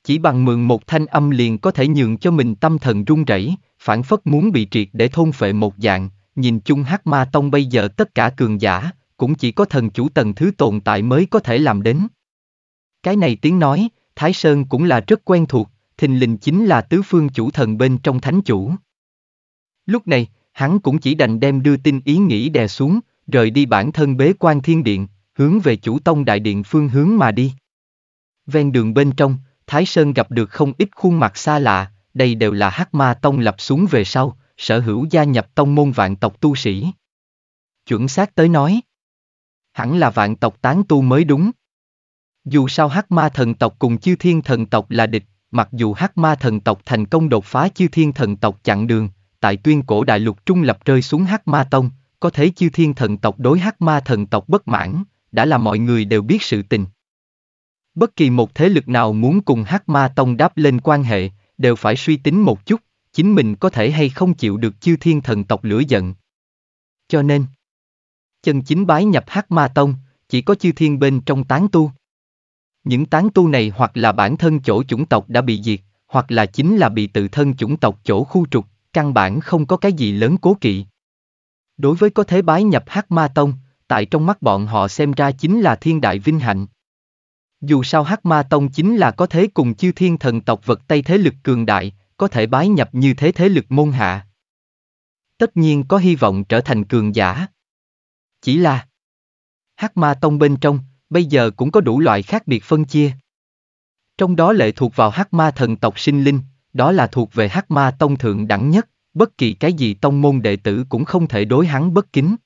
Chỉ bằng mượn một thanh âm liền có thể nhường cho mình tâm thần run rẩy, phản phất muốn bị triệt để thôn phệ một dạng, nhìn chung Hắc Ma Tông bây giờ tất cả cường giả, cũng chỉ có thần chủ tầng thứ tồn tại mới có thể làm đến. Cái này tiếng nói, Thái Sơn cũng là rất quen thuộc, thình lình chính là tứ phương chủ thần bên trong thánh chủ. Lúc này, hắn cũng chỉ đành đem đưa tin ý nghĩ đè xuống, rời đi bản thân bế quan thiên điện, hướng về chủ tông đại điện phương hướng mà đi. Ven đường bên trong, Thái Sơn gặp được không ít khuôn mặt xa lạ, đây đều là hắc ma tông lập xuống về sau, sở hữu gia nhập tông môn vạn tộc tu sĩ. Chuẩn xác tới nói, hẳn là vạn tộc tán tu mới đúng. Dù sao hắc ma thần tộc cùng chư thiên thần tộc là địch, mặc dù hắc ma thần tộc thành công đột phá chư thiên thần tộc chặn đường, tại tuyên cổ đại lục trung lập rơi xuống hắc ma tông, có thể chư thiên thần tộc đối hắc ma thần tộc bất mãn, đã là mọi người đều biết sự tình. Bất kỳ một thế lực nào muốn cùng hắc ma tông đáp lên quan hệ, đều phải suy tính một chút, chính mình có thể hay không chịu được chư thiên thần tộc lửa giận. Cho nên, chân chính bái nhập hắc ma tông, chỉ có chư thiên bên trong tán tu. Những tán tu này hoặc là bản thân chỗ chủng tộc đã bị diệt, hoặc là chính là bị tự thân chủng tộc chỗ khu trục, căn bản không có cái gì lớn cố kỵ. Đối với có thế bái nhập Hắc Ma Tông, tại trong mắt bọn họ xem ra chính là thiên đại vinh hạnh. Dù sao Hắc Ma Tông chính là có thế cùng chư thiên thần tộc vật Tây thế lực cường đại, có thể bái nhập như thế thế lực môn hạ. Tất nhiên có hy vọng trở thành cường giả. Chỉ là Hắc Ma Tông bên trong, bây giờ cũng có đủ loại khác biệt phân chia. Trong đó lệ thuộc vào hắc ma thần tộc sinh linh, đó là thuộc về hắc ma tông thượng đẳng nhất, bất kỳ cái gì tông môn đệ tử cũng không thể đối hắn bất kính.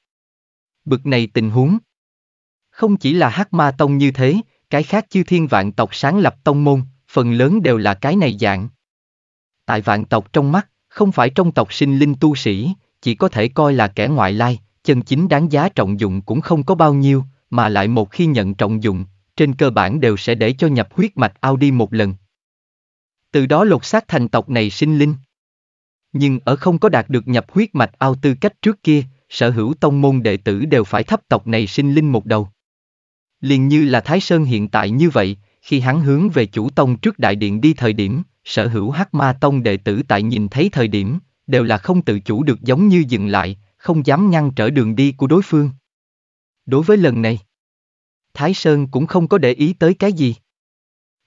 Bực này tình huống. Không chỉ là hắc ma tông như thế, cái khác chư thiên vạn tộc sáng lập tông môn, phần lớn đều là cái này dạng. Tại vạn tộc trong mắt, không phải trong tộc sinh linh tu sĩ, chỉ có thể coi là kẻ ngoại lai, chân chính đáng giá trọng dụng cũng không có bao nhiêu, mà lại một khi nhận trọng dụng, trên cơ bản đều sẽ để cho nhập huyết mạch ao đi một lần. Từ đó lột xác thành tộc này sinh linh. Nhưng ở không có đạt được nhập huyết mạch ao tư cách trước kia, sở hữu tông môn đệ tử đều phải thấp tộc này sinh linh một đầu. Liền như là Thái Sơn hiện tại như vậy, khi hắn hướng về chủ tông trước đại điện đi thời điểm, sở hữu hắc ma tông đệ tử tại nhìn thấy thời điểm, đều là không tự chủ được giống như dừng lại, không dám ngăn trở đường đi của đối phương. Đối với lần này, Thái Sơn cũng không có để ý tới cái gì.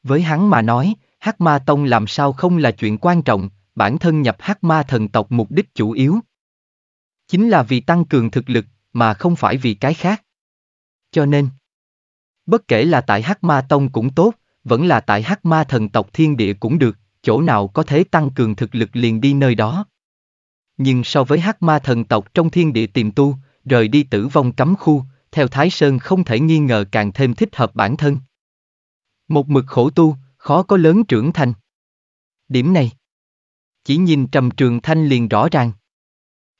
Với hắn mà nói, Hắc Ma Tông làm sao không là chuyện quan trọng, bản thân nhập Hắc Ma thần tộc mục đích chủ yếu. Chính là vì tăng cường thực lực, mà không phải vì cái khác. Cho nên, bất kể là tại Hắc Ma Tông cũng tốt, vẫn là tại Hắc Ma thần tộc thiên địa cũng được, chỗ nào có thể tăng cường thực lực liền đi nơi đó. Nhưng so với Hắc Ma thần tộc trong thiên địa tìm tu, rời đi tử vong cấm khu, theo Thái Sơn không thể nghi ngờ càng thêm thích hợp bản thân. Một mực khổ tu, khó có lớn trưởng thành. Điểm này, chỉ nhìn Trầm Trường Thanh liền rõ ràng.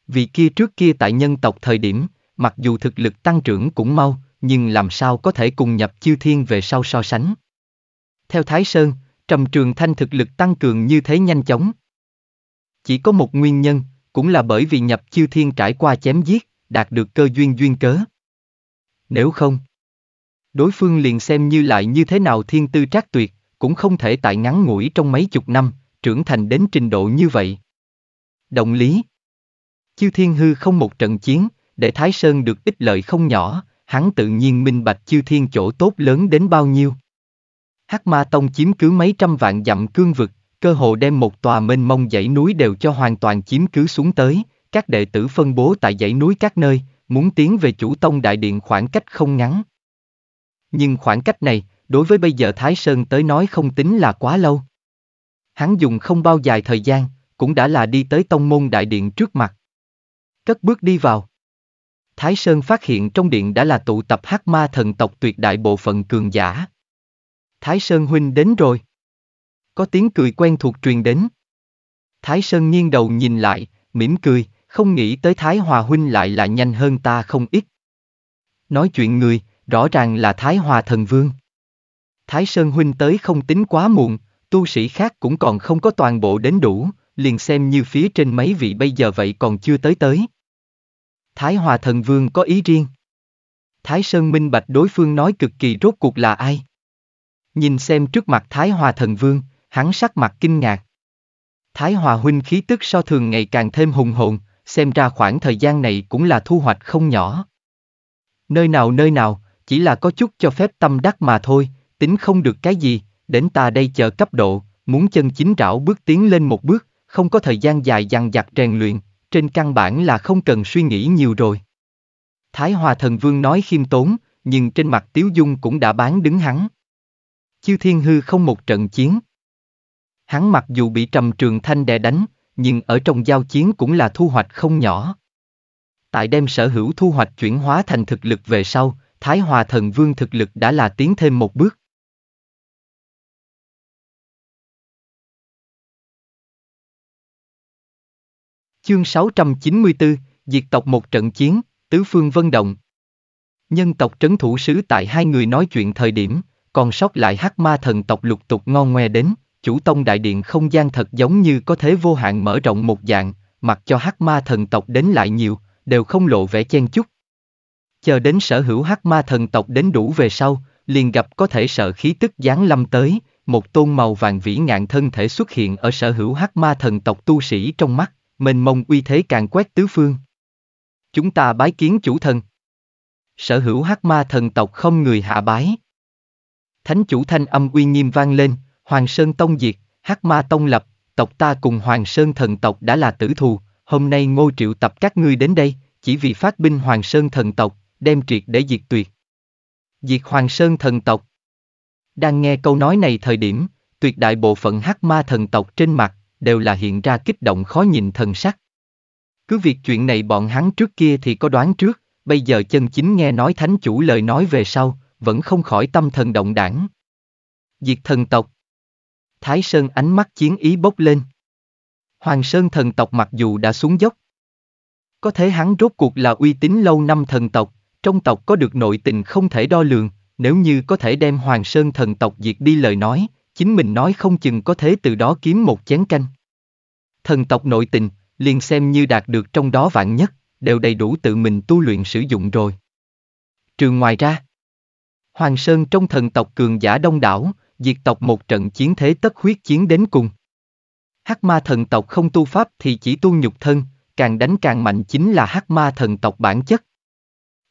Vì kia trước kia tại nhân tộc thời điểm, mặc dù thực lực tăng trưởng cũng mau, nhưng làm sao có thể cùng nhập chiêu thiên về sau so sánh. Theo Thái Sơn, Trầm Trường Thanh thực lực tăng cường như thế nhanh chóng. Chỉ có một nguyên nhân, cũng là bởi vì nhập chiêu thiên trải qua chém giết, đạt được cơ duyên duyên cớ nếu không. Đối phương liền xem như lại như thế nào thiên tư trác tuyệt, cũng không thể tại ngắn ngủi trong mấy chục năm, trưởng thành đến trình độ như vậy. Đồng lý Chiêu Thiên Hư không một trận chiến, để Thái Sơn được ích lợi không nhỏ, hắn tự nhiên minh bạch Chiêu Thiên chỗ tốt lớn đến bao nhiêu. Hắc Ma Tông chiếm cứ mấy trăm vạn dặm cương vực, cơ hồ đem một tòa mênh mông dãy núi đều cho hoàn toàn chiếm cứ xuống tới, các đệ tử phân bố tại dãy núi các nơi, muốn tiến về chủ tông đại điện khoảng cách không ngắn. Nhưng khoảng cách này, đối với bây giờ Thái Sơn tới nói không tính là quá lâu. Hắn dùng không bao dài thời gian, cũng đã là đi tới tông môn đại điện trước mặt. Cất bước đi vào. Thái Sơn phát hiện trong điện đã là tụ tập hắc ma thần tộc tuyệt đại bộ phận cường giả. Thái Sơn huynh đến rồi. Có tiếng cười quen thuộc truyền đến. Thái Sơn nghiêng đầu nhìn lại, mỉm cười, không nghĩ tới Thái Hòa Huynh lại là nhanh hơn ta không ít. Nói chuyện người, rõ ràng là Thái Hòa Thần Vương. Thái Sơn Huynh tới không tính quá muộn, tu sĩ khác cũng còn không có toàn bộ đến đủ, liền xem như phía trên mấy vị bây giờ vậy còn chưa tới tới. Thái Hòa Thần Vương có ý riêng. Thái Sơn minh bạch đối phương nói cực kỳ rốt cuộc là ai. Nhìn xem trước mặt Thái Hòa Thần Vương, hắn sắc mặt kinh ngạc. Thái Hòa Huynh khí tức so thường ngày càng thêm hùng hồn, xem ra khoảng thời gian này cũng là thu hoạch không nhỏ. Nơi nào nơi nào, chỉ là có chút cho phép tâm đắc mà thôi, tính không được cái gì, đến ta đây chờ cấp độ, muốn chân chính rảo bước tiến lên một bước, không có thời gian dài dằng dặc rèn luyện, trên căn bản là không cần suy nghĩ nhiều rồi. Thái Hòa Thần Vương nói khiêm tốn, nhưng trên mặt Tiếu Dung cũng đã bán đứng hắn. Chư Thiên Hư không một trận chiến. Hắn mặc dù bị trầm trường thanh đè đánh, nhưng ở trong giao chiến cũng là thu hoạch không nhỏ. Tại đem sở hữu thu hoạch chuyển hóa thành thực lực về sau, Thái Hòa Thần Vương thực lực đã là tiến thêm một bước. Chương 694, Diệt tộc một trận chiến, Tứ Phương Vân Động Nhân tộc trấn thủ sứ tại hai người nói chuyện thời điểm, còn sót lại hắc ma thần tộc lục tục ngon ngoe đến chủ tông đại điện không gian thật giống như có thế vô hạn mở rộng một dạng, mặc cho hắc ma thần tộc đến lại nhiều, đều không lộ vẻ chen chút. Chờ đến sở hữu hắc ma thần tộc đến đủ về sau, liền gặp có thể sợ khí tức giáng lâm tới, một tôn màu vàng vĩ ngạn thân thể xuất hiện ở sở hữu hắc ma thần tộc tu sĩ trong mắt, mênh mông uy thế càng quét tứ phương. Chúng ta bái kiến chủ thần. Sở hữu hắc ma thần tộc không người hạ bái. Thánh chủ thanh âm uy nghiêm vang lên, Hoàng Sơn Tông diệt, Hắc Ma Tông lập, tộc ta cùng Hoàng Sơn thần tộc đã là tử thù, hôm nay Ngô Triệu tập các ngươi đến đây, chỉ vì phát binh Hoàng Sơn thần tộc, đem triệt để diệt tuyệt. Diệt Hoàng Sơn thần tộc. Đang nghe câu nói này thời điểm, tuyệt đại bộ phận Hắc Ma thần tộc trên mặt đều là hiện ra kích động khó nhìn thần sắc. Cứ việc chuyện này bọn hắn trước kia thì có đoán trước, bây giờ chân chính nghe nói thánh chủ lời nói về sau, vẫn không khỏi tâm thần động đảng. Diệt thần tộc Thái Sơn ánh mắt chiến ý bốc lên. Hoàng Sơn thần tộc mặc dù đã xuống dốc. Có thể hắn rốt cuộc là uy tín lâu năm thần tộc, trong tộc có được nội tình không thể đo lường, nếu như có thể đem Hoàng Sơn thần tộc diệt đi lời nói, chính mình nói không chừng có thể từ đó kiếm một chén canh. Thần tộc nội tình, liền xem như đạt được trong đó vạn nhất, đều đầy đủ tự mình tu luyện sử dụng rồi. Trường ngoài ra, Hoàng Sơn trong thần tộc cường giả đông đảo, diệt tộc một trận chiến thế tất huyết chiến đến cùng. Hắc ma thần tộc không tu pháp thì chỉ tu nhục thân, càng đánh càng mạnh chính là hắc ma thần tộc bản chất.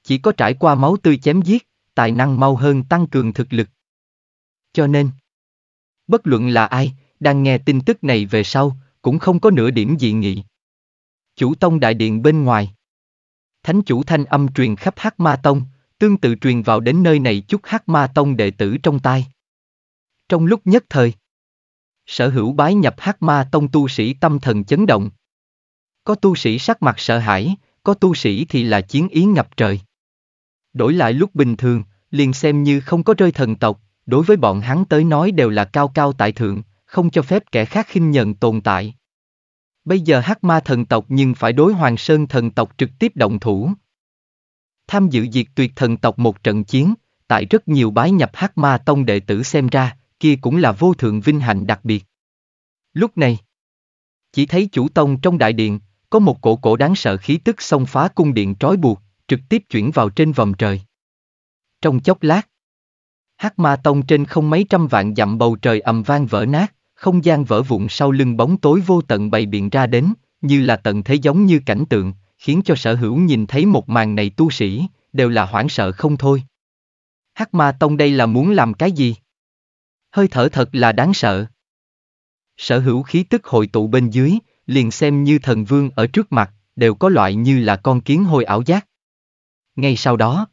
Chỉ có trải qua máu tươi chém giết, tài năng mau hơn tăng cường thực lực. Cho nên, bất luận là ai, đang nghe tin tức này về sau, cũng không có nửa điểm dị nghị. Chủ tông đại điện bên ngoài. Thánh chủ thanh âm truyền khắp hắc ma tông, tương tự truyền vào đến nơi này chút hắc ma tông đệ tử trong tai trong lúc nhất thời. Sở hữu bái nhập hắc ma tông tu sĩ tâm thần chấn động. Có tu sĩ sắc mặt sợ hãi, có tu sĩ thì là chiến ý ngập trời. Đổi lại lúc bình thường, liền xem như không có rơi thần tộc, đối với bọn hắn tới nói đều là cao cao tại thượng, không cho phép kẻ khác khinh nhận tồn tại. Bây giờ hắc ma thần tộc nhưng phải đối Hoàng Sơn thần tộc trực tiếp động thủ. Tham dự diệt tuyệt thần tộc một trận chiến, tại rất nhiều bái nhập hắc ma tông đệ tử xem ra, kia cũng là vô thượng vinh hạnh đặc biệt. Lúc này, chỉ thấy chủ tông trong đại điện, có một cổ cổ đáng sợ khí tức xông phá cung điện trói buộc, trực tiếp chuyển vào trên vòng trời. Trong chốc lát, hắc ma tông trên không mấy trăm vạn dặm bầu trời ầm vang vỡ nát, không gian vỡ vụn sau lưng bóng tối vô tận bày biện ra đến, như là tận thế giống như cảnh tượng, khiến cho sở hữu nhìn thấy một màn này tu sĩ, đều là hoảng sợ không thôi. Hắc ma tông đây là muốn làm cái gì? hơi thở thật là đáng sợ. Sở hữu khí tức hội tụ bên dưới, liền xem như thần vương ở trước mặt, đều có loại như là con kiến hôi ảo giác. Ngay sau đó,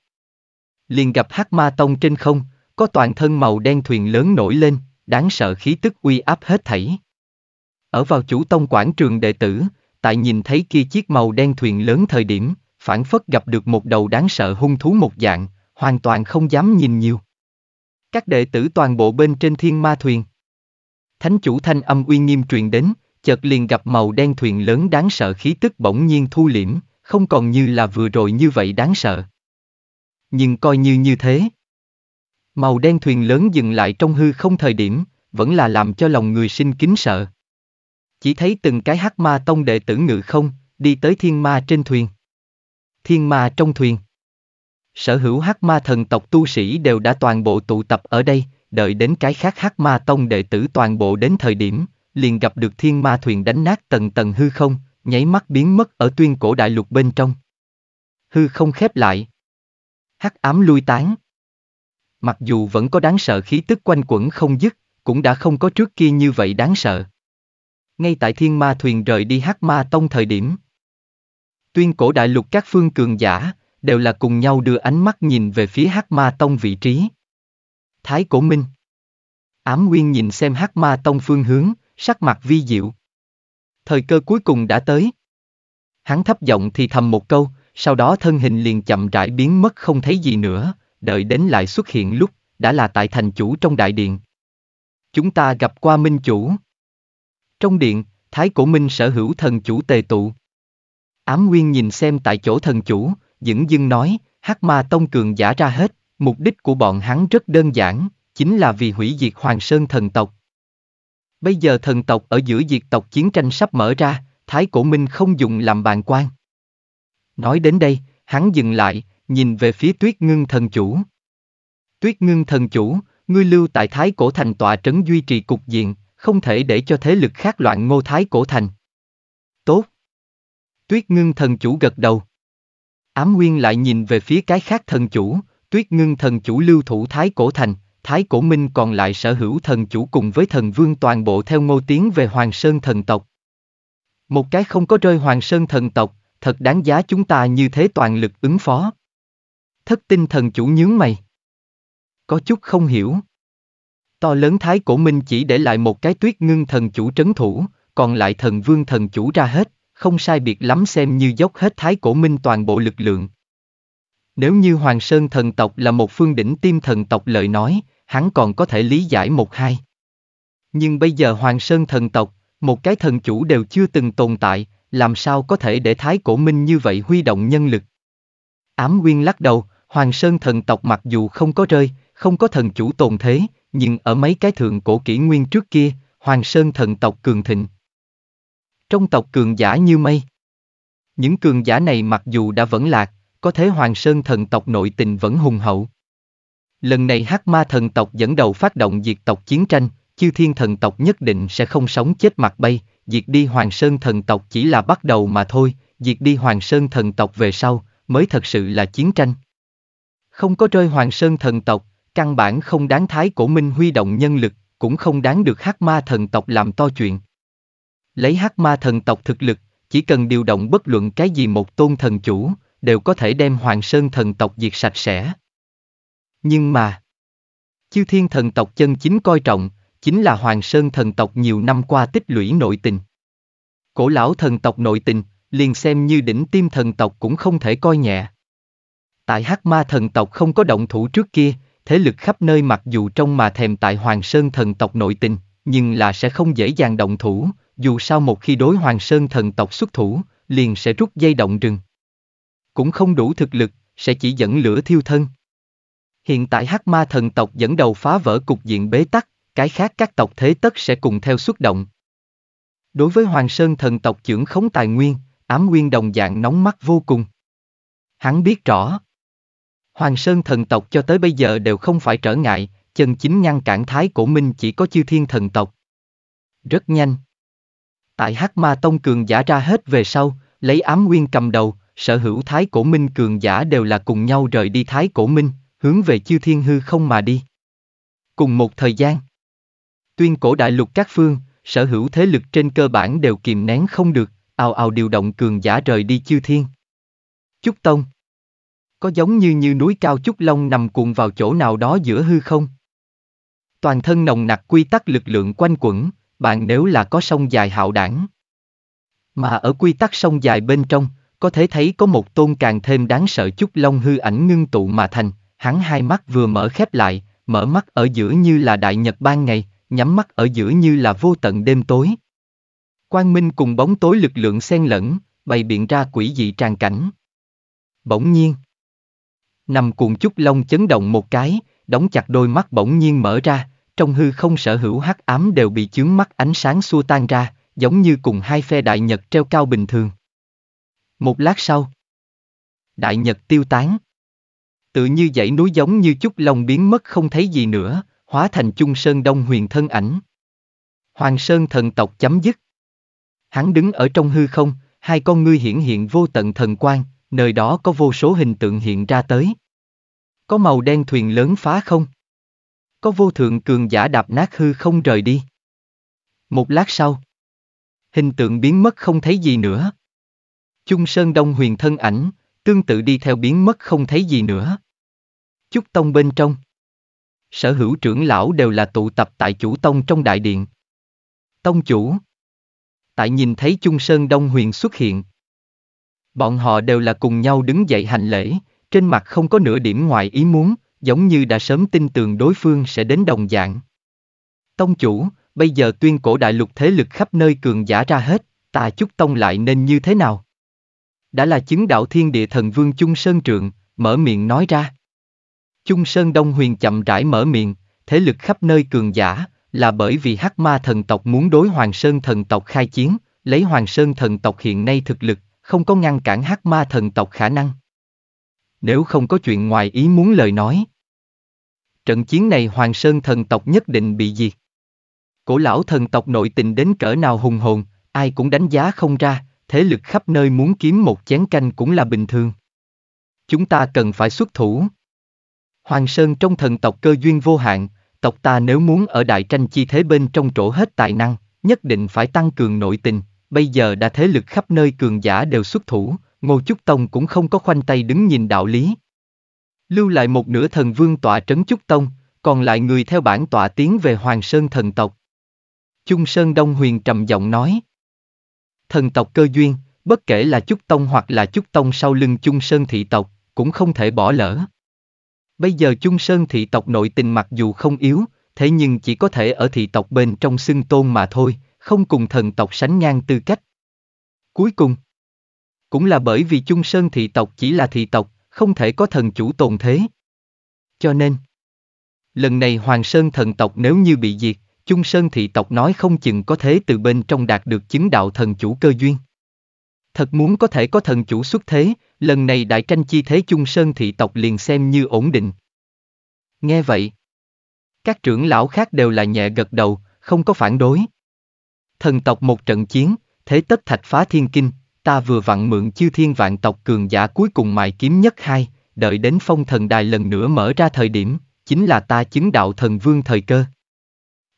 liền gặp hắc ma tông trên không, có toàn thân màu đen thuyền lớn nổi lên, đáng sợ khí tức uy áp hết thảy. Ở vào chủ tông quảng trường đệ tử, tại nhìn thấy kia chiếc màu đen thuyền lớn thời điểm, phản phất gặp được một đầu đáng sợ hung thú một dạng, hoàn toàn không dám nhìn nhiều. Các đệ tử toàn bộ bên trên thiên ma thuyền. Thánh chủ thanh âm uy nghiêm truyền đến, chợt liền gặp màu đen thuyền lớn đáng sợ khí tức bỗng nhiên thu liễm, không còn như là vừa rồi như vậy đáng sợ. Nhưng coi như như thế. Màu đen thuyền lớn dừng lại trong hư không thời điểm, vẫn là làm cho lòng người sinh kính sợ. Chỉ thấy từng cái hắc ma tông đệ tử ngự không, đi tới thiên ma trên thuyền. Thiên ma trong thuyền sở hữu hắc ma thần tộc tu sĩ đều đã toàn bộ tụ tập ở đây, đợi đến cái khác hắc ma tông đệ tử toàn bộ đến thời điểm, liền gặp được thiên ma thuyền đánh nát tầng tầng hư không, nháy mắt biến mất ở tuyên cổ đại lục bên trong. Hư không khép lại. Hắc ám lui tán. Mặc dù vẫn có đáng sợ khí tức quanh quẩn không dứt, cũng đã không có trước kia như vậy đáng sợ. Ngay tại thiên ma thuyền rời đi hắc ma tông thời điểm. Tuyên cổ đại lục các phương cường giả, đều là cùng nhau đưa ánh mắt nhìn về phía Hắc Ma Tông vị trí. Thái Cổ Minh Ám Nguyên nhìn xem Hắc Ma Tông phương hướng, sắc mặt vi diệu. Thời cơ cuối cùng đã tới. Hắn thấp giọng thì thầm một câu, sau đó thân hình liền chậm rãi biến mất không thấy gì nữa, đợi đến lại xuất hiện lúc, đã là tại thành chủ trong đại điện. Chúng ta gặp qua minh chủ. Trong điện, thái cổ minh sở hữu thần chủ tề tụ. Ám Nguyên nhìn xem tại chỗ thần chủ, dững dưng nói, hắc ma tông cường giả ra hết, mục đích của bọn hắn rất đơn giản, chính là vì hủy diệt Hoàng Sơn thần tộc. Bây giờ thần tộc ở giữa diệt tộc chiến tranh sắp mở ra, Thái Cổ Minh không dùng làm bàn quan. Nói đến đây, hắn dừng lại, nhìn về phía tuyết ngưng thần chủ. Tuyết ngưng thần chủ, ngươi lưu tại Thái Cổ Thành tọa trấn duy trì cục diện, không thể để cho thế lực khác loạn ngô Thái Cổ Thành. Tốt. Tuyết ngưng thần chủ gật đầu, Ám Nguyên lại nhìn về phía cái khác thần chủ, tuyết ngưng thần chủ lưu thủ Thái Cổ Thành, Thái Cổ Minh còn lại sở hữu thần chủ cùng với thần vương toàn bộ theo ngô tiến về Hoàng Sơn thần tộc. Một cái không có rơi Hoàng Sơn thần tộc, thật đáng giá chúng ta như thế toàn lực ứng phó. Thất tinh thần chủ nhướng mày. Có chút không hiểu. To lớn Thái Cổ Minh chỉ để lại một cái tuyết ngưng thần chủ trấn thủ, còn lại thần vương thần chủ ra hết không sai biệt lắm xem như dốc hết thái cổ minh toàn bộ lực lượng. Nếu như Hoàng Sơn thần tộc là một phương đỉnh tim thần tộc lợi nói, hắn còn có thể lý giải một hai. Nhưng bây giờ Hoàng Sơn thần tộc, một cái thần chủ đều chưa từng tồn tại, làm sao có thể để thái cổ minh như vậy huy động nhân lực. Ám Nguyên lắc đầu, Hoàng Sơn thần tộc mặc dù không có rơi, không có thần chủ tồn thế, nhưng ở mấy cái thượng cổ kỷ nguyên trước kia, Hoàng Sơn thần tộc cường thịnh, trong tộc cường giả như mây. Những cường giả này mặc dù đã vẫn lạc, có thế Hoàng Sơn thần tộc nội tình vẫn hùng hậu. Lần này Hắc Ma thần tộc dẫn đầu phát động diệt tộc chiến tranh, Chư Thiên thần tộc nhất định sẽ không sống chết mặt bay, diệt đi Hoàng Sơn thần tộc chỉ là bắt đầu mà thôi, diệt đi Hoàng Sơn thần tộc về sau, mới thật sự là chiến tranh. Không có rơi Hoàng Sơn thần tộc, căn bản không đáng thái cổ minh huy động nhân lực, cũng không đáng được Hắc Ma thần tộc làm to chuyện. Lấy hắc ma thần tộc thực lực, chỉ cần điều động bất luận cái gì một tôn thần chủ, đều có thể đem Hoàng Sơn thần tộc diệt sạch sẽ. Nhưng mà, chư thiên thần tộc chân chính coi trọng, chính là Hoàng Sơn thần tộc nhiều năm qua tích lũy nội tình. Cổ lão thần tộc nội tình, liền xem như đỉnh tim thần tộc cũng không thể coi nhẹ. Tại hắc ma thần tộc không có động thủ trước kia, thế lực khắp nơi mặc dù trong mà thèm tại Hoàng Sơn thần tộc nội tình, nhưng là sẽ không dễ dàng động thủ, dù sao một khi đối Hoàng Sơn thần tộc xuất thủ, liền sẽ rút dây động rừng. Cũng không đủ thực lực, sẽ chỉ dẫn lửa thiêu thân. Hiện tại Hắc Ma thần tộc dẫn đầu phá vỡ cục diện bế tắc, cái khác các tộc thế tất sẽ cùng theo xuất động. Đối với Hoàng Sơn thần tộc trưởng khống tài nguyên, ám nguyên đồng dạng nóng mắt vô cùng. Hắn biết rõ. Hoàng Sơn thần tộc cho tới bây giờ đều không phải trở ngại, chân chính ngăn cản thái cổ minh chỉ có chư thiên thần tộc. Rất nhanh. Tại Hắc Ma Tông cường giả ra hết về sau, lấy ám nguyên cầm đầu, sở hữu thái cổ minh cường giả đều là cùng nhau rời đi thái cổ minh, hướng về chư thiên hư không mà đi. Cùng một thời gian, tuyên cổ đại lục các phương, sở hữu thế lực trên cơ bản đều kìm nén không được, ào ào điều động cường giả rời đi chư thiên. Chúc Tông Có giống như như núi cao Chúc Long nằm cuộn vào chỗ nào đó giữa hư không? toàn thân nồng nặc quy tắc lực lượng quanh quẩn, bạn nếu là có sông dài hạo đảng. Mà ở quy tắc sông dài bên trong, có thể thấy có một tôn càng thêm đáng sợ chút long hư ảnh ngưng tụ mà thành, hắn hai mắt vừa mở khép lại, mở mắt ở giữa như là đại nhật ban ngày, nhắm mắt ở giữa như là vô tận đêm tối. Quang minh cùng bóng tối lực lượng xen lẫn, bày biện ra quỷ dị tràn cảnh. Bỗng nhiên, nằm cuồng chút long chấn động một cái, đóng chặt đôi mắt bỗng nhiên mở ra, trong hư không sở hữu hắc ám đều bị chướng mắt ánh sáng xua tan ra, giống như cùng hai phe đại nhật treo cao bình thường. Một lát sau, đại nhật tiêu tán. Tự như dãy núi giống như chút lông biến mất không thấy gì nữa, hóa thành chung sơn đông huyền thân ảnh. Hoàng sơn thần tộc chấm dứt. Hắn đứng ở trong hư không, hai con ngươi hiển hiện vô tận thần quan, nơi đó có vô số hình tượng hiện ra tới. Có màu đen thuyền lớn phá không? Có vô thượng cường giả đạp nát hư không rời đi? Một lát sau, hình tượng biến mất không thấy gì nữa. Chung Sơn Đông huyền thân ảnh, tương tự đi theo biến mất không thấy gì nữa. Chúc Tông bên trong. Sở hữu trưởng lão đều là tụ tập tại chủ Tông trong đại điện. Tông chủ. Tại nhìn thấy Chung Sơn Đông huyền xuất hiện. Bọn họ đều là cùng nhau đứng dậy hành lễ, trên mặt không có nửa điểm ngoài ý muốn, giống như đã sớm tin tưởng đối phương sẽ đến đồng dạng. Tông chủ, bây giờ tuyên cổ đại lục thế lực khắp nơi cường giả ra hết, ta chúc tông lại nên như thế nào? Đã là chứng đạo thiên địa thần vương Trung Sơn Trượng, mở miệng nói ra. Trung Sơn Đông Huyền chậm rãi mở miệng, thế lực khắp nơi cường giả, là bởi vì Hắc Ma thần tộc muốn đối Hoàng Sơn thần tộc khai chiến, lấy Hoàng Sơn thần tộc hiện nay thực lực, không có ngăn cản Hắc Ma thần tộc khả năng nếu không có chuyện ngoài ý muốn lời nói. Trận chiến này Hoàng Sơn thần tộc nhất định bị diệt. Cổ lão thần tộc nội tình đến cỡ nào hùng hồn, ai cũng đánh giá không ra, thế lực khắp nơi muốn kiếm một chén canh cũng là bình thường. Chúng ta cần phải xuất thủ. Hoàng Sơn trong thần tộc cơ duyên vô hạn, tộc ta nếu muốn ở đại tranh chi thế bên trong chỗ hết tài năng, nhất định phải tăng cường nội tình, bây giờ đã thế lực khắp nơi cường giả đều xuất thủ, Ngô Chúc Tông cũng không có khoanh tay đứng nhìn đạo lý. Lưu lại một nửa thần vương tọa trấn Chúc Tông, còn lại người theo bản tọa tiến về Hoàng Sơn thần tộc. Trung Sơn Đông Huyền trầm giọng nói. Thần tộc cơ duyên, bất kể là Chúc Tông hoặc là Chúc Tông sau lưng Trung Sơn thị tộc, cũng không thể bỏ lỡ. Bây giờ Trung Sơn thị tộc nội tình mặc dù không yếu, thế nhưng chỉ có thể ở thị tộc bên trong xưng tôn mà thôi, không cùng thần tộc sánh ngang tư cách. Cuối cùng, cũng là bởi vì Chung Sơn thị tộc chỉ là thị tộc, không thể có thần chủ tồn thế. Cho nên, lần này Hoàng Sơn thần tộc nếu như bị diệt, Chung Sơn thị tộc nói không chừng có thế từ bên trong đạt được chứng đạo thần chủ cơ duyên. Thật muốn có thể có thần chủ xuất thế, lần này đại tranh chi thế Chung Sơn thị tộc liền xem như ổn định. Nghe vậy, các trưởng lão khác đều là nhẹ gật đầu, không có phản đối. Thần tộc một trận chiến, thế tất thạch phá thiên kinh, ta vừa vặn mượn chư thiên vạn tộc cường giả cuối cùng mài kiếm nhất hai, đợi đến phong thần đài lần nữa mở ra thời điểm, chính là ta chứng đạo thần vương thời cơ.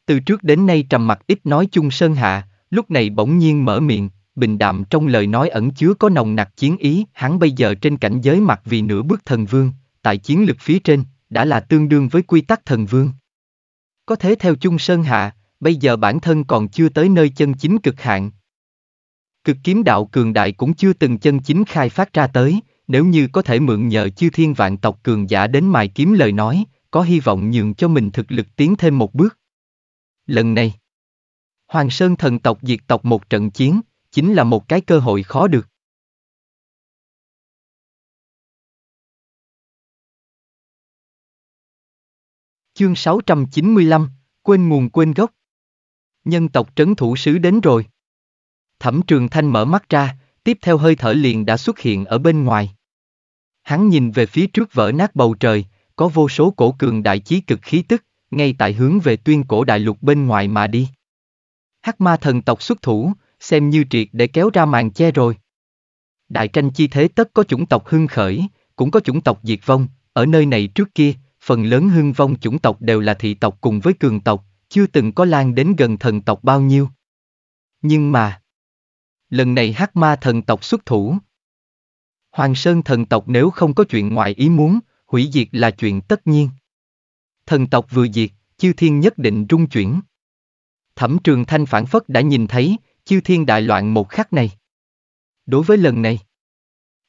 Từ trước đến nay trầm mặc ít nói chung Sơn Hạ, lúc này bỗng nhiên mở miệng, bình đạm trong lời nói ẩn chứa có nồng nặc chiến ý, hắn bây giờ trên cảnh giới mặt vì nửa bước thần vương, tại chiến lực phía trên, đã là tương đương với quy tắc thần vương. Có thế theo chung Sơn Hạ, bây giờ bản thân còn chưa tới nơi chân chính cực hạn, Cực kiếm đạo cường đại cũng chưa từng chân chính khai phát ra tới, nếu như có thể mượn nhờ chư thiên vạn tộc cường giả đến mài kiếm lời nói, có hy vọng nhường cho mình thực lực tiến thêm một bước. Lần này, Hoàng Sơn thần tộc diệt tộc một trận chiến, chính là một cái cơ hội khó được. Chương 695, quên nguồn quên gốc. Nhân tộc trấn thủ sứ đến rồi. Thẩm Trường Thanh mở mắt ra, tiếp theo hơi thở liền đã xuất hiện ở bên ngoài. Hắn nhìn về phía trước vỡ nát bầu trời, có vô số cổ cường đại chí cực khí tức, ngay tại hướng về tuyên cổ đại lục bên ngoài mà đi. Hắc ma thần tộc xuất thủ, xem như triệt để kéo ra màn che rồi. Đại tranh chi thế tất có chủng tộc hưng khởi, cũng có chủng tộc diệt vong, ở nơi này trước kia, phần lớn hưng vong chủng tộc đều là thị tộc cùng với cường tộc, chưa từng có lan đến gần thần tộc bao nhiêu. Nhưng mà, lần này hắc ma thần tộc xuất thủ. Hoàng Sơn thần tộc nếu không có chuyện ngoại ý muốn, hủy diệt là chuyện tất nhiên. Thần tộc vừa diệt, chiêu thiên nhất định rung chuyển. Thẩm trường thanh phản phất đã nhìn thấy, chiêu thiên đại loạn một khắc này. Đối với lần này,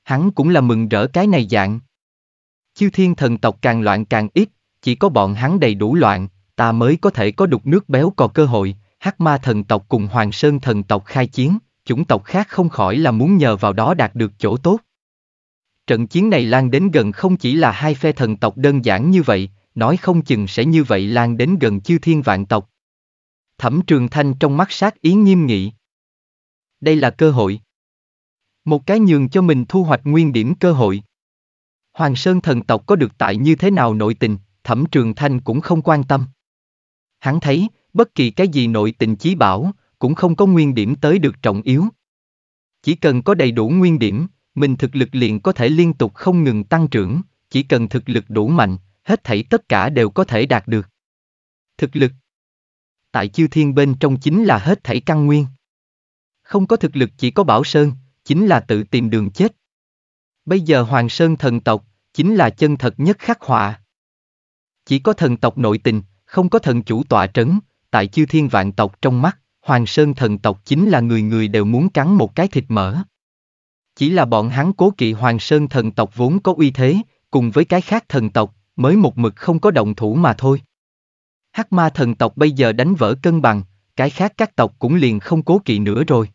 hắn cũng là mừng rỡ cái này dạng. Chiêu thiên thần tộc càng loạn càng ít, chỉ có bọn hắn đầy đủ loạn, ta mới có thể có đục nước béo cò cơ hội, hắc ma thần tộc cùng hoàng sơn thần tộc khai chiến, chủng tộc khác không khỏi là muốn nhờ vào đó đạt được chỗ tốt. Trận chiến này lan đến gần không chỉ là hai phe thần tộc đơn giản như vậy, nói không chừng sẽ như vậy lan đến gần chư thiên vạn tộc. Thẩm Trường Thanh trong mắt sát ý nghiêm nghị. Đây là cơ hội. Một cái nhường cho mình thu hoạch nguyên điểm cơ hội. Hoàng Sơn thần tộc có được tại như thế nào nội tình, Thẩm Trường Thanh cũng không quan tâm. Hắn thấy, bất kỳ cái gì nội tình chí bảo, cũng không có nguyên điểm tới được trọng yếu. Chỉ cần có đầy đủ nguyên điểm, mình thực lực liền có thể liên tục không ngừng tăng trưởng, chỉ cần thực lực đủ mạnh, hết thảy tất cả đều có thể đạt được. Thực lực Tại chư thiên bên trong chính là hết thảy căn nguyên. Không có thực lực chỉ có bảo sơn, chính là tự tìm đường chết. Bây giờ Hoàng Sơn thần tộc, chính là chân thật nhất khắc họa. Chỉ có thần tộc nội tình, không có thần chủ tọa trấn, tại chư thiên vạn tộc trong mắt, Hoàng Sơn thần tộc chính là người người đều muốn cắn một cái thịt mỡ. Chỉ là bọn hắn cố kỵ Hoàng Sơn thần tộc vốn có uy thế, cùng với cái khác thần tộc, mới một mực không có động thủ mà thôi. Hắc ma thần tộc bây giờ đánh vỡ cân bằng, cái khác các tộc cũng liền không cố kỵ nữa rồi.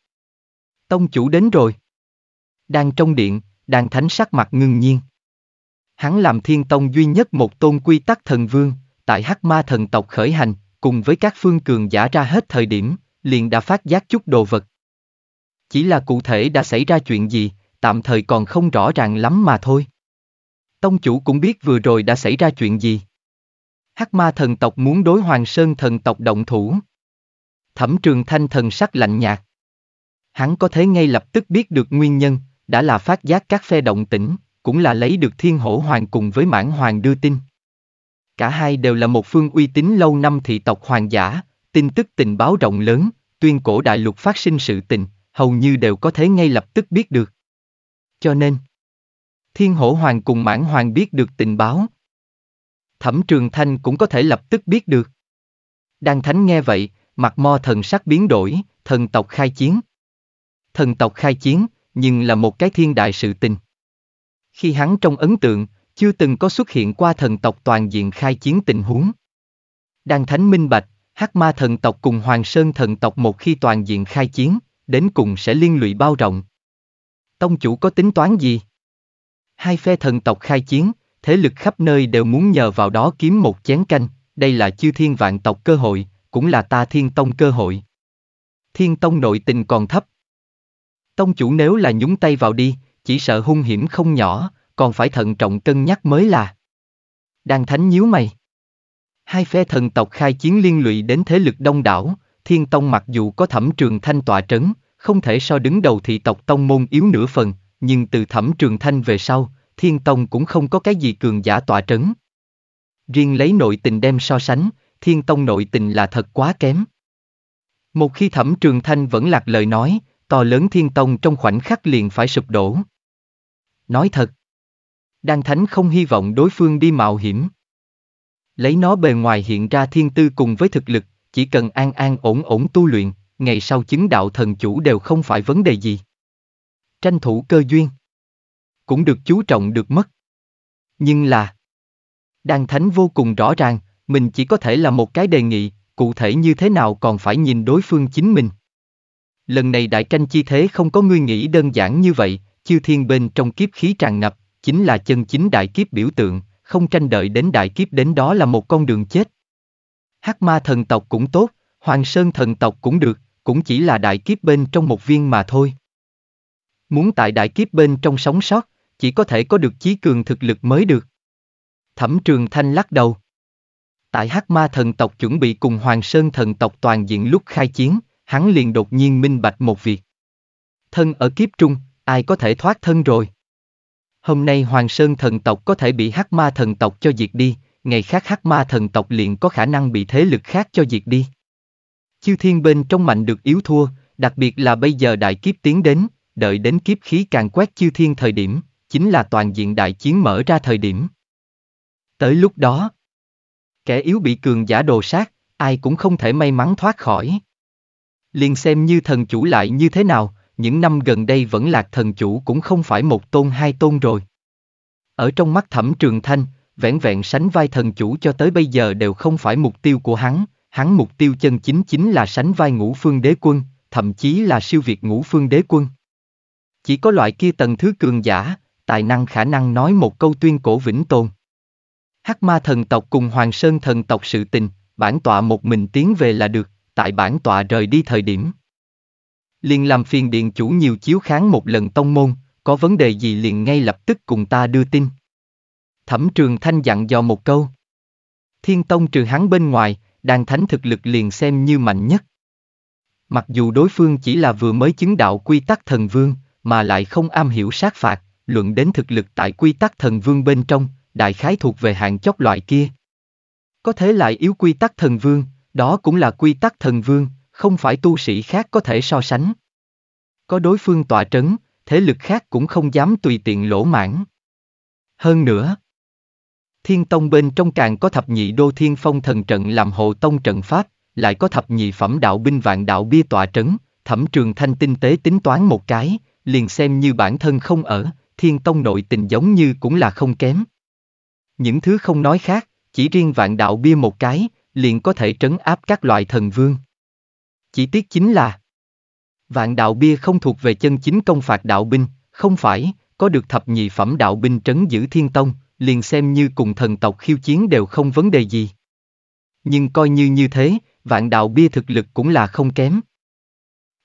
Tông chủ đến rồi. Đang trong điện, đàn thánh sắc mặt ngưng nhiên. Hắn làm thiên tông duy nhất một tôn quy tắc thần vương, tại hắc ma thần tộc khởi hành, cùng với các phương cường giả ra hết thời điểm, liền đã phát giác chút đồ vật. Chỉ là cụ thể đã xảy ra chuyện gì, tạm thời còn không rõ ràng lắm mà thôi. Tông chủ cũng biết vừa rồi đã xảy ra chuyện gì. Hắc ma thần tộc muốn đối Hoàng Sơn thần tộc động thủ. Thẩm trường thanh thần sắc lạnh nhạt. Hắn có thể ngay lập tức biết được nguyên nhân, đã là phát giác các phe động tĩnh, cũng là lấy được thiên hổ hoàng cùng với mãn hoàng đưa tin. Cả hai đều là một phương uy tín lâu năm thị tộc hoàng giả, tin tức tình báo rộng lớn, tuyên cổ đại lục phát sinh sự tình, hầu như đều có thể ngay lập tức biết được. Cho nên, Thiên Hổ Hoàng cùng Mãn Hoàng biết được tình báo. Thẩm Trường Thanh cũng có thể lập tức biết được. Đan Thánh nghe vậy, mặt mo thần sắc biến đổi, thần tộc khai chiến. Thần tộc khai chiến, nhưng là một cái thiên đại sự tình. Khi hắn trong ấn tượng, chưa từng có xuất hiện qua thần tộc toàn diện khai chiến tình huống. Đan Thánh minh bạch, Hắc ma thần tộc cùng Hoàng Sơn thần tộc một khi toàn diện khai chiến, đến cùng sẽ liên lụy bao rộng. Tông chủ có tính toán gì? Hai phe thần tộc khai chiến, thế lực khắp nơi đều muốn nhờ vào đó kiếm một chén canh, đây là chư thiên vạn tộc cơ hội, cũng là ta thiên tông cơ hội. Thiên tông nội tình còn thấp. Tông chủ nếu là nhúng tay vào đi, chỉ sợ hung hiểm không nhỏ, còn phải thận trọng cân nhắc mới là. Đan Thánh nhíu mày. Hai phe thần tộc khai chiến liên lụy đến thế lực đông đảo, Thiên Tông mặc dù có thẩm trường thanh tọa trấn, không thể so đứng đầu thị tộc Tông môn yếu nửa phần, nhưng từ thẩm trường thanh về sau, Thiên Tông cũng không có cái gì cường giả tọa trấn. Riêng lấy nội tình đem so sánh, Thiên Tông nội tình là thật quá kém. Một khi thẩm trường thanh vẫn lạc lời nói, to lớn Thiên Tông trong khoảnh khắc liền phải sụp đổ. Nói thật, Đan Thánh không hy vọng đối phương đi mạo hiểm lấy nó bề ngoài hiện ra thiên tư cùng với thực lực, chỉ cần an an ổn ổn tu luyện, ngày sau chứng đạo thần chủ đều không phải vấn đề gì. Tranh thủ cơ duyên cũng được chú trọng được mất. Nhưng là Đan Thánh vô cùng rõ ràng, mình chỉ có thể là một cái đề nghị, cụ thể như thế nào còn phải nhìn đối phương chính mình. Lần này đại tranh chi thế không có ngươi nghĩ đơn giản như vậy, chư thiên bên trong kiếp khí tràn ngập, chính là chân chính đại kiếp biểu tượng không tranh đợi đến đại kiếp đến đó là một con đường chết. Hắc ma thần tộc cũng tốt, Hoàng Sơn thần tộc cũng được, cũng chỉ là đại kiếp bên trong một viên mà thôi. Muốn tại đại kiếp bên trong sống sót, chỉ có thể có được chí cường thực lực mới được. Thẩm Trường Thanh lắc đầu. Tại Hắc Ma thần tộc chuẩn bị cùng Hoàng Sơn thần tộc toàn diện lúc khai chiến, hắn liền đột nhiên minh bạch một việc. Thân ở kiếp trung, ai có thể thoát thân rồi? Hôm nay Hoàng Sơn thần tộc có thể bị Hắc Ma thần tộc cho diệt đi, ngày khác Hắc Ma thần tộc liền có khả năng bị thế lực khác cho diệt đi. Chiêu thiên bên trong mạnh được yếu thua, đặc biệt là bây giờ đại kiếp tiến đến, đợi đến kiếp khí càng quét chiêu thiên thời điểm, chính là toàn diện đại chiến mở ra thời điểm. Tới lúc đó, kẻ yếu bị cường giả đồ sát, ai cũng không thể may mắn thoát khỏi. Liền xem như thần chủ lại như thế nào, những năm gần đây vẫn lạc thần chủ cũng không phải một tôn hai tôn rồi. Ở trong mắt thẩm trường thanh, vẻn vẹn sánh vai thần chủ cho tới bây giờ đều không phải mục tiêu của hắn, hắn mục tiêu chân chính chính là sánh vai ngũ phương đế quân, thậm chí là siêu việt ngũ phương đế quân. Chỉ có loại kia tầng thứ cường giả, tài năng khả năng nói một câu tuyên cổ vĩnh tồn. Hắc ma thần tộc cùng Hoàng Sơn thần tộc sự tình, bản tọa một mình tiến về là được, tại bản tọa rời đi thời điểm liền làm phiền điện chủ nhiều chiếu kháng một lần tông môn, có vấn đề gì liền ngay lập tức cùng ta đưa tin. Thẩm trường thanh dặn dò một câu. Thiên tông trừ hắn bên ngoài, đàn thánh thực lực liền xem như mạnh nhất. Mặc dù đối phương chỉ là vừa mới chứng đạo quy tắc thần vương, mà lại không am hiểu sát phạt, luận đến thực lực tại quy tắc thần vương bên trong, đại khái thuộc về hạng chót loại kia. Có thể lại yếu quy tắc thần vương, đó cũng là quy tắc thần vương, không phải tu sĩ khác có thể so sánh. Có đối phương tọa trấn, thế lực khác cũng không dám tùy tiện lỗ mãn. Hơn nữa, Thiên Tông bên trong càng có thập nhị đô thiên phong thần trận làm hộ tông trận pháp, lại có thập nhị phẩm đạo binh vạn đạo bia tọa trấn, thẩm trường thanh tinh tế tính toán một cái, liền xem như bản thân không ở, Thiên Tông nội tình giống như cũng là không kém. Những thứ không nói khác, chỉ riêng vạn đạo bia một cái, liền có thể trấn áp các loại thần vương. Chỉ tiếc chính là Vạn đạo bia không thuộc về chân chính công phạt đạo binh, không phải, có được thập nhị phẩm đạo binh trấn giữ thiên tông, liền xem như cùng thần tộc khiêu chiến đều không vấn đề gì. Nhưng coi như như thế, vạn đạo bia thực lực cũng là không kém.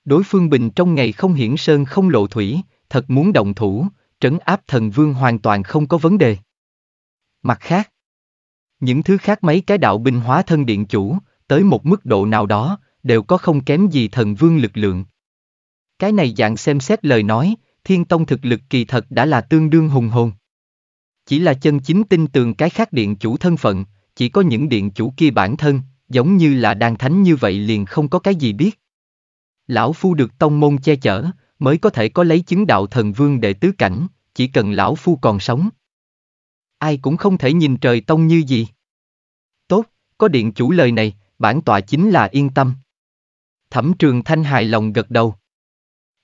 Đối phương bình trong ngày không hiển sơn không lộ thủy, thật muốn động thủ, trấn áp thần vương hoàn toàn không có vấn đề. Mặt khác, những thứ khác mấy cái đạo binh hóa thân điện chủ, tới một mức độ nào đó, đều có không kém gì thần vương lực lượng. Cái này dạng xem xét lời nói, thiên tông thực lực kỳ thật đã là tương đương hùng hồn. Chỉ là chân chính tin tường cái khác điện chủ thân phận, chỉ có những điện chủ kia bản thân, giống như là đang thánh như vậy liền không có cái gì biết. Lão Phu được tông môn che chở, mới có thể có lấy chứng đạo thần vương đệ tứ cảnh, chỉ cần Lão Phu còn sống. Ai cũng không thể nhìn trời tông như gì. Tốt, có điện chủ lời này, bản tọa chính là yên tâm. Thẩm Trường Thanh hài lòng gật đầu.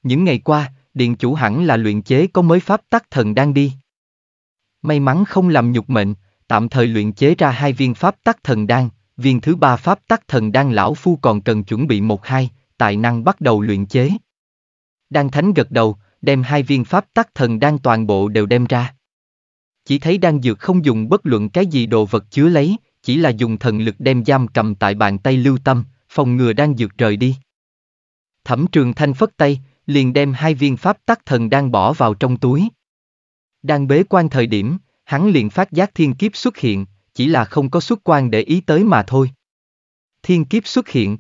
Những ngày qua, điện chủ hẳn là luyện chế có mới pháp tắc thần đang đi. May mắn không làm nhục mệnh, tạm thời luyện chế ra hai viên pháp tắc thần đan, viên thứ ba pháp tắc thần đan lão phu còn cần chuẩn bị một hai, tài năng bắt đầu luyện chế. Đan Thánh gật đầu, đem hai viên pháp tắc thần đan toàn bộ đều đem ra. Chỉ thấy đan dược không dùng bất luận cái gì đồ vật chứa lấy, chỉ là dùng thần lực đem giam cầm tại bàn tay lưu tâm, phòng ngừa đang dược rời đi. Thẩm trường thanh phất tay, liền đem hai viên pháp tắc thần đang bỏ vào trong túi. Đang bế quan thời điểm, hắn liền phát giác thiên kiếp xuất hiện, chỉ là không có xuất quan để ý tới mà thôi. Thiên kiếp xuất hiện.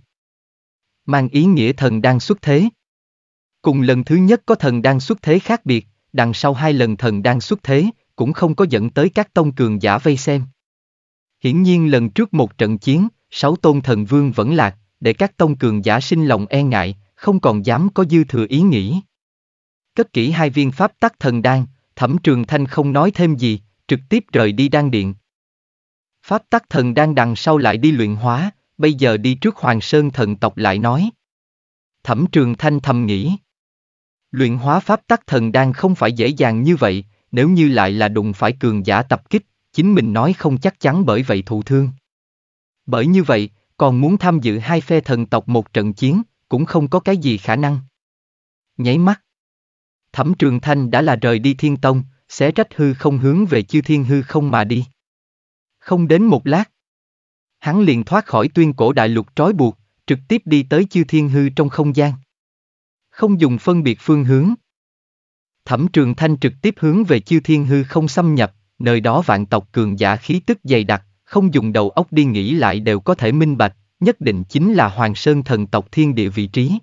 Mang ý nghĩa thần đang xuất thế. Cùng lần thứ nhất có thần đang xuất thế khác biệt, đằng sau hai lần thần đang xuất thế, cũng không có dẫn tới các tông cường giả vây xem. Hiển nhiên lần trước một trận chiến, sáu tôn thần vương vẫn lạc, để các tông cường giả sinh lòng e ngại, không còn dám có dư thừa ý nghĩ. Cất kỹ hai viên pháp tắc thần đan, thẩm trường thanh không nói thêm gì, trực tiếp rời đi đan điện. Pháp tắc thần đan đằng sau lại đi luyện hóa, bây giờ đi trước Hoàng Sơn thần tộc lại nói. Thẩm trường thanh thầm nghĩ. Luyện hóa pháp tắc thần đan không phải dễ dàng như vậy, nếu như lại là đụng phải cường giả tập kích, chính mình nói không chắc chắn bởi vậy thụ thương. Bởi như vậy, còn muốn tham dự hai phe thần tộc một trận chiến, cũng không có cái gì khả năng. Nháy mắt. Thẩm Trường Thanh đã là rời đi Thiên Tông, sẽ trách hư không hướng về chư thiên hư không mà đi. Không đến một lát. Hắn liền thoát khỏi tuyên cổ đại lục trói buộc, trực tiếp đi tới chư thiên hư trong không gian. Không dùng phân biệt phương hướng. Thẩm Trường Thanh trực tiếp hướng về chư thiên hư không xâm nhập, nơi đó vạn tộc cường giả khí tức dày đặc, không dùng đầu óc đi nghĩ lại đều có thể minh bạch, nhất định chính là Hoàng Sơn thần tộc thiên địa vị trí.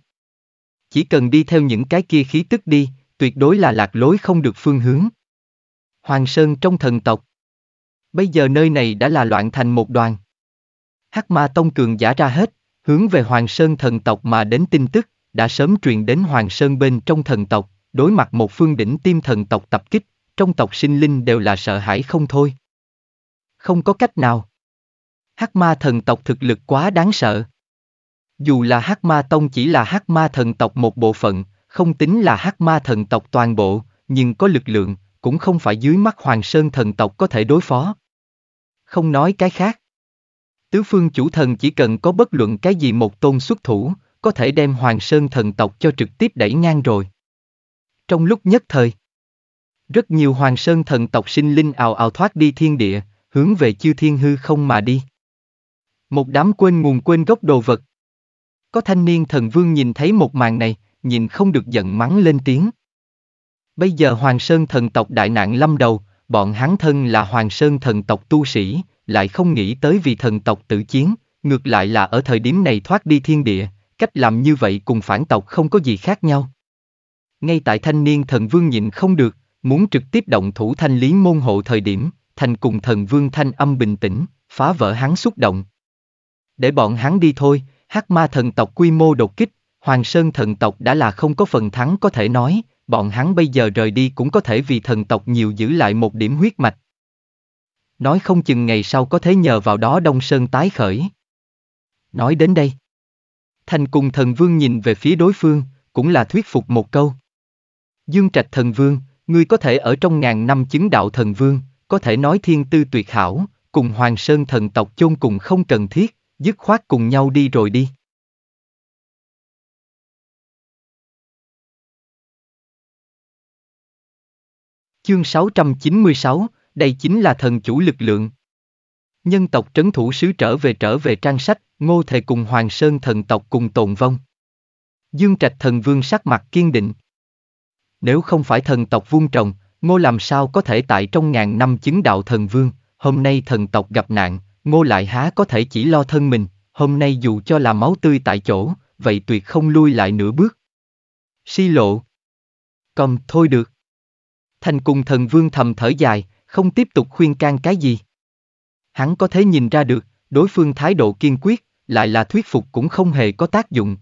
Chỉ cần đi theo những cái kia khí tức đi, tuyệt đối là lạc lối không được phương hướng. Hoàng Sơn trong thần tộc. Bây giờ nơi này đã là loạn thành một đoàn. Hắc ma tông cường giả ra hết, hướng về Hoàng Sơn thần tộc mà đến tin tức, đã sớm truyền đến Hoàng Sơn bên trong thần tộc, đối mặt một phương đỉnh tim thần tộc tập kích, trong tộc sinh linh đều là sợ hãi không thôi không có cách nào. Hắc ma thần tộc thực lực quá đáng sợ. Dù là Hắc ma tông chỉ là Hắc ma thần tộc một bộ phận, không tính là Hắc ma thần tộc toàn bộ, nhưng có lực lượng, cũng không phải dưới mắt Hoàng Sơn thần tộc có thể đối phó. Không nói cái khác. Tứ phương chủ thần chỉ cần có bất luận cái gì một tôn xuất thủ, có thể đem Hoàng Sơn thần tộc cho trực tiếp đẩy ngang rồi. Trong lúc nhất thời, rất nhiều Hoàng Sơn thần tộc sinh linh ào ào thoát đi thiên địa, hướng về chư thiên hư không mà đi. Một đám quên nguồn quên gốc đồ vật. Có thanh niên thần vương nhìn thấy một màn này, nhìn không được giận mắng lên tiếng. Bây giờ Hoàng Sơn thần tộc đại nạn lâm đầu, bọn hắn thân là Hoàng Sơn thần tộc tu sĩ, lại không nghĩ tới vì thần tộc tự chiến, ngược lại là ở thời điểm này thoát đi thiên địa, cách làm như vậy cùng phản tộc không có gì khác nhau. Ngay tại thanh niên thần vương nhịn không được, muốn trực tiếp động thủ thanh lý môn hộ thời điểm, thành cùng thần vương thanh âm bình tĩnh, phá vỡ hắn xúc động. Để bọn hắn đi thôi, hắc ma thần tộc quy mô đột kích, Hoàng Sơn thần tộc đã là không có phần thắng có thể nói, bọn hắn bây giờ rời đi cũng có thể vì thần tộc nhiều giữ lại một điểm huyết mạch. Nói không chừng ngày sau có thể nhờ vào đó Đông Sơn tái khởi. Nói đến đây. Thành cùng thần vương nhìn về phía đối phương, cũng là thuyết phục một câu. Dương trạch thần vương, ngươi có thể ở trong ngàn năm chứng đạo thần vương, có thể nói thiên tư tuyệt hảo, cùng Hoàng Sơn thần tộc chôn cùng không cần thiết, dứt khoát cùng nhau đi rồi đi. Chương 696, đây chính là thần chủ lực lượng. Nhân tộc trấn thủ sứ trở về trở về trang sách, ngô thề cùng Hoàng Sơn thần tộc cùng tồn vong. Dương Trạch thần vương sắc mặt kiên định. Nếu không phải thần tộc vuông trồng, Ngô làm sao có thể tại trong ngàn năm chứng đạo thần vương, hôm nay thần tộc gặp nạn, ngô lại há có thể chỉ lo thân mình, hôm nay dù cho là máu tươi tại chỗ, vậy tuyệt không lui lại nửa bước. Si lộ. Cầm thôi được. Thành cùng thần vương thầm thở dài, không tiếp tục khuyên can cái gì. Hắn có thể nhìn ra được, đối phương thái độ kiên quyết, lại là thuyết phục cũng không hề có tác dụng.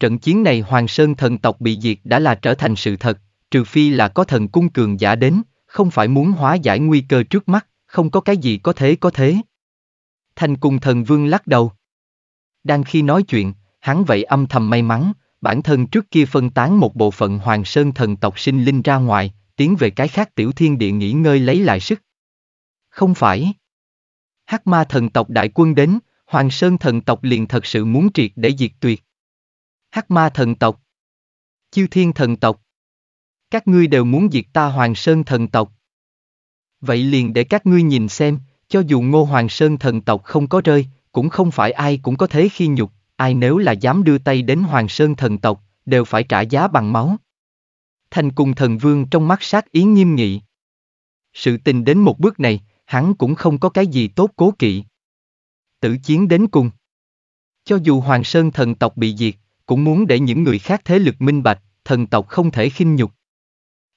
Trận chiến này Hoàng Sơn thần tộc bị diệt đã là trở thành sự thật, trừ phi là có thần cung cường giả đến, không phải muốn hóa giải nguy cơ trước mắt, không có cái gì có thế có thế. Thành cùng thần vương lắc đầu. Đang khi nói chuyện, hắn vậy âm thầm may mắn, bản thân trước kia phân tán một bộ phận hoàng sơn thần tộc sinh linh ra ngoài, tiến về cái khác tiểu thiên địa nghỉ ngơi lấy lại sức. Không phải. Hắc ma thần tộc đại quân đến, hoàng sơn thần tộc liền thật sự muốn triệt để diệt tuyệt. Hắc ma thần tộc. Chiêu thiên thần tộc các ngươi đều muốn diệt ta Hoàng Sơn thần tộc. Vậy liền để các ngươi nhìn xem, cho dù ngô Hoàng Sơn thần tộc không có rơi, cũng không phải ai cũng có thế khi nhục, ai nếu là dám đưa tay đến Hoàng Sơn thần tộc, đều phải trả giá bằng máu. Thành cùng thần vương trong mắt sát ý nghiêm nghị. Sự tình đến một bước này, hắn cũng không có cái gì tốt cố kỵ. Tử chiến đến cùng. Cho dù Hoàng Sơn thần tộc bị diệt, cũng muốn để những người khác thế lực minh bạch, thần tộc không thể khinh nhục.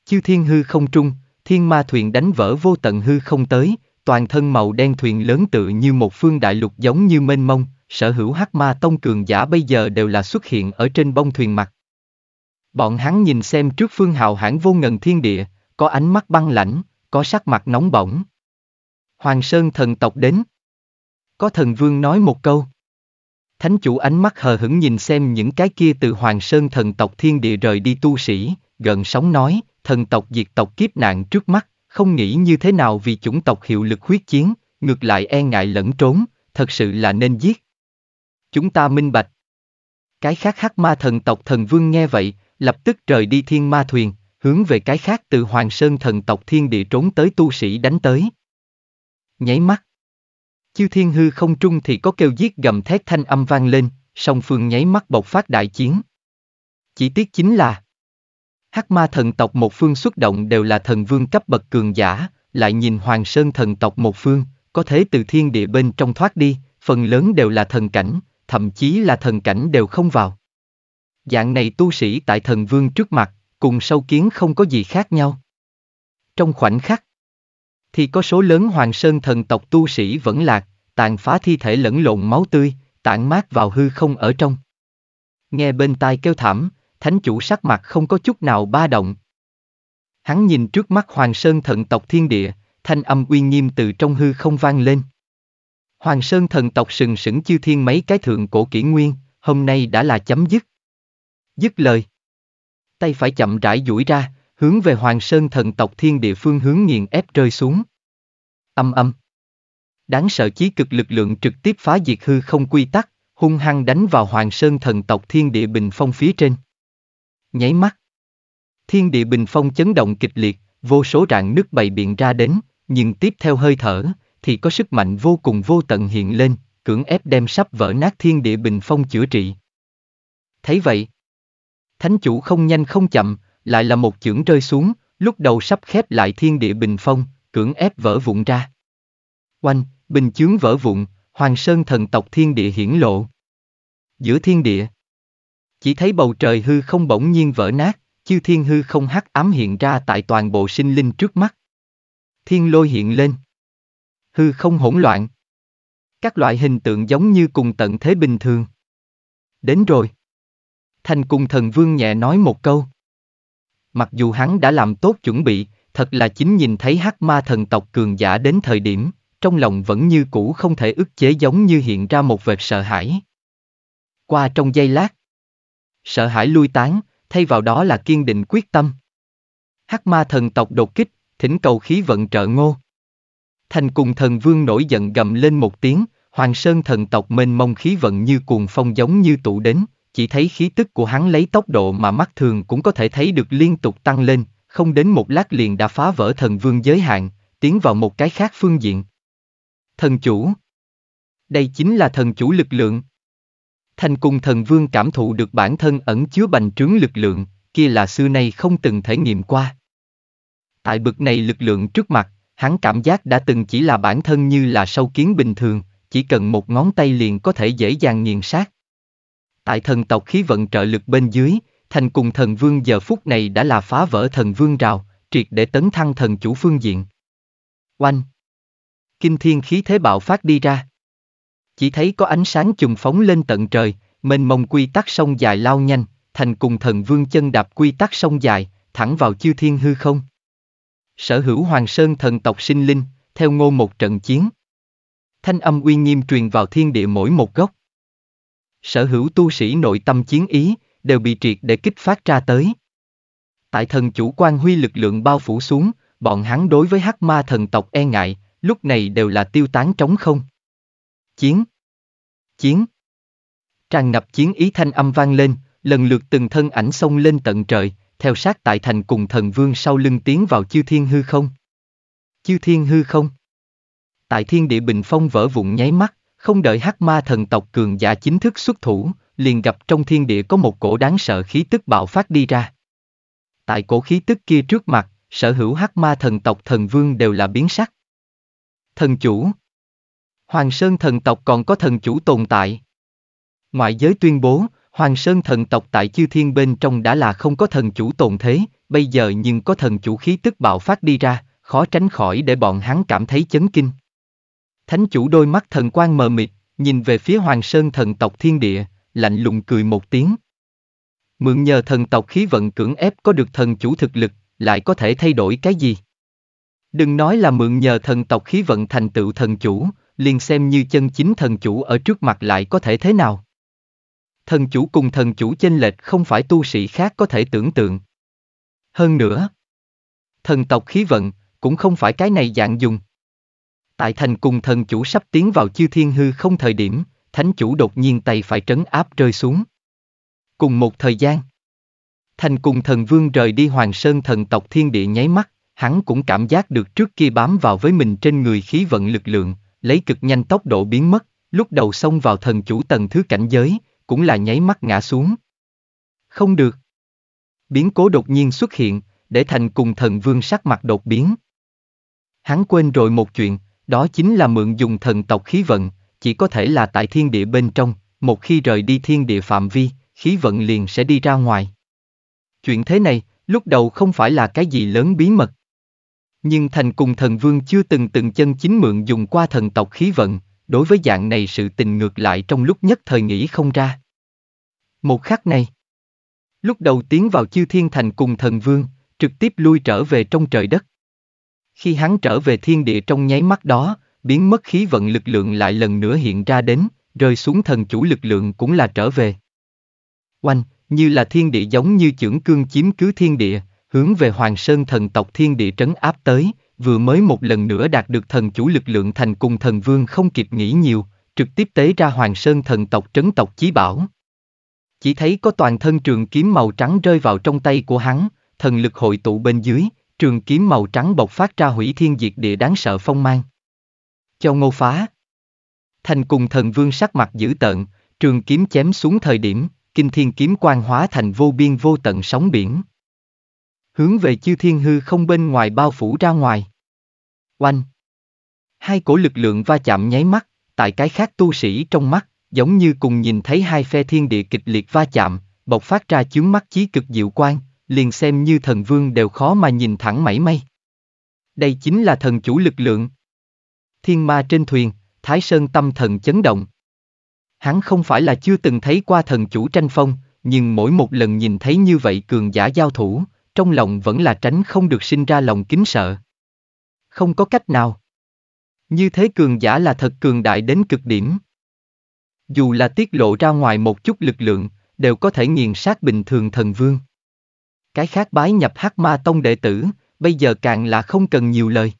Chiêu thiên hư không trung, thiên ma thuyền đánh vỡ vô tận hư không tới, toàn thân màu đen thuyền lớn tự như một phương đại lục giống như mênh mông, sở hữu hắc ma tông cường giả bây giờ đều là xuất hiện ở trên bông thuyền mặt. Bọn hắn nhìn xem trước phương hào hãn vô ngần thiên địa, có ánh mắt băng lãnh, có sắc mặt nóng bỏng. Hoàng Sơn thần tộc đến. Có thần vương nói một câu. Thánh chủ ánh mắt hờ hững nhìn xem những cái kia từ Hoàng Sơn thần tộc thiên địa rời đi tu sĩ, gần sóng nói, thần tộc diệt tộc kiếp nạn trước mắt, không nghĩ như thế nào vì chủng tộc hiệu lực huyết chiến, ngược lại e ngại lẫn trốn, thật sự là nên giết. Chúng ta minh bạch. Cái khác hắc ma thần tộc thần vương nghe vậy, lập tức rời đi thiên ma thuyền, hướng về cái khác từ Hoàng Sơn thần tộc thiên địa trốn tới tu sĩ đánh tới. Nháy mắt. Chiêu thiên hư không trung thì có kêu giết gầm thét thanh âm vang lên, song phương nháy mắt bộc phát đại chiến. Chỉ tiếc chính là Hắc ma thần tộc một phương xuất động đều là thần vương cấp bậc cường giả, lại nhìn Hoàng Sơn thần tộc một phương, có thể từ thiên địa bên trong thoát đi, phần lớn đều là thần cảnh, thậm chí là thần cảnh đều không vào. Dạng này tu sĩ tại thần vương trước mặt, cùng sâu kiến không có gì khác nhau. Trong khoảnh khắc, thì có số lớn Hoàng Sơn thần tộc tu sĩ vẫn lạc, tàn phá thi thể lẫn lộn máu tươi, tản mát vào hư không ở trong. Nghe bên tai kêu thảm, thánh chủ sắc mặt không có chút nào ba động. Hắn nhìn trước mắt Hoàng Sơn thần tộc thiên địa, thanh âm uy nghiêm từ trong hư không vang lên. Hoàng Sơn thần tộc sừng sững chư thiên mấy cái thượng cổ kỷ nguyên, hôm nay đã là chấm dứt. Dứt lời. Tay phải chậm rãi duỗi ra, hướng về Hoàng Sơn thần tộc thiên địa phương hướng nghiền ép rơi xuống. Âm âm. Đáng sợ chí cực lực lượng trực tiếp phá diệt hư không quy tắc, hung hăng đánh vào Hoàng Sơn thần tộc thiên địa bình phong phía trên nháy mắt. Thiên địa bình phong chấn động kịch liệt, vô số rạn nước bày biện ra đến, nhưng tiếp theo hơi thở, thì có sức mạnh vô cùng vô tận hiện lên, cưỡng ép đem sắp vỡ nát thiên địa bình phong chữa trị. Thấy vậy, thánh chủ không nhanh không chậm, lại là một chưởng rơi xuống, lúc đầu sắp khép lại thiên địa bình phong, cưỡng ép vỡ vụn ra. Oanh, bình chướng vỡ vụn, hoàng sơn thần tộc thiên địa hiển lộ. Giữa thiên địa, chỉ thấy bầu trời hư không bỗng nhiên vỡ nát, chư thiên hư không hắc ám hiện ra tại toàn bộ sinh linh trước mắt. Thiên lôi hiện lên. Hư không hỗn loạn. Các loại hình tượng giống như cùng tận thế bình thường. Đến rồi. Thành cùng thần vương nhẹ nói một câu. Mặc dù hắn đã làm tốt chuẩn bị, thật là chính nhìn thấy hắc ma thần tộc cường giả đến thời điểm, trong lòng vẫn như cũ không thể ức chế giống như hiện ra một vệt sợ hãi. Qua trong giây lát, sợ hãi lui tán, thay vào đó là kiên định quyết tâm. Hắc ma thần tộc đột kích, thỉnh cầu khí vận trợ ngô. Thành cùng thần vương nổi giận gầm lên một tiếng, hoàng sơn thần tộc mênh mông khí vận như cuồng phong giống như tụ đến, chỉ thấy khí tức của hắn lấy tốc độ mà mắt thường cũng có thể thấy được liên tục tăng lên, không đến một lát liền đã phá vỡ thần vương giới hạn, tiến vào một cái khác phương diện. Thần chủ Đây chính là thần chủ lực lượng, Thành Cung thần vương cảm thụ được bản thân ẩn chứa bành trướng lực lượng, kia là xưa nay không từng thể nghiệm qua. Tại bực này lực lượng trước mặt, hắn cảm giác đã từng chỉ là bản thân như là sâu kiến bình thường, chỉ cần một ngón tay liền có thể dễ dàng nghiền sát. Tại thần tộc khí vận trợ lực bên dưới, thành cùng thần vương giờ phút này đã là phá vỡ thần vương rào, triệt để tấn thăng thần chủ phương diện. Oanh! Kinh thiên khí thế bạo phát đi ra. Chỉ thấy có ánh sáng chùng phóng lên tận trời, mênh mông quy tắc sông dài lao nhanh, thành cùng thần vương chân đạp quy tắc sông dài, thẳng vào chư thiên hư không. Sở hữu Hoàng Sơn thần tộc sinh linh, theo ngô một trận chiến. Thanh âm uy nghiêm truyền vào thiên địa mỗi một góc. Sở hữu tu sĩ nội tâm chiến ý, đều bị triệt để kích phát ra tới. Tại thần chủ quan huy lực lượng bao phủ xuống, bọn hắn đối với hắc ma thần tộc e ngại, lúc này đều là tiêu tán trống không. Chiến! Chiến! Tràn ngập chiến ý thanh âm vang lên, lần lượt từng thân ảnh xông lên tận trời, theo sát tại thành cùng thần vương sau lưng tiến vào chư thiên hư không. Chư thiên hư không? Tại thiên địa bình phong vỡ vụn nháy mắt, không đợi hắc ma thần tộc cường giả chính thức xuất thủ, liền gặp trong thiên địa có một cổ đáng sợ khí tức bạo phát đi ra. Tại cổ khí tức kia trước mặt, sở hữu hắc ma thần tộc thần vương đều là biến sắc. Thần chủ, Hoàng Sơn thần tộc còn có thần chủ tồn tại. Ngoại giới tuyên bố, Hoàng Sơn thần tộc tại chư thiên bên trong đã là không có thần chủ tồn thế, bây giờ nhưng có thần chủ khí tức bạo phát đi ra, khó tránh khỏi để bọn hắn cảm thấy chấn kinh. Thánh chủ đôi mắt thần quan mờ mịt, nhìn về phía Hoàng Sơn thần tộc thiên địa, lạnh lùng cười một tiếng. Mượn nhờ thần tộc khí vận cưỡng ép có được thần chủ thực lực, lại có thể thay đổi cái gì? Đừng nói là mượn nhờ thần tộc khí vận thành tựu thần chủ, liền xem như chân chính thần chủ ở trước mặt lại có thể thế nào. Thần chủ cùng thần chủ chênh lệch không phải tu sĩ khác có thể tưởng tượng. Hơn nữa, thần tộc khí vận cũng không phải cái này dạng dùng. Tại thành cùng thần chủ sắp tiến vào chư thiên hư không thời điểm, thánh chủ đột nhiên tay phải trấn áp rơi xuống. Cùng một thời gian, thành cùng thần vương rời đi hoàng sơn thần tộc thiên địa nháy mắt, hắn cũng cảm giác được trước kia bám vào với mình trên người khí vận lực lượng, lấy cực nhanh tốc độ biến mất, lúc đầu xông vào thần chủ tầng thứ cảnh giới, cũng là nháy mắt ngã xuống. Không được. Biến cố đột nhiên xuất hiện, để thành cùng thần vương sắc mặt đột biến. Hắn quên rồi một chuyện, đó chính là mượn dùng thần tộc khí vận, chỉ có thể là tại thiên địa bên trong, một khi rời đi thiên địa phạm vi, khí vận liền sẽ đi ra ngoài. Chuyện thế này, lúc đầu không phải là cái gì lớn bí mật, nhưng thành cùng thần vương chưa từng từng chân chính mượn dùng qua thần tộc khí vận, đối với dạng này sự tình ngược lại trong lúc nhất thời nghĩ không ra. Một khắc này, lúc đầu tiến vào chư thiên thành cùng thần vương, trực tiếp lui trở về trong trời đất. Khi hắn trở về thiên địa trong nháy mắt đó, biến mất khí vận lực lượng lại lần nữa hiện ra đến, rơi xuống thần chủ lực lượng cũng là trở về. Oanh, như là thiên địa giống như trưởng cương chiếm cứ thiên địa, hướng về Hoàng Sơn thần tộc thiên địa trấn áp tới, vừa mới một lần nữa đạt được thần chủ lực lượng thành cùng thần vương không kịp nghĩ nhiều, trực tiếp tế ra Hoàng Sơn thần tộc trấn tộc chí bảo. Chỉ thấy có toàn thân trường kiếm màu trắng rơi vào trong tay của hắn, thần lực hội tụ bên dưới, trường kiếm màu trắng bộc phát ra hủy thiên diệt địa đáng sợ phong mang. Cho ngô phá. Thành cùng thần vương sắc mặt dữ tợn, trường kiếm chém xuống thời điểm, kinh thiên kiếm quan hóa thành vô biên vô tận sóng biển hướng về chư thiên hư không bên ngoài bao phủ ra ngoài. Oanh! Hai cổ lực lượng va chạm nháy mắt, tại cái khác tu sĩ trong mắt, giống như cùng nhìn thấy hai phe thiên địa kịch liệt va chạm, bộc phát ra chướng mắt chí cực diệu quan, liền xem như thần vương đều khó mà nhìn thẳng mảy may. Đây chính là thần chủ lực lượng. Thiên ma trên thuyền, Thái Sơn tâm thần chấn động. Hắn không phải là chưa từng thấy qua thần chủ tranh phong, nhưng mỗi một lần nhìn thấy như vậy cường giả giao thủ, trong lòng vẫn là tránh không được sinh ra lòng kính sợ. Không có cách nào. Như thế cường giả là thật cường đại đến cực điểm. Dù là tiết lộ ra ngoài một chút lực lượng, đều có thể nghiền sát bình thường thần vương. Cái khác bái nhập hắc ma tông đệ tử, bây giờ càng là không cần nhiều lời.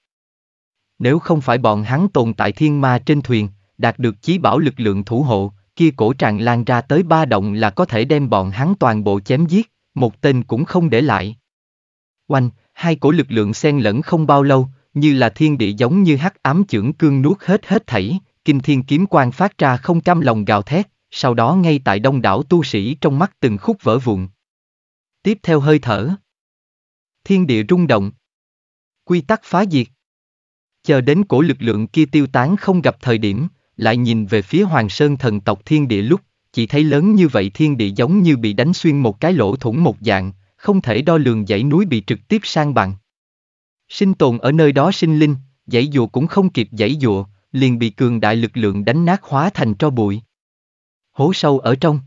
Nếu không phải bọn hắn tồn tại thiên ma trên thuyền, đạt được chí bảo lực lượng thủ hộ, kia cổ tràn lan ra tới ba động là có thể đem bọn hắn toàn bộ chém giết, một tên cũng không để lại. Oanh, hai cổ lực lượng xen lẫn không bao lâu, như là thiên địa giống như hắc ám chưởng cương nuốt hết hết thảy, kinh thiên kiếm quang phát ra không cam lòng gào thét, sau đó ngay tại đông đảo tu sĩ trong mắt từng khúc vỡ vụn. Tiếp theo hơi thở. Thiên địa rung động. Quy tắc phá diệt. Chờ đến cổ lực lượng kia tiêu tán không gặp thời điểm, lại nhìn về phía Hoàng Sơn thần tộc thiên địa lúc, chỉ thấy lớn như vậy thiên địa giống như bị đánh xuyên một cái lỗ thủng một dạng, không thể đo lường dãy núi bị trực tiếp sang bằng. Sinh tồn ở nơi đó sinh linh, dãy dụa cũng không kịp dãy dụa, liền bị cường đại lực lượng đánh nát hóa thành tro bụi. Hố sâu ở trong.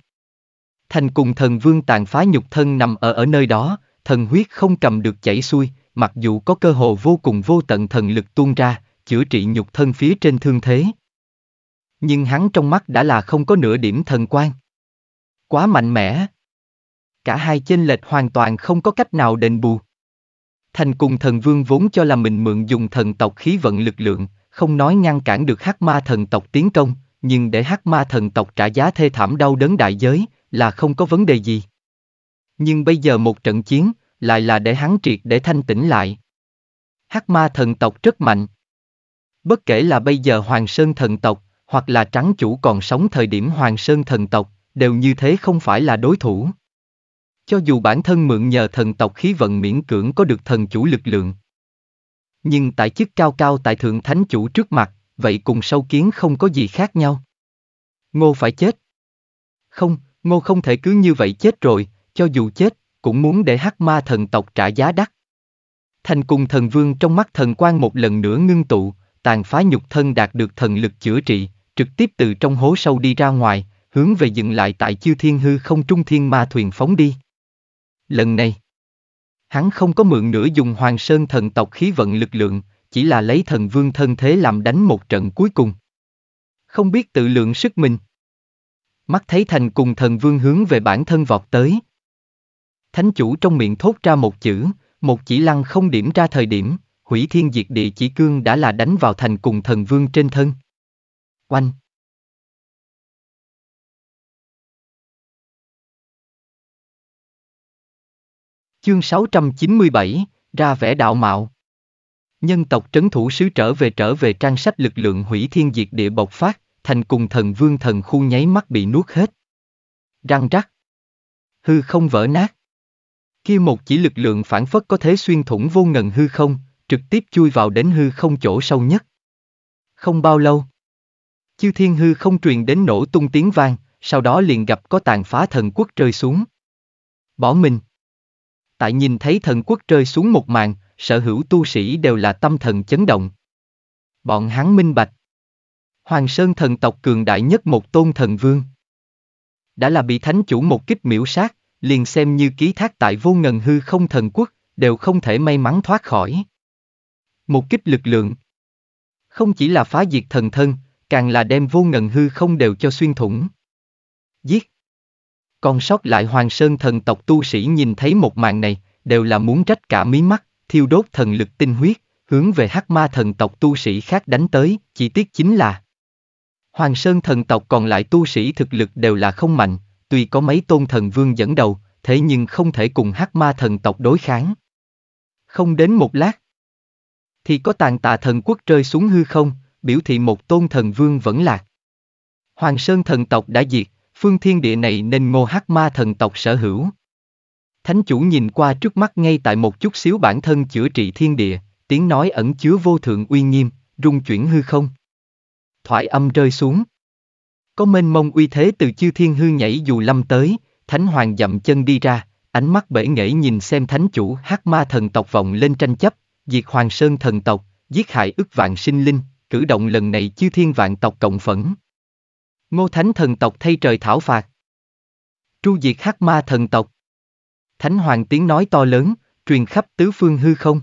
Thành cùng thần vương tàn phá nhục thân nằm ở ở nơi đó, thần huyết không cầm được chảy xuôi, mặc dù có cơ hồ vô cùng vô tận thần lực tuôn ra, chữa trị nhục thân phía trên thương thế. Nhưng hắn trong mắt đã là không có nửa điểm thần quan. Quá mạnh mẽ, cả hai chênh lệch hoàn toàn không có cách nào đền bù. Thành cùng thần vương vốn cho là mình mượn dùng thần tộc khí vận lực lượng, không nói ngăn cản được hắc ma thần tộc tiến công, nhưng để hắc ma thần tộc trả giá thê thảm đau đớn đại giới là không có vấn đề gì. Nhưng bây giờ một trận chiến lại là để hắn triệt để thanh tĩnh lại. Hắc ma thần tộc rất mạnh. Bất kể là bây giờ Hoàng Sơn thần tộc, hoặc là trắng chủ còn sống thời điểm Hoàng Sơn thần tộc, đều như thế không phải là đối thủ cho dù bản thân mượn nhờ thần tộc khí vận miễn cưỡng có được thần chủ lực lượng. Nhưng tại chức cao cao tại thượng thánh chủ trước mặt, vậy cùng sâu kiến không có gì khác nhau. Ngô phải chết. Không, Ngô không thể cứ như vậy chết rồi, cho dù chết, cũng muốn để hắc ma thần tộc trả giá đắt. Thành cùng thần vương trong mắt thần quan một lần nữa ngưng tụ, tàn phá nhục thân đạt được thần lực chữa trị, trực tiếp từ trong hố sâu đi ra ngoài, hướng về dừng lại tại chiêu thiên hư không trung thiên ma thuyền phóng đi lần này. Hắn không có mượn nữa dùng hoàng sơn thần tộc khí vận lực lượng, chỉ là lấy thần vương thân thế làm đánh một trận cuối cùng. Không biết tự lượng sức mình. Mắt thấy thành cùng thần vương hướng về bản thân vọt tới. Thánh chủ trong miệng thốt ra một chữ, một chỉ lăng không điểm ra thời điểm, hủy thiên diệt địa chỉ cương đã là đánh vào thành cùng thần vương trên thân. Oanh! Chương 697, ra vẻ đạo mạo. Nhân tộc trấn thủ sứ trở về trở về trang sách lực lượng hủy thiên diệt địa bộc phát, thành cùng thần vương thần khu nháy mắt bị nuốt hết. Răng rắc. Hư không vỡ nát. Kia một chỉ lực lượng phản phất có thế xuyên thủng vô ngần hư không, trực tiếp chui vào đến hư không chỗ sâu nhất. Không bao lâu. Chư thiên hư không truyền đến nổ tung tiếng vang, sau đó liền gặp có tàn phá thần quốc rơi xuống. Bỏ mình tại nhìn thấy thần quốc rơi xuống một màn, sở hữu tu sĩ đều là tâm thần chấn động. Bọn hắn minh bạch. Hoàng Sơn thần tộc cường đại nhất một tôn thần vương. Đã là bị thánh chủ một kích miễu sát, liền xem như ký thác tại vô ngần hư không thần quốc, đều không thể may mắn thoát khỏi. Một kích lực lượng. Không chỉ là phá diệt thần thân, càng là đem vô ngần hư không đều cho xuyên thủng. Giết còn sót lại hoàng sơn thần tộc tu sĩ nhìn thấy một màn này, đều là muốn trách cả mí mắt, thiêu đốt thần lực tinh huyết, hướng về hắc ma thần tộc tu sĩ khác đánh tới, chỉ tiếc chính là Hoàng Sơn thần tộc còn lại tu sĩ thực lực đều là không mạnh, tuy có mấy tôn thần vương dẫn đầu, thế nhưng không thể cùng hắc ma thần tộc đối kháng. Không đến một lát, thì có tàn tà thần quốc rơi xuống hư không, biểu thị một tôn thần vương vẫn lạc. Hoàng Sơn thần tộc đã diệt, phương thiên địa này nên ngô hắc ma thần tộc sở hữu. Thánh chủ nhìn qua trước mắt ngay tại một chút xíu bản thân chữa trị thiên địa, tiếng nói ẩn chứa vô thượng uy nghiêm, rung chuyển hư không. Thoại âm rơi xuống. Có mênh mông uy thế từ chư thiên hư nhảy dù lâm tới, thánh hoàng dậm chân đi ra, ánh mắt bể nghệ nhìn xem thánh chủ hắc ma thần tộc vọng lên tranh chấp, diệt hoàng sơn thần tộc, giết hại ức vạn sinh linh, cử động lần này chư thiên vạn tộc cộng phẫn. Ngô Thánh thần tộc thay trời thảo phạt. Tru diệt hắc ma thần tộc. Thánh hoàng tiếng nói to lớn, truyền khắp tứ phương hư không.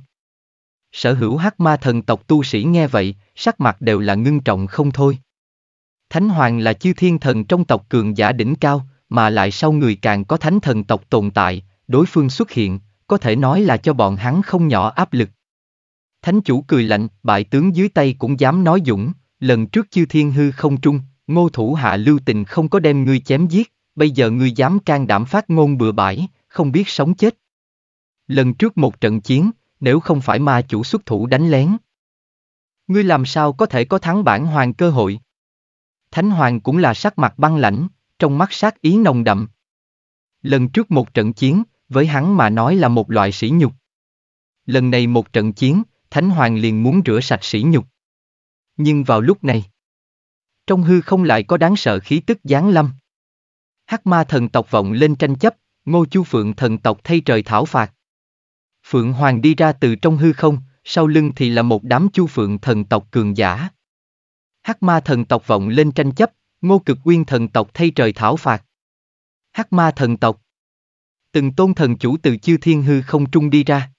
Sở hữu hắc ma thần tộc tu sĩ nghe vậy, sắc mặt đều là ngưng trọng không thôi. Thánh hoàng là chư thiên thần trong tộc cường giả đỉnh cao, mà lại sau người càng có thánh thần tộc tồn tại, đối phương xuất hiện, có thể nói là cho bọn hắn không nhỏ áp lực. Thánh chủ cười lạnh, bại tướng dưới tay cũng dám nói dũng, lần trước chư thiên hư không trung, ngô thủ hạ lưu tình không có đem ngươi chém giết, bây giờ ngươi dám can đảm phát ngôn bừa bãi, không biết sống chết. Lần trước một trận chiến, nếu không phải ma chủ xuất thủ đánh lén. Ngươi làm sao có thể có thắng bản hoàng cơ hội? Thánh hoàng cũng là sắc mặt băng lãnh, trong mắt sát ý nồng đậm. Lần trước một trận chiến, với hắn mà nói là một loại sỉ nhục. Lần này một trận chiến, Thánh Hoàng liền muốn rửa sạch sỉ nhục. Nhưng vào lúc này, trong hư không lại có đáng sợ khí tức giáng lâm. Hắc ma thần tộc vọng lên tranh chấp, ngô chu phượng thần tộc thay trời thảo phạt. Phượng Hoàng đi ra từ trong hư không, sau lưng thì là một đám chu phượng thần tộc cường giả. Hắc ma thần tộc vọng lên tranh chấp, ngô cực uyên thần tộc thay trời thảo phạt. Hắc ma thần tộc. Từng tôn thần chủ từ chư thiên hư không trung đi ra.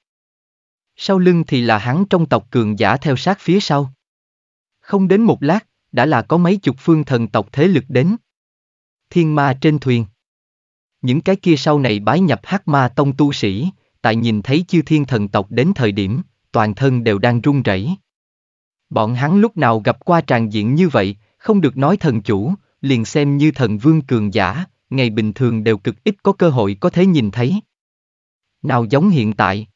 Sau lưng thì là hắn trong tộc cường giả theo sát phía sau. Không đến một lát, đã là có mấy chục phương thần tộc thế lực đến. Thiên ma trên thuyền. Những cái kia sau này bái nhập hắc ma tông tu sĩ, tại nhìn thấy chư thiên thần tộc đến thời điểm, toàn thân đều đang run rẩy. Bọn hắn lúc nào gặp qua tràng diện như vậy, không được nói thần chủ, liền xem như thần vương cường giả, ngày bình thường đều cực ít có cơ hội có thể nhìn thấy. Nào giống hiện tại.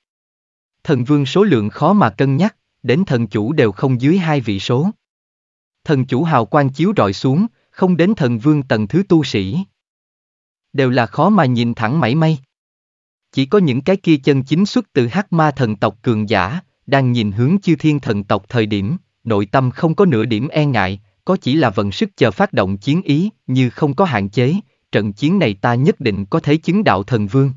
Thần vương số lượng khó mà cân nhắc, đến thần chủ đều không dưới hai vị số thần chủ hào quang chiếu rọi xuống, không đến thần vương tầng thứ tu sĩ. Đều là khó mà nhìn thẳng mảy may. Chỉ có những cái kia chân chính xuất từ hắc ma thần tộc cường giả, đang nhìn hướng chư thiên thần tộc thời điểm, nội tâm không có nửa điểm e ngại, có chỉ là vận sức chờ phát động chiến ý, như không có hạn chế, trận chiến này ta nhất định có thể chứng đạo thần vương.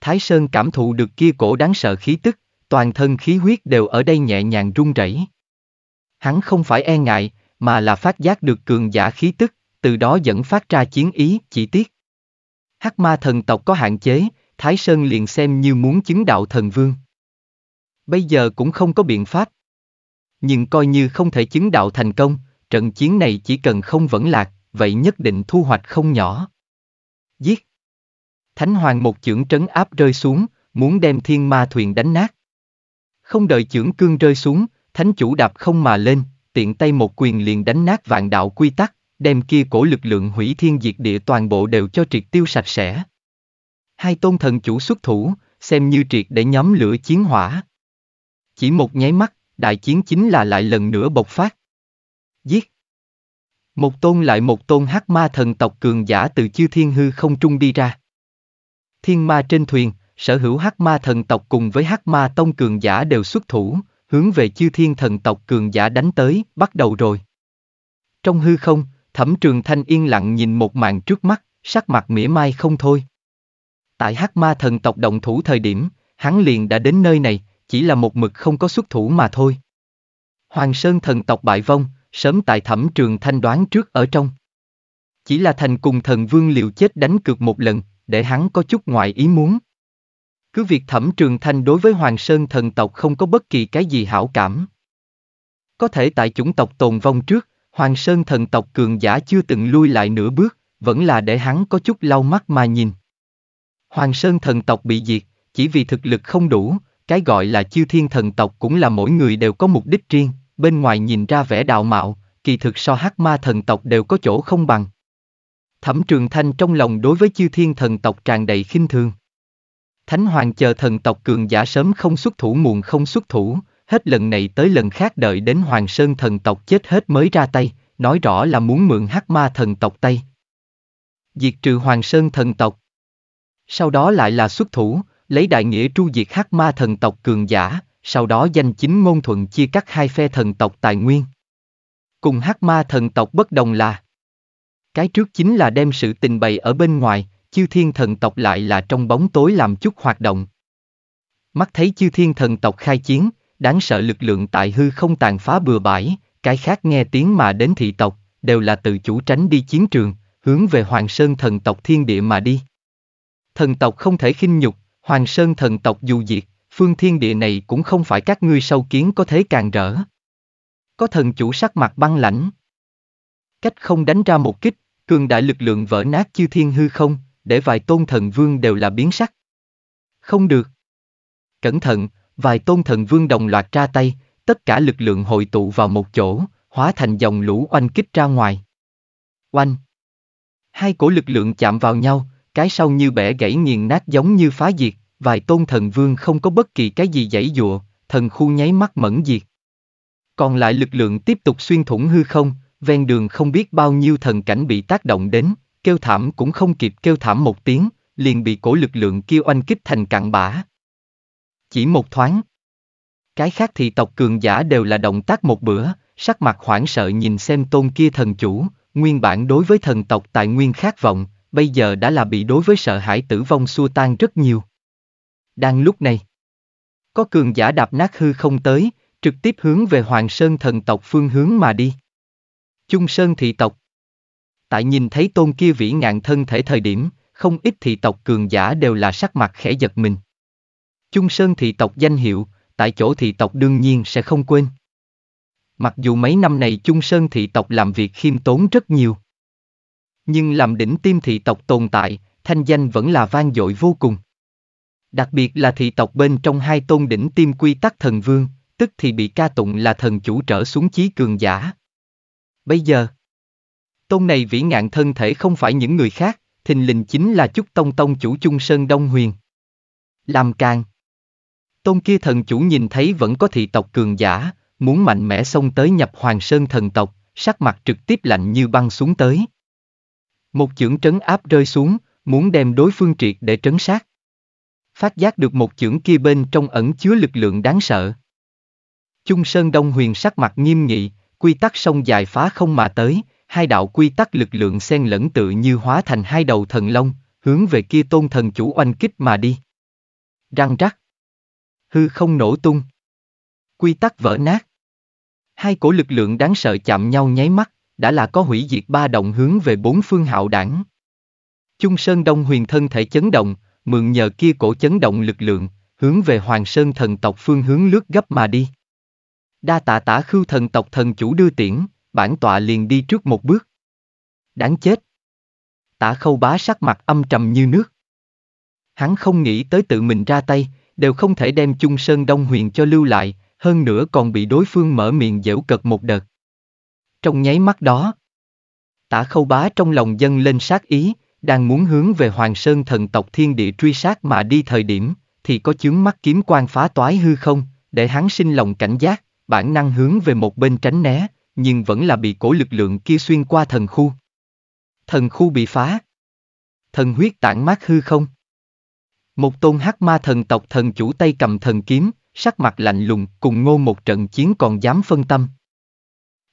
Thái Sơn cảm thụ được kia cổ đáng sợ khí tức, toàn thân khí huyết đều ở đây nhẹ nhàng run rẩy. Hắn không phải e ngại, mà là phát giác được cường giả khí tức, từ đó dẫn phát ra chiến ý, chỉ tiết. Hắc ma thần tộc có hạn chế, Thái Sơn liền xem như muốn chứng đạo thần vương. Bây giờ cũng không có biện pháp. Nhưng coi như không thể chứng đạo thành công, trận chiến này chỉ cần không vẫn lạc, vậy nhất định thu hoạch không nhỏ. Giết! Thánh Hoàng một chưởng trấn áp rơi xuống, muốn đem thiên ma thuyền đánh nát. Không đợi chưởng cương rơi xuống, Thánh chủ đạp không mà lên, tiện tay một quyền liền đánh nát vạn đạo quy tắc, đem kia cổ lực lượng hủy thiên diệt địa toàn bộ đều cho triệt tiêu sạch sẽ. Hai tôn thần chủ xuất thủ, xem như triệt để nhóm lửa chiến hỏa. Chỉ một nháy mắt, đại chiến chính là lại lần nữa bộc phát. Giết! Một tôn lại một tôn hắc ma thần tộc cường giả từ chư thiên hư không trung đi ra. Thiên ma trên thuyền, sở hữu hắc ma thần tộc cùng với hắc ma tông cường giả đều xuất thủ, hướng về chư thiên thần tộc cường giả đánh tới, bắt đầu rồi. Trong hư không, thẩm trường thanh yên lặng nhìn một màn trước mắt, sắc mặt mỉa mai không thôi. Tại hắc ma thần tộc động thủ thời điểm, hắn liền đã đến nơi này, chỉ là một mực không có xuất thủ mà thôi. Hoàng Sơn thần tộc bại vong, sớm tại thẩm trường thanh đoán trước ở trong. Chỉ là thành cùng thần vương liều chết đánh cược một lần, để hắn có chút ngoại ý muốn. Cứ việc Thẩm Trường Thanh đối với Hoàng Sơn thần tộc không có bất kỳ cái gì hảo cảm. Có thể tại chủng tộc tồn vong trước, Hoàng Sơn thần tộc cường giả chưa từng lui lại nửa bước, vẫn là để hắn có chút lau mắt mà nhìn. Hoàng Sơn thần tộc bị diệt, chỉ vì thực lực không đủ, cái gọi là chiêu thiên thần tộc cũng là mỗi người đều có mục đích riêng, bên ngoài nhìn ra vẻ đạo mạo, kỳ thực so hắc ma thần tộc đều có chỗ không bằng. Thẩm Trường Thanh trong lòng đối với chiêu thiên thần tộc tràn đầy khinh thường. Thánh Hoàng chờ thần tộc cường giả sớm không xuất thủ muộn không xuất thủ, hết lần này tới lần khác đợi đến Hoàng Sơn thần tộc chết hết mới ra tay, nói rõ là muốn mượn hắc ma thần tộc tay. Diệt trừ Hoàng Sơn thần tộc. Sau đó lại là xuất thủ, lấy đại nghĩa tru diệt hắc ma thần tộc cường giả, sau đó danh chính ngôn thuận chia cắt hai phe thần tộc tài nguyên. Cùng hắc ma thần tộc bất đồng là Cái trước chính là đem sự tình bày ở bên ngoài, Chư thiên thần tộc lại là trong bóng tối làm chút hoạt động. Mắt thấy chư thiên thần tộc khai chiến, đáng sợ lực lượng tại hư không tàn phá bừa bãi, cái khác nghe tiếng mà đến thị tộc, đều là tự chủ tránh đi chiến trường, hướng về Hoàng Sơn thần tộc thiên địa mà đi. Thần tộc không thể khinh nhục, Hoàng Sơn thần tộc dù diệt, phương thiên địa này cũng không phải các ngươi sâu kiến có thể càng rỡ. Có thần chủ sắc mặt băng lãnh. Cách không đánh ra một kích, cường đại lực lượng vỡ nát chư thiên hư không, để vài tôn thần vương đều là biến sắc. Không được. Cẩn thận, vài tôn thần vương đồng loạt ra tay, tất cả lực lượng hội tụ vào một chỗ, hóa thành dòng lũ oanh kích ra ngoài. Oanh. Hai cổ lực lượng chạm vào nhau, cái sau như bẻ gãy nghiền nát giống như phá diệt, vài tôn thần vương không có bất kỳ cái gì dãy dụa, thần khu nháy mắt mẫn diệt. Còn lại lực lượng tiếp tục xuyên thủng hư không, ven đường không biết bao nhiêu thần cảnh bị tác động đến, kêu thảm cũng không kịp kêu thảm một tiếng, liền bị cổ lực lượng kêu oanh kích thành cặn bã. Chỉ một thoáng. Cái khác thì tộc cường giả đều là động tác một bữa, sắc mặt hoảng sợ nhìn xem tôn kia thần chủ, nguyên bản đối với thần tộc tài nguyên khát vọng, bây giờ đã là bị đối với sợ hãi tử vong xua tan rất nhiều. Đang lúc này, có cường giả đạp nát hư không tới, trực tiếp hướng về Hoàng Sơn thần tộc phương hướng mà đi. Trung Sơn thị tộc tại nhìn thấy tôn kia vĩ ngạn thân thể thời điểm, không ít thị tộc cường giả đều là sắc mặt khẽ giật mình. Chung Sơn thị tộc danh hiệu, tại chỗ thị tộc đương nhiên sẽ không quên. Mặc dù mấy năm này Chung Sơn thị tộc làm việc khiêm tốn rất nhiều. Nhưng làm đỉnh tim thị tộc tồn tại, thanh danh vẫn là vang dội vô cùng. Đặc biệt là thị tộc bên trong hai tôn đỉnh tim quy tắc thần vương, tức thì bị ca tụng là thần chủ trở xuống chí cường giả. Bây giờ, Tôn này vĩ ngạn thân thể không phải những người khác, thình lình chính là chúc tông tông chủ chung sơn đông huyền. Làm càng. Tôn kia thần chủ nhìn thấy vẫn có thị tộc cường giả, muốn mạnh mẽ xông tới nhập hoàng sơn thần tộc, sắc mặt trực tiếp lạnh như băng xuống tới. Một chưởng trấn áp rơi xuống, muốn đem đối phương triệt để trấn sát. Phát giác được một chưởng kia bên trong ẩn chứa lực lượng đáng sợ. Chung Sơn Đông Huyền sắc mặt nghiêm nghị, quy tắc sông dài phá không mà tới, hai đạo quy tắc lực lượng xen lẫn tự như hóa thành hai đầu thần long, hướng về kia tôn thần chủ oanh kích mà đi. Răng rắc. Hư không nổ tung. Quy tắc vỡ nát. Hai cổ lực lượng đáng sợ chạm nhau nháy mắt, đã là có hủy diệt ba động hướng về bốn phương hạo đảng. Trung Sơn Đông huyền thân thể chấn động, mượn nhờ kia cổ chấn động lực lượng, hướng về Hoàng Sơn thần tộc phương hướng lướt gấp mà đi. Đa tạ tả khưu thần tộc thần chủ đưa tiễn, bản tọa liền đi trước một bước. Đáng chết. Tả khâu bá sắc mặt âm trầm như nước. Hắn không nghĩ tới tự mình ra tay, đều không thể đem chung sơn đông huyền cho lưu lại, hơn nữa còn bị đối phương mở miệng dễu cật một đợt. Trong nháy mắt đó, tả khâu bá trong lòng dân lên sát ý, đang muốn hướng về Hoàng Sơn thần tộc thiên địa truy sát mà đi thời điểm, thì có chướng mắt kiếm quan phá toái hư không, để hắn sinh lòng cảnh giác, bản năng hướng về một bên tránh né, nhưng vẫn là bị cổ lực lượng kia xuyên qua thần khu. Thần khu bị phá. Thần huyết tản mát hư không. Một tôn hắc ma thần tộc thần chủ tay cầm thần kiếm, sắc mặt lạnh lùng, cùng ngô một trận chiến còn dám phân tâm.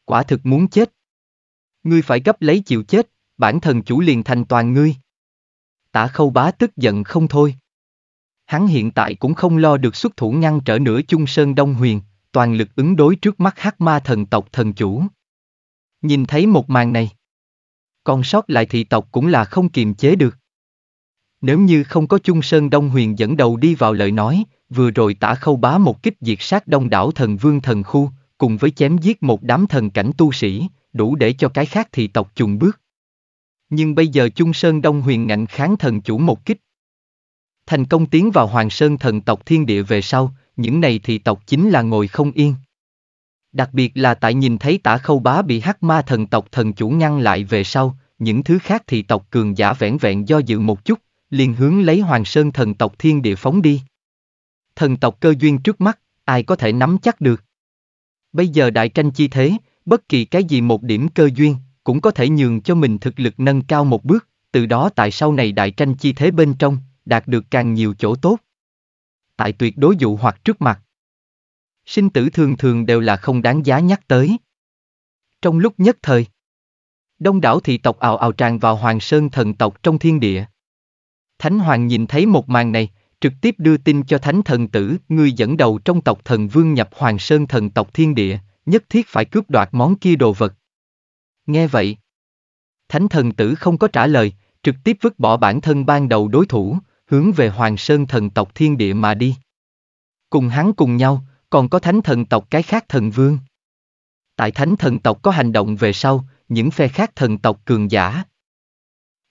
Quả thực muốn chết. Ngươi phải gấp lấy chịu chết, bản thần chủ liền thành toàn ngươi. Tả khâu bá tức giận không thôi. Hắn hiện tại cũng không lo được xuất thủ ngăn trở nửa chung sơn đông huyền, toàn lực ứng đối trước mắt hắc ma thần tộc thần chủ. Nhìn thấy một màn này, còn sót lại thị tộc cũng là không kiềm chế được. Nếu như không có Trung Sơn Đông Huyền dẫn đầu đi vào lời nói, vừa rồi tả khâu bá một kích diệt sát đông đảo thần vương thần khu, cùng với chém giết một đám thần cảnh tu sĩ, đủ để cho cái khác thị tộc chùn bước. Nhưng bây giờ Trung Sơn Đông Huyền ngạnh kháng thần chủ một kích. Thành công tiến vào Hoàng Sơn thần tộc thiên địa về sau, những này thì tộc chính là ngồi không yên. Đặc biệt là tại nhìn thấy tả khâu bá bị hắc ma thần tộc thần chủ ngăn lại về sau, những thứ khác thì tộc cường giả vẻn vẹn do dự một chút, liền hướng lấy hoàng sơn thần tộc thiên địa phóng đi. Thần tộc cơ duyên trước mắt, ai có thể nắm chắc được. Bây giờ đại tranh chi thế, bất kỳ cái gì một điểm cơ duyên, cũng có thể nhường cho mình thực lực nâng cao một bước, từ đó tại sau này đại tranh chi thế bên trong, đạt được càng nhiều chỗ tốt tại tuyệt đối dụ hoặc trước mặt. Sinh tử thường thường đều là không đáng giá nhắc tới. Trong lúc nhất thời, đông đảo thị tộc ào ào tràn vào Hoàng Sơn thần tộc trong thiên địa. Thánh Hoàng nhìn thấy một màn này, trực tiếp đưa tin cho Thánh Thần Tử, người dẫn đầu trong tộc thần vương nhập Hoàng Sơn thần tộc thiên địa, nhất thiết phải cướp đoạt món kia đồ vật. Nghe vậy, Thánh Thần Tử không có trả lời, trực tiếp vứt bỏ bản thân ban đầu đối thủ, hướng về Hoàng Sơn thần tộc thiên địa mà đi. Cùng hắn cùng nhau, còn có thánh thần tộc cái khác thần vương. Tại thánh thần tộc có hành động về sau, những phe khác thần tộc cường giả.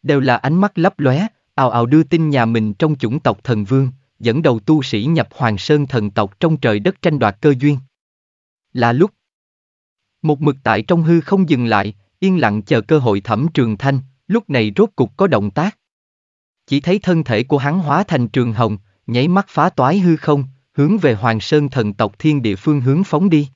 Đều là ánh mắt lấp lóe, ào ào đưa tin nhà mình trong chủng tộc thần vương, dẫn đầu tu sĩ nhập Hoàng Sơn thần tộc trong trời đất tranh đoạt cơ duyên. Là lúc một mực tại trong hư không dừng lại, yên lặng chờ cơ hội thẩm trường thanh, lúc này rốt cục có động tác. Chỉ thấy thân thể của hắn hóa thành trường hồng, nháy mắt phá toái hư không, hướng về Hoàng Sơn thần tộc thiên địa phương hướng phóng đi.